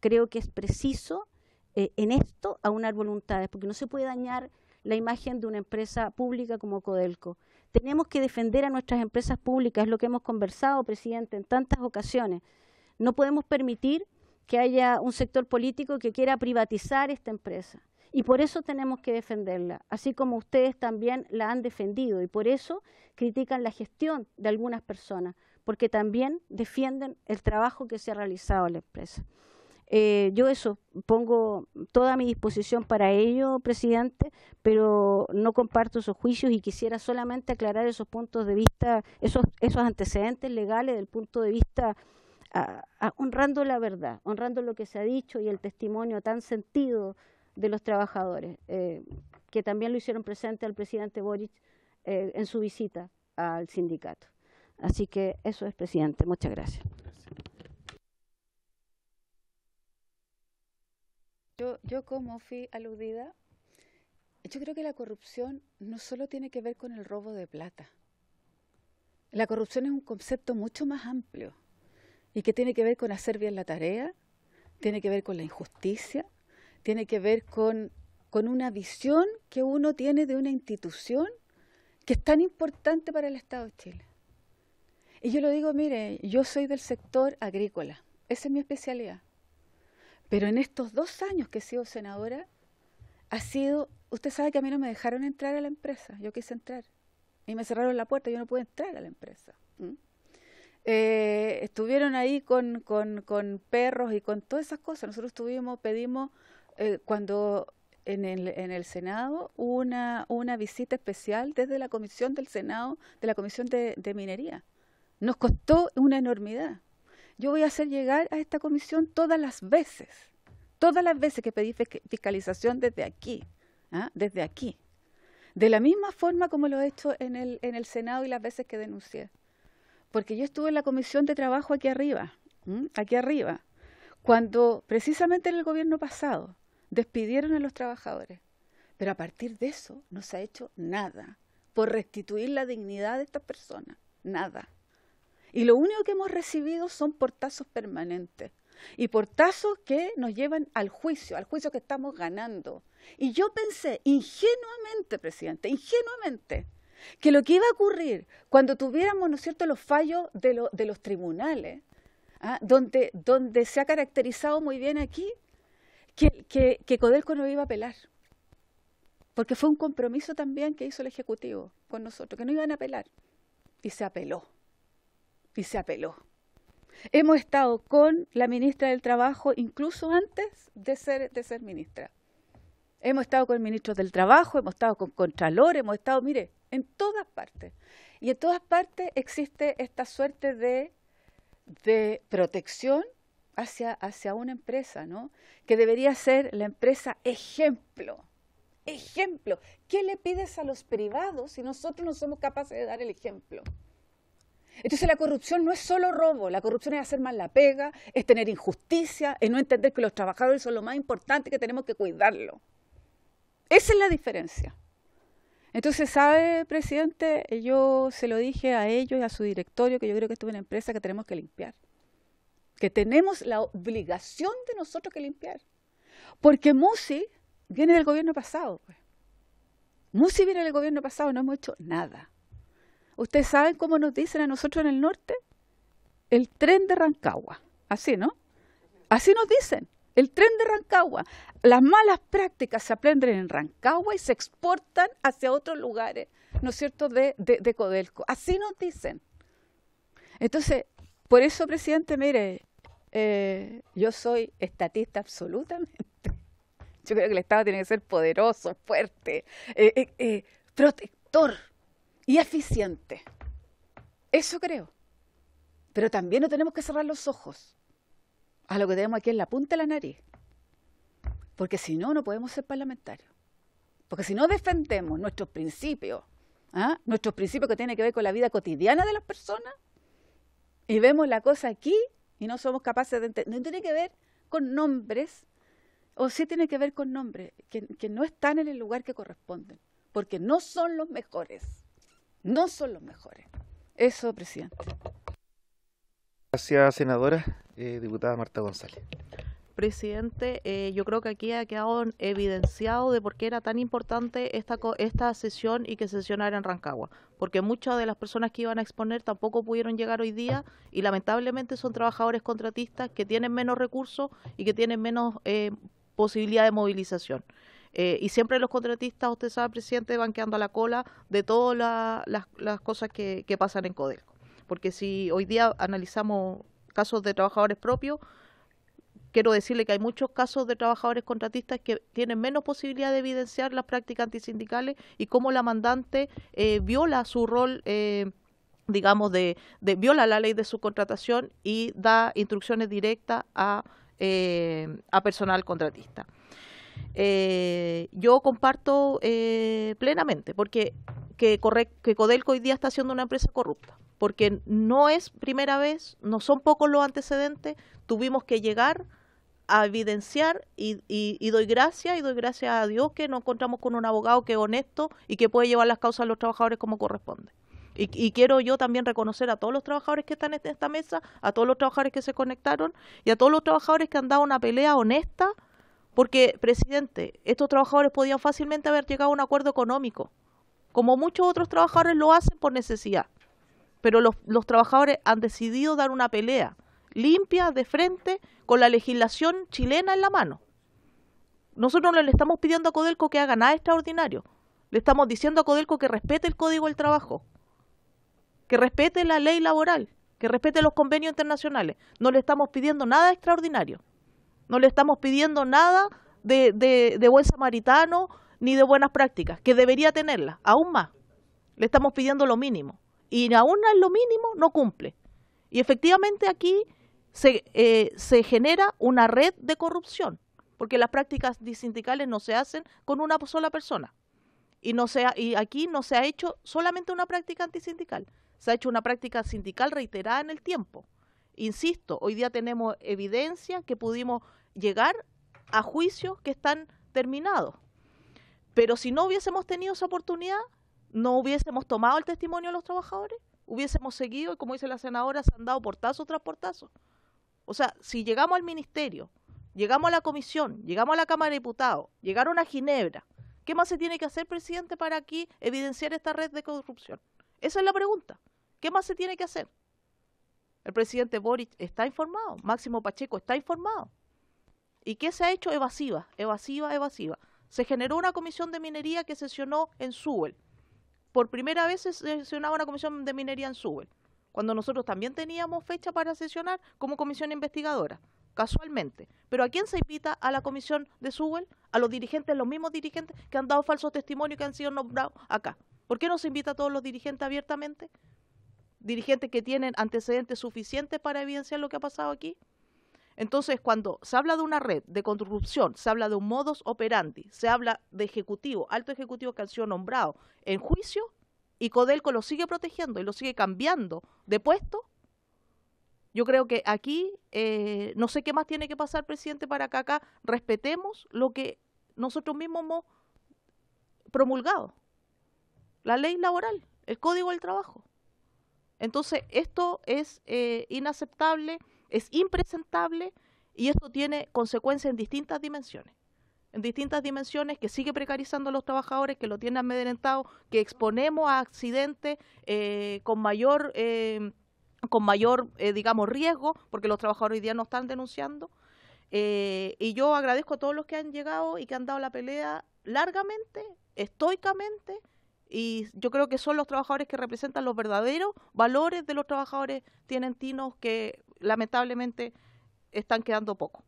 creo que es preciso eh, en esto aunar voluntades, porque no se puede dañar la imagen de una empresa pública como Codelco. Tenemos que defender a nuestras empresas públicas, es lo que hemos conversado, presidente, en tantas ocasiones. No podemos permitir que haya un sector político que quiera privatizar esta empresa. Y por eso tenemos que defenderla, así como ustedes también la han defendido y por eso critican la gestión de algunas personas, porque también defienden el trabajo que se ha realizado en la empresa. Eh, yo eso, pongo toda mi disposición para ello, presidente, pero no comparto esos juicios y quisiera solamente aclarar esos puntos de vista, esos, esos antecedentes legales del punto de vista honrando la verdad, honrando lo que se ha dicho y el testimonio tan sentido de los trabajadores, eh, que también lo hicieron presente al presidente Boric eh, en su visita al sindicato. Así que eso es, presidente. Muchas gracias. Yo, yo como fui aludida, yo creo que la corrupción no solo tiene que ver con el robo de plata. La corrupción es un concepto mucho más amplio y que tiene que ver con hacer bien la tarea, tiene que ver con la injusticia, tiene que ver con, con una visión que uno tiene de una institución que es tan importante para el Estado de Chile. Y yo lo digo, mire, yo soy del sector agrícola, esa es mi especialidad. Pero en estos dos años que he sido senadora, ha sido, usted sabe que a mí no me dejaron entrar a la empresa, yo quise entrar. Y me cerraron la puerta, yo no pude entrar a la empresa eh, estuvieron ahí con, perros y con todas esas cosas. Nosotros tuvimos, pedimos eh, cuando en el, Senado una, una visita especial desde la Comisión del Senado, de la Comisión de, Minería. Nos costó una enormidad. Yo voy a hacer llegar a esta comisión todas las veces, todas las veces que pedí fiscalización desde aquí, ¿ah? desde aquí. De la misma forma como lo he hecho en el, en el Senado y las veces que denuncié porque yo estuve en la comisión de trabajo aquí arriba, aquí arriba, cuando precisamente en el gobierno pasado despidieron a los trabajadores. Pero a partir de eso no se ha hecho nada por restituir la dignidad de estas personas, nada. Y lo único que hemos recibido son portazos permanentes y portazos que nos llevan al juicio, al juicio que estamos ganando. Y yo pensé ingenuamente, presidente, ingenuamente, que lo que iba a ocurrir cuando tuviéramos, ¿no es cierto?, los fallos de, los tribunales, ¿ah? donde, se ha caracterizado muy bien aquí que, que, Codelco no iba a apelar, porque fue un compromiso también que hizo el Ejecutivo con nosotros, que no iban a apelar, y se apeló, y se apeló. Hemos estado con la ministra del Trabajo incluso antes de ser, de ser ministra. Hemos estado con el Ministro del Trabajo, hemos estado con Contralor, hemos estado, mire, en todas partes. Y en todas partes existe esta suerte de, de protección hacia, una empresa, ¿no? Que debería ser la empresa ejemplo. Ejemplo. ¿Qué le pides a los privados si nosotros no somos capaces de dar el ejemplo? Entonces la corrupción no es solo robo, la corrupción es hacer mal la pega, es tener injusticia, es no entender que los trabajadores son lo más importante que tenemos que cuidarlo. Esa es la diferencia. Entonces, ¿sabe, presidente? Yo se lo dije a ellos y a su directorio que yo creo que esto es una empresa que tenemos que limpiar. Que tenemos la obligación de nosotros que limpiar. Porque Musi viene del gobierno pasado. Pues. Musi viene del gobierno pasado, no hemos hecho nada. ¿Ustedes saben cómo nos dicen a nosotros en el norte? El tren de Rancagua. Así, ¿no? Así nos dicen. El tren de Rancagua las malas prácticas se aprenden en Rancagua y se exportan hacia otros lugares, ¿no es cierto?, de, de, Codelco. Así nos dicen. Entonces, por eso, presidente, mire, eh, yo soy estatista absolutamente. (laughs) Yo creo que el Estado tiene que ser poderoso, fuerte, eh, eh, protector y eficiente. Eso creo. Pero también no tenemos que cerrar los ojos a lo que tenemos aquí en la punta de la nariz porque si no, no podemos ser parlamentarios. Porque si no defendemos nuestros principios, ¿ah? nuestros principios que tienen que ver con la vida cotidiana de las personas, y vemos la cosa aquí y no somos capaces de entender, no tiene que ver con nombres, o sí tiene que ver con nombres, que, no están en el lugar que corresponden, porque no son los mejores, no son los mejores. Eso, presidente. Gracias, senadora, eh, diputada Marta González presidente, eh, yo creo que aquí ha quedado evidenciado de por qué era tan importante esta, esta sesión y que sesionara en Rancagua, porque muchas de las personas que iban a exponer tampoco pudieron llegar hoy día y lamentablemente son trabajadores contratistas que tienen menos recursos y que tienen menos eh, posibilidad de movilización. Eh, y siempre los contratistas, usted sabe, presidente, van quedando a la cola de todas las, cosas que, que pasan en Codelco. Porque si hoy día analizamos casos de trabajadores propios, Quiero decirle que hay muchos casos de trabajadores contratistas que tienen menos posibilidad de evidenciar las prácticas antisindicales y cómo la mandante eh, viola su rol. Eh, digamos, de, viola la ley de su contratación y da instrucciones directas a, eh, personal contratista. yo comparto plenamente, porque que, que Codelco hoy día está siendo una empresa corrupta, porque no es primera vez, no son pocos los antecedentes, tuvimos que llegar a evidenciar y, doy gracias y doy gracias a Dios que nos encontramos con un abogado que es honesto y que puede llevar las causas a los trabajadores como corresponde. Y, quiero yo también reconocer a todos los trabajadores que están en esta mesa, a todos los trabajadores que se conectaron y a todos los trabajadores que han dado una pelea honesta, porque, presidente, estos trabajadores podían fácilmente haber llegado a un acuerdo económico, como muchos otros trabajadores lo hacen por necesidad, pero los trabajadores han decidido dar una pelea limpia, de frente, con la legislación chilena en la mano. Nosotros no le estamos pidiendo a Codelco que haga nada extraordinario. Le estamos diciendo a Codelco que respete el Código del Trabajo, que respete la ley laboral, que respete los convenios internacionales. No le estamos pidiendo nada extraordinario. No le estamos pidiendo nada de, buen samaritano ni de buenas prácticas, que debería tenerla aún más. Le estamos pidiendo lo mínimo. Y aún en lo mínimo no cumple. Y efectivamente aquí se, eh, se genera una red de corrupción, porque las prácticas disindicales no se hacen con una sola persona. Y, no y aquí no se ha hecho solamente una práctica antisindical, se ha hecho una práctica sindical reiterada en el tiempo. Insisto, hoy día tenemos evidencia que pudimos llegar a juicios que están terminados. Pero si no hubiésemos tenido esa oportunidad, no hubiésemos tomado el testimonio de los trabajadores, hubiésemos seguido y como dice la senadora, se han dado portazo tras portazo. O sea, si llegamos al ministerio, llegamos a la comisión, llegamos a la Cámara de Diputados, llegaron a Ginebra, ¿qué más se tiene que hacer, presidente, para aquí evidenciar esta red de corrupción? Esa es la pregunta. ¿Qué más se tiene que hacer? El presidente Boric está informado, Máximo Pacheco está informado. ¿Y qué se ha hecho? Evasiva, evasiva, evasiva. Se generó una comisión de minería que sesionó en Zubel. Por primera vez se sesionaba una comisión de minería en Zubel cuando nosotros también teníamos fecha para sesionar como comisión investigadora, casualmente. Pero ¿a quién se invita a la comisión de Subel? A los dirigentes, los mismos dirigentes que han dado falsos testimonios que han sido nombrados acá. ¿Por qué no se invita a todos los dirigentes abiertamente? Dirigentes que tienen antecedentes suficientes para evidenciar lo que ha pasado aquí. Entonces, cuando se habla de una red de corrupción, se habla de un modus operandi, se habla de ejecutivo, alto ejecutivo que han sido nombrados en juicio, y Codelco lo sigue protegiendo y lo sigue cambiando de puesto, yo creo que aquí eh, no sé qué más tiene que pasar, presidente, para que acá respetemos lo que nosotros mismos hemos promulgado, la ley laboral, el código del trabajo. Entonces, esto es eh, inaceptable, es impresentable y esto tiene consecuencias en distintas dimensiones en distintas dimensiones, que sigue precarizando a los trabajadores, que lo tiene amedrentado, que exponemos a accidentes eh, con mayor, eh, con mayor eh, digamos, riesgo, porque los trabajadores hoy día no están denunciando. y yo agradezco a todos los que han llegado y que han dado la pelea largamente, estoicamente, y yo creo que son los trabajadores que representan los verdaderos valores de los trabajadores tienen tinos que lamentablemente están quedando poco.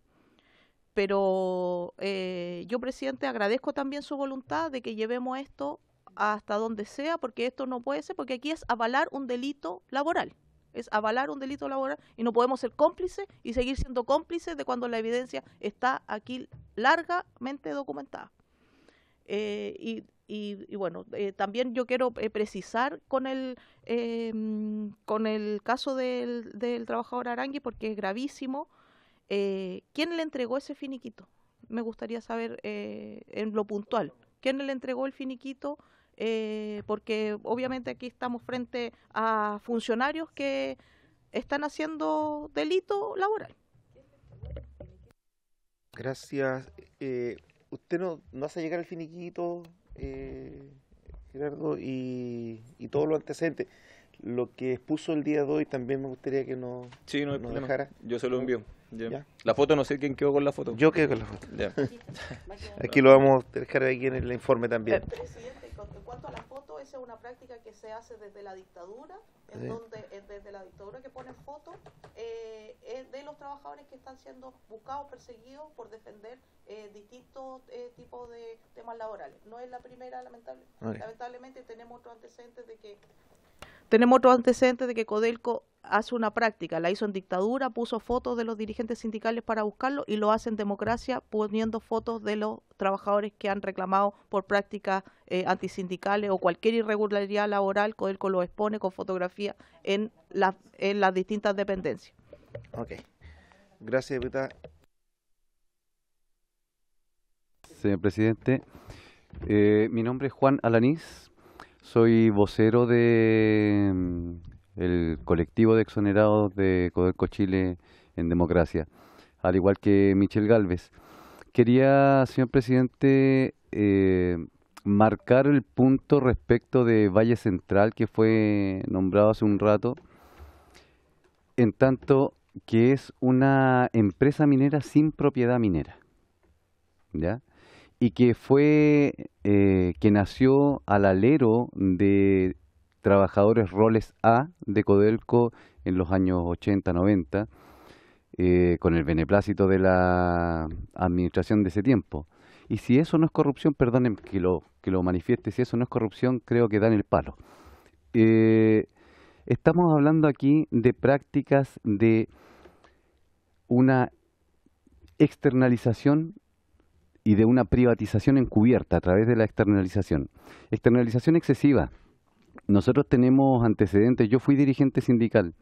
Pero eh, yo, presidente, agradezco también su voluntad de que llevemos esto hasta donde sea, porque esto no puede ser, porque aquí es avalar un delito laboral. Es avalar un delito laboral y no podemos ser cómplices y seguir siendo cómplices de cuando la evidencia está aquí largamente documentada. Eh, y, bueno, eh, también yo quiero precisar con el, con el caso del, del trabajador Arangui, porque es gravísimo, eh, ¿Quién le entregó ese finiquito? Me gustaría saber eh, en lo puntual. ¿Quién le entregó el finiquito? Eh, porque obviamente aquí estamos frente a funcionarios que están haciendo delito laboral. Gracias. usted no, no, hace llegar el finiquito, Gerardo, y, todo lo antecedente lo que expuso el día de hoy también me gustaría que nos, sí, nos dejara. Yo se lo envío. La foto, no sé quién quedó con la foto. Yo quedo con la foto. (laughs) aquí lo vamos a dejar aquí en el informe también. Eh, presidente, en cuanto a la foto, esa es una práctica que se hace desde la dictadura, en eh, desde la dictadura que pone fotos eh, de los trabajadores que están siendo buscados, perseguidos por defender distintos tipos de temas laborales. No es la primera, lamentable, lamentablemente tenemos otro antecedente de que... Tenemos otro antecedentes de que Codelco hace una práctica, la hizo en dictadura, puso fotos de los dirigentes sindicales para buscarlo y lo hace en democracia poniendo fotos de los trabajadores que han reclamado por prácticas eh, antisindicales o cualquier irregularidad laboral, con que lo expone con fotografía en, las en las distintas dependencias. Ok. Gracias, diputada. Señor presidente, eh, mi nombre es Juan Alanís, soy vocero de mm, el colectivo de exonerados de Codelco Chile en democracia, al igual que Michel Galvez. Quería, señor presidente, eh, marcar el punto respecto de Valle Central, que fue nombrado hace un rato, en tanto que es una empresa minera sin propiedad minera, ¿ya? Y que fue, eh, que nació al alero de trabajadores roles A de Codelco en los años 80, 90, eh, con el beneplácito de la administración de ese tiempo. Y si eso no es corrupción, perdonen que lo, que lo manifieste, si eso no es corrupción, creo que dan el palo. Eh, estamos hablando aquí de prácticas de una externalización y de una privatización encubierta a través de la externalización. Externalización excesiva, nosotros tenemos antecedentes, yo fui dirigente sindical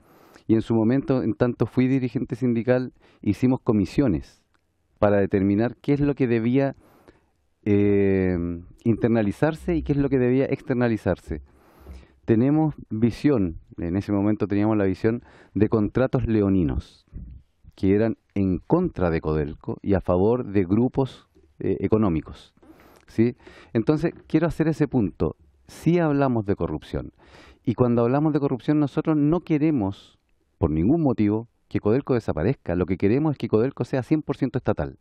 y en su momento, en tanto fui dirigente sindical, hicimos comisiones para determinar qué es lo que debía eh, internalizarse y qué es lo que debía externalizarse. Tenemos visión, en ese momento teníamos la visión de contratos leoninos, que eran en contra de Codelco y a favor de grupos eh, económicos. ¿sí? Entonces, quiero hacer ese punto sí hablamos de corrupción. Y cuando hablamos de corrupción, nosotros no queremos, por ningún motivo, que Codelco desaparezca. Lo que queremos es que Codelco sea 100% estatal.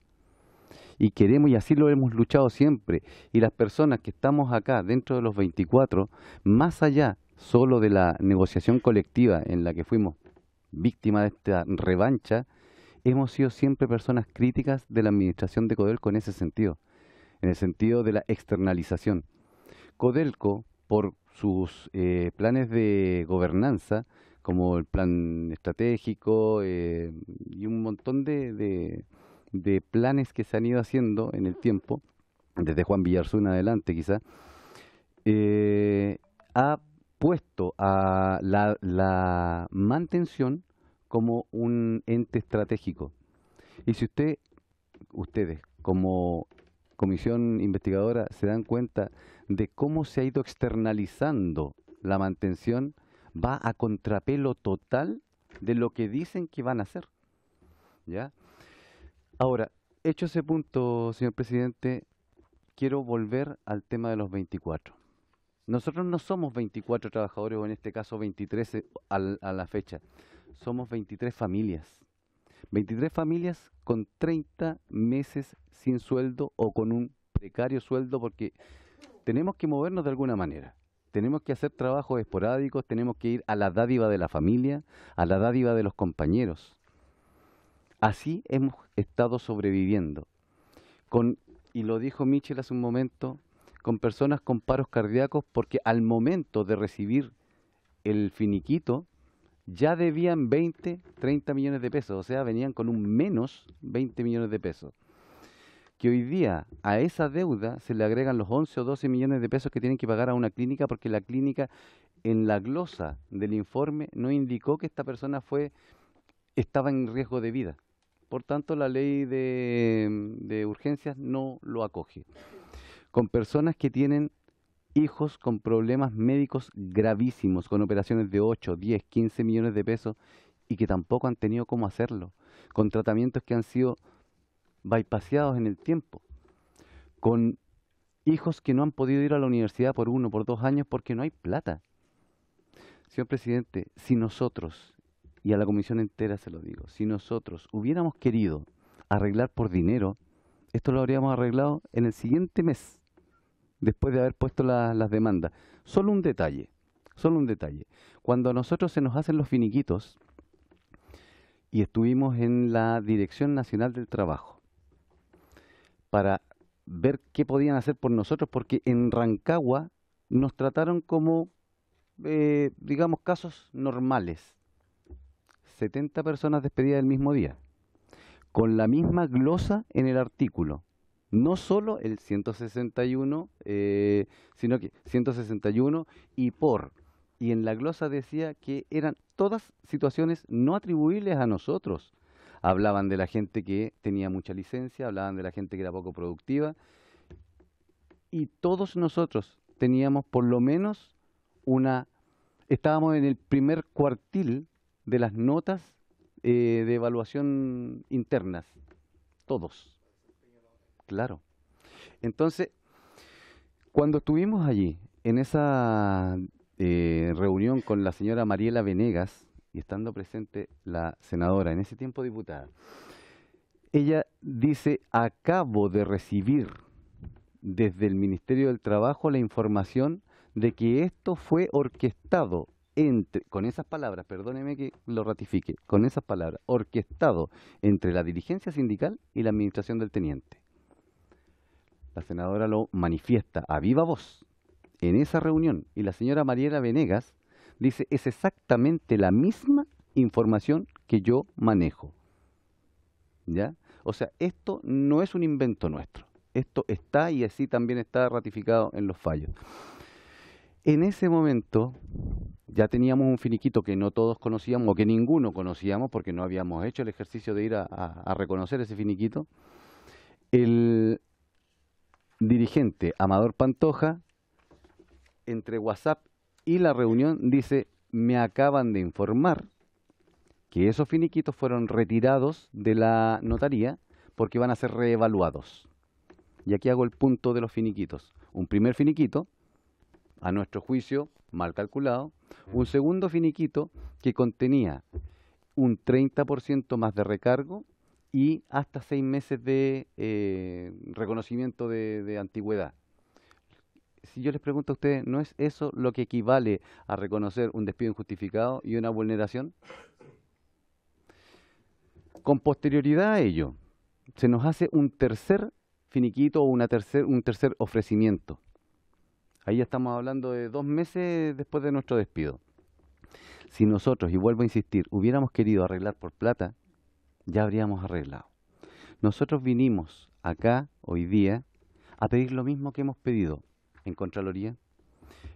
Y queremos, y así lo hemos luchado siempre, y las personas que estamos acá, dentro de los 24, más allá solo de la negociación colectiva en la que fuimos víctima de esta revancha, hemos sido siempre personas críticas de la administración de Codelco en ese sentido, en el sentido de la externalización. Codelco, por sus eh, planes de gobernanza, como el plan estratégico eh, y un montón de, planes que se han ido haciendo en el tiempo, desde Juan en adelante quizá, eh, ha puesto a la, la mantención como un ente estratégico. Y si usted, ustedes, como comisión investigadora se dan cuenta de cómo se ha ido externalizando la mantención, va a contrapelo total de lo que dicen que van a hacer. ¿Ya? Ahora, hecho ese punto, señor presidente, quiero volver al tema de los 24. Nosotros no somos 24 trabajadores, o en este caso 23 eh, a la fecha, somos 23 familias 23 familias con 30 meses sin sueldo o con un precario sueldo porque tenemos que movernos de alguna manera. Tenemos que hacer trabajos esporádicos, tenemos que ir a la dádiva de la familia, a la dádiva de los compañeros. Así hemos estado sobreviviendo. Con, y lo dijo Michel hace un momento, con personas con paros cardíacos porque al momento de recibir el finiquito ya debían 20, 30 millones de pesos, o sea, venían con un menos 20 millones de pesos. Que hoy día a esa deuda se le agregan los 11 o 12 millones de pesos que tienen que pagar a una clínica porque la clínica en la glosa del informe no indicó que esta persona fue estaba en riesgo de vida. Por tanto, la ley de urgencias no lo acoge. Con personas que tienen hijos con problemas médicos gravísimos, con operaciones de 8, 10, 15 millones de pesos y que tampoco han tenido cómo hacerlo, con tratamientos que han sido bypaseados en el tiempo, con hijos que no han podido ir a la universidad por uno, por dos años porque no hay plata. Señor presidente, si nosotros, y a la comisión entera se lo digo, si nosotros hubiéramos querido arreglar por dinero, esto lo habríamos arreglado en el siguiente mes después de haber puesto las demandas. Solo un detalle, solo un detalle. Cuando a nosotros se nos hacen los finiquitos, y estuvimos en la Dirección Nacional del Trabajo para ver qué podían hacer por nosotros, porque en Rancagua nos trataron como, eh, digamos, casos normales. 70 personas despedidas el mismo día, con la misma glosa en el artículo no solo el 161, eh, sino que 161 y por. Y en la glosa decía que eran todas situaciones no atribuibles a nosotros. Hablaban de la gente que tenía mucha licencia, hablaban de la gente que era poco productiva. Y todos nosotros teníamos por lo menos una... Estábamos en el primer cuartil de las notas eh, de evaluación internas. Todos. Claro. Entonces, cuando estuvimos allí, en esa eh, reunión con la señora Mariela Venegas, y estando presente la senadora, en ese tiempo diputada, ella dice, acabo de recibir desde el Ministerio del Trabajo la información de que esto fue orquestado entre, con esas palabras, perdóneme que lo ratifique, con esas palabras, orquestado entre la dirigencia sindical y la administración del teniente la senadora lo manifiesta a viva voz en esa reunión y la señora Mariela Venegas dice es exactamente la misma información que yo manejo. ¿Ya? O sea, esto no es un invento nuestro. Esto está y así también está ratificado en los fallos. En ese momento ya teníamos un finiquito que no todos conocíamos o que ninguno conocíamos porque no habíamos hecho el ejercicio de ir a, a reconocer ese finiquito. El, dirigente Amador Pantoja, entre WhatsApp y la reunión, dice, me acaban de informar que esos finiquitos fueron retirados de la notaría porque van a ser reevaluados. Y aquí hago el punto de los finiquitos. Un primer finiquito, a nuestro juicio, mal calculado. Un segundo finiquito que contenía un 30% más de recargo y hasta seis meses de eh, reconocimiento de, antigüedad. Si yo les pregunto a ustedes, ¿no es eso lo que equivale a reconocer un despido injustificado y una vulneración? Con posterioridad a ello, se nos hace un tercer finiquito o una tercer, un tercer ofrecimiento. Ahí ya estamos hablando de dos meses después de nuestro despido. Si nosotros, y vuelvo a insistir, hubiéramos querido arreglar por plata, ya habríamos arreglado. Nosotros vinimos acá hoy día a pedir lo mismo que hemos pedido en Contraloría,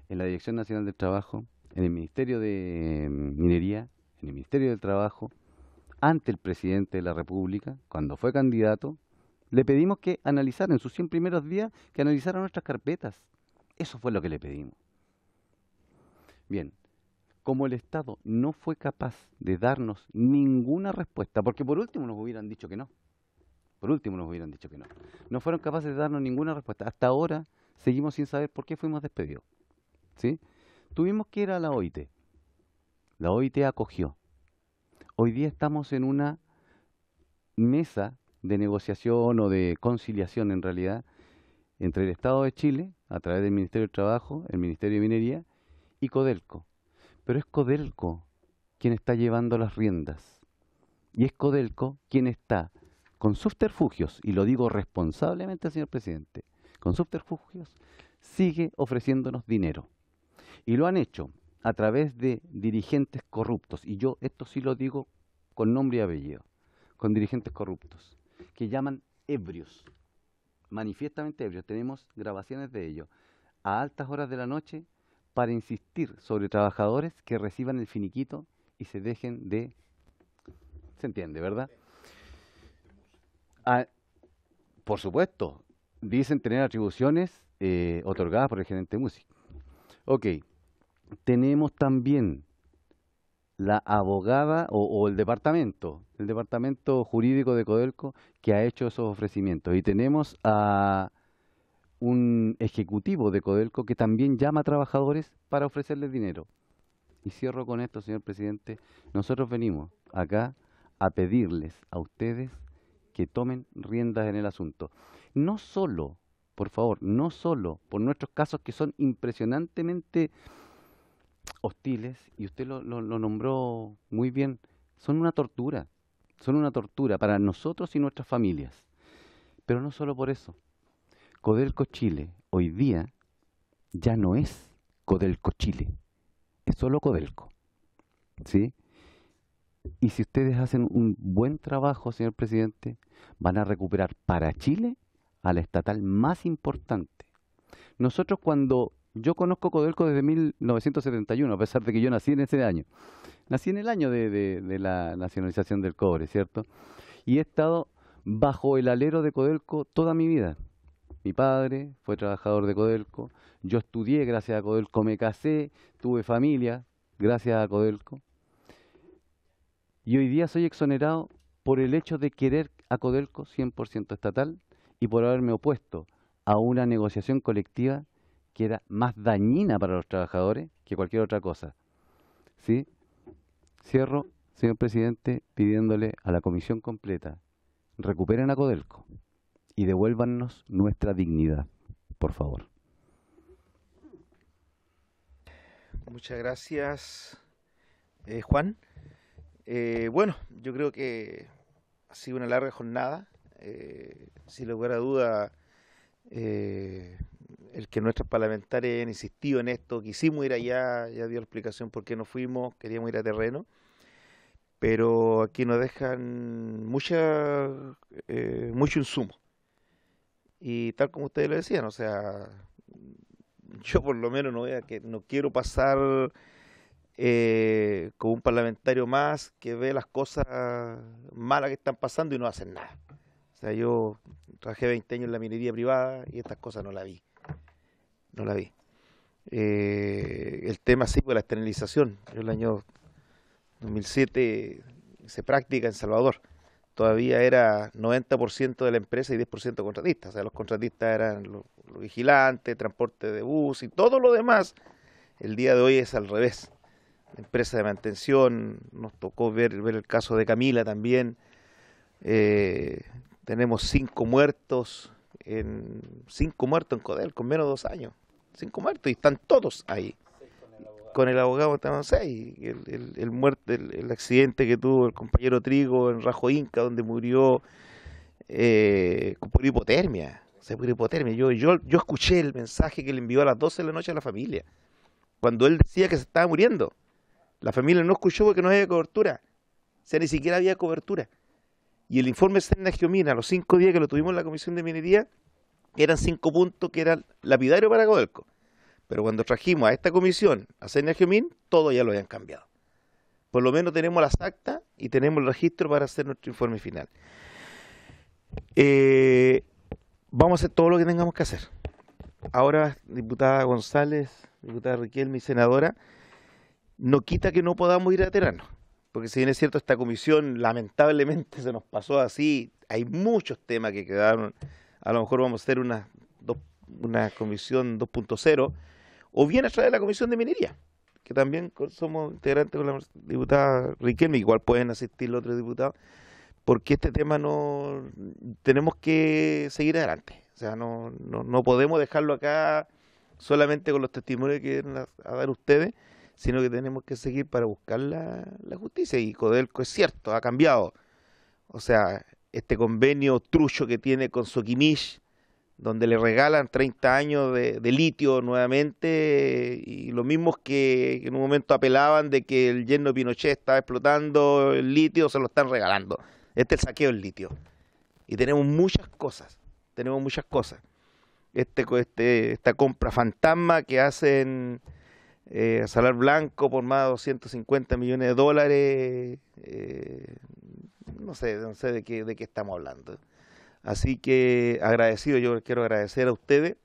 en la Dirección Nacional del Trabajo, en el Ministerio de mm, Minería, en el Ministerio del Trabajo, ante el presidente de la República, cuando fue candidato, le pedimos que analizara en sus 100 primeros días, que analizara nuestras carpetas. Eso fue lo que le pedimos. Bien, como el Estado no fue capaz de darnos ninguna respuesta, porque por último nos hubieran dicho que no, por último nos hubieran dicho que no, no fueron capaces de darnos ninguna respuesta. Hasta ahora seguimos sin saber por qué fuimos despedidos. ¿sí? Tuvimos que ir a la OIT. La OIT acogió. Hoy día estamos en una mesa de negociación o de conciliación en realidad entre el Estado de Chile, a través del Ministerio de Trabajo, el Ministerio de Minería y Codelco, pero es Codelco quien está llevando las riendas. Y es Codelco quien está con subterfugios, y lo digo responsablemente, señor presidente, con subterfugios, sigue ofreciéndonos dinero. Y lo han hecho a través de dirigentes corruptos, y yo esto sí lo digo con nombre y apellido, con dirigentes corruptos, que llaman ebrios, manifiestamente ebrios, tenemos grabaciones de ello, a altas horas de la noche para insistir sobre trabajadores que reciban el finiquito y se dejen de... ¿Se entiende, verdad? Ah, por supuesto, dicen tener atribuciones eh, otorgadas por el gerente music Ok, tenemos también la abogada o, o, el departamento, el departamento jurídico de Codelco que ha hecho esos ofrecimientos. Y tenemos a un ejecutivo de Codelco que también llama a trabajadores para ofrecerles dinero. Y cierro con esto, señor presidente. Nosotros venimos acá a pedirles a ustedes que tomen riendas en el asunto. No solo, por favor, no solo por nuestros casos que son impresionantemente hostiles, y usted lo, nombró muy bien, son una tortura, son una tortura para nosotros y nuestras familias. Pero no solo por eso, Codelco Chile hoy día ya no es Codelco Chile, es solo Codelco. ¿Sí? Y si ustedes hacen un buen trabajo, señor presidente, van a recuperar para Chile a la estatal más importante. Nosotros cuando yo conozco Codelco desde 1971, a pesar de que yo nací en ese año, nací en el año de, de la nacionalización del cobre, ¿cierto? Y he estado bajo el alero de Codelco toda mi vida. Mi padre fue trabajador de Codelco, yo estudié gracias a Codelco, me casé, tuve familia gracias a Codelco. Y hoy día soy exonerado por el hecho de querer a Codelco 100% estatal y por haberme opuesto a una negociación colectiva que era más dañina para los trabajadores que cualquier otra cosa. ¿Sí? Cierro, señor presidente, pidiéndole a la comisión completa, recuperen a Codelco y devuélvanos nuestra dignidad, por favor. Muchas gracias, eh, Juan. Eh, bueno, yo creo que ha sido una larga jornada. Eh, sin lugar a duda, el que nuestros parlamentarios hayan insistido en esto, quisimos ir allá, ya dio la explicación por qué no fuimos, queríamos ir a terreno, pero aquí nos dejan mucha, mucho insumo y tal como ustedes lo decían, o sea, (laughs) yo por lo menos no, voy que, no quiero pasar eh, con un parlamentario más que ve las cosas malas que están pasando y no hacen nada. O sea, yo trabajé 20 años en la minería privada y estas cosas no las vi. No las vi. Eh, el tema sí fue pues, la externalización. Yo el año 2007 se practica en Salvador todavía era 90% de la empresa y 10% contratistas. O sea, los contratistas eran los, vigilantes, transporte de bus y todo lo demás. El día de hoy es al revés. La empresa de mantención, nos tocó ver, ver el caso de Camila también. Eh, tenemos cinco muertos, en, cinco muertos en Codel, con menos de dos años. Cinco muertos y están todos ahí con el abogado no sé, el, muerte, el, accidente que tuvo el compañero Trigo en Rajo Inca, donde murió eh, por hipotermia. hipotermia. Yo, yo, yo escuché el mensaje que le envió a las 12 de la noche a la familia, cuando él decía que se estaba muriendo. La familia no escuchó porque no había cobertura. O sea, ni siquiera había cobertura. Y el informe Senda Geomina, los cinco días que lo tuvimos en la Comisión de Minería, eran cinco puntos que eran lapidario para Codelco. Pero cuando trajimos a esta comisión a Senia Gemín, todo ya lo habían cambiado. Por lo menos tenemos las actas y tenemos el registro para hacer nuestro informe final. Eh, vamos a hacer todo lo que tengamos que hacer. Ahora, diputada González, diputada Riquelme y senadora, no quita que no podamos ir a Terano. Porque si bien es cierto, esta comisión lamentablemente (laughs) se nos pasó así. Hay muchos temas que quedaron. A lo mejor vamos a hacer una, una comisión 2.0 o bien a través de la Comisión de Minería, que también somos integrantes con la diputada Riquelme, igual pueden asistir los otros diputados, porque este tema no tenemos que seguir adelante. O sea, no, no, podemos dejarlo acá solamente con los testimonios que vienen a, dar ustedes, sino que tenemos que seguir para buscar la, la justicia. Y Codelco es cierto, ha cambiado. O sea, este convenio trucho que tiene con Soquimish, donde le regalan 30 años de, litio nuevamente, y los mismos que en un momento apelaban de que el yerno Pinochet estaba explotando el litio, se lo están regalando. Este es el saqueo del litio. Y tenemos muchas cosas, tenemos muchas cosas. Este, este esta compra fantasma que hacen eh, Salar Blanco por más de 250 millones de dólares, eh, no sé, no sé de qué, de qué estamos hablando. Así que agradecido, yo quiero agradecer a ustedes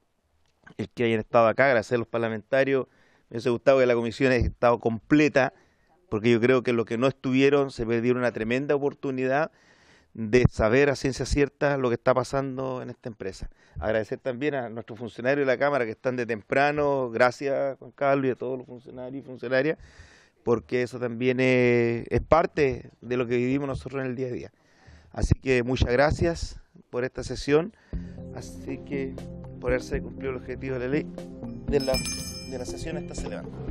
el que hayan estado acá, agradecer a los parlamentarios. Me ha gustado que la comisión haya estado completa, porque yo creo que los que no estuvieron se perdieron una tremenda oportunidad de saber a ciencia cierta lo que está pasando en esta empresa. Agradecer también a nuestros funcionarios de la Cámara que están de temprano, gracias Juan Carlos y a todos los funcionarios y funcionarias, porque eso también es parte de lo que vivimos nosotros en el día a día. Así que muchas gracias, por esta sesión. Así que por haberse cumplido el objetivo de la ley de la, de la sesión está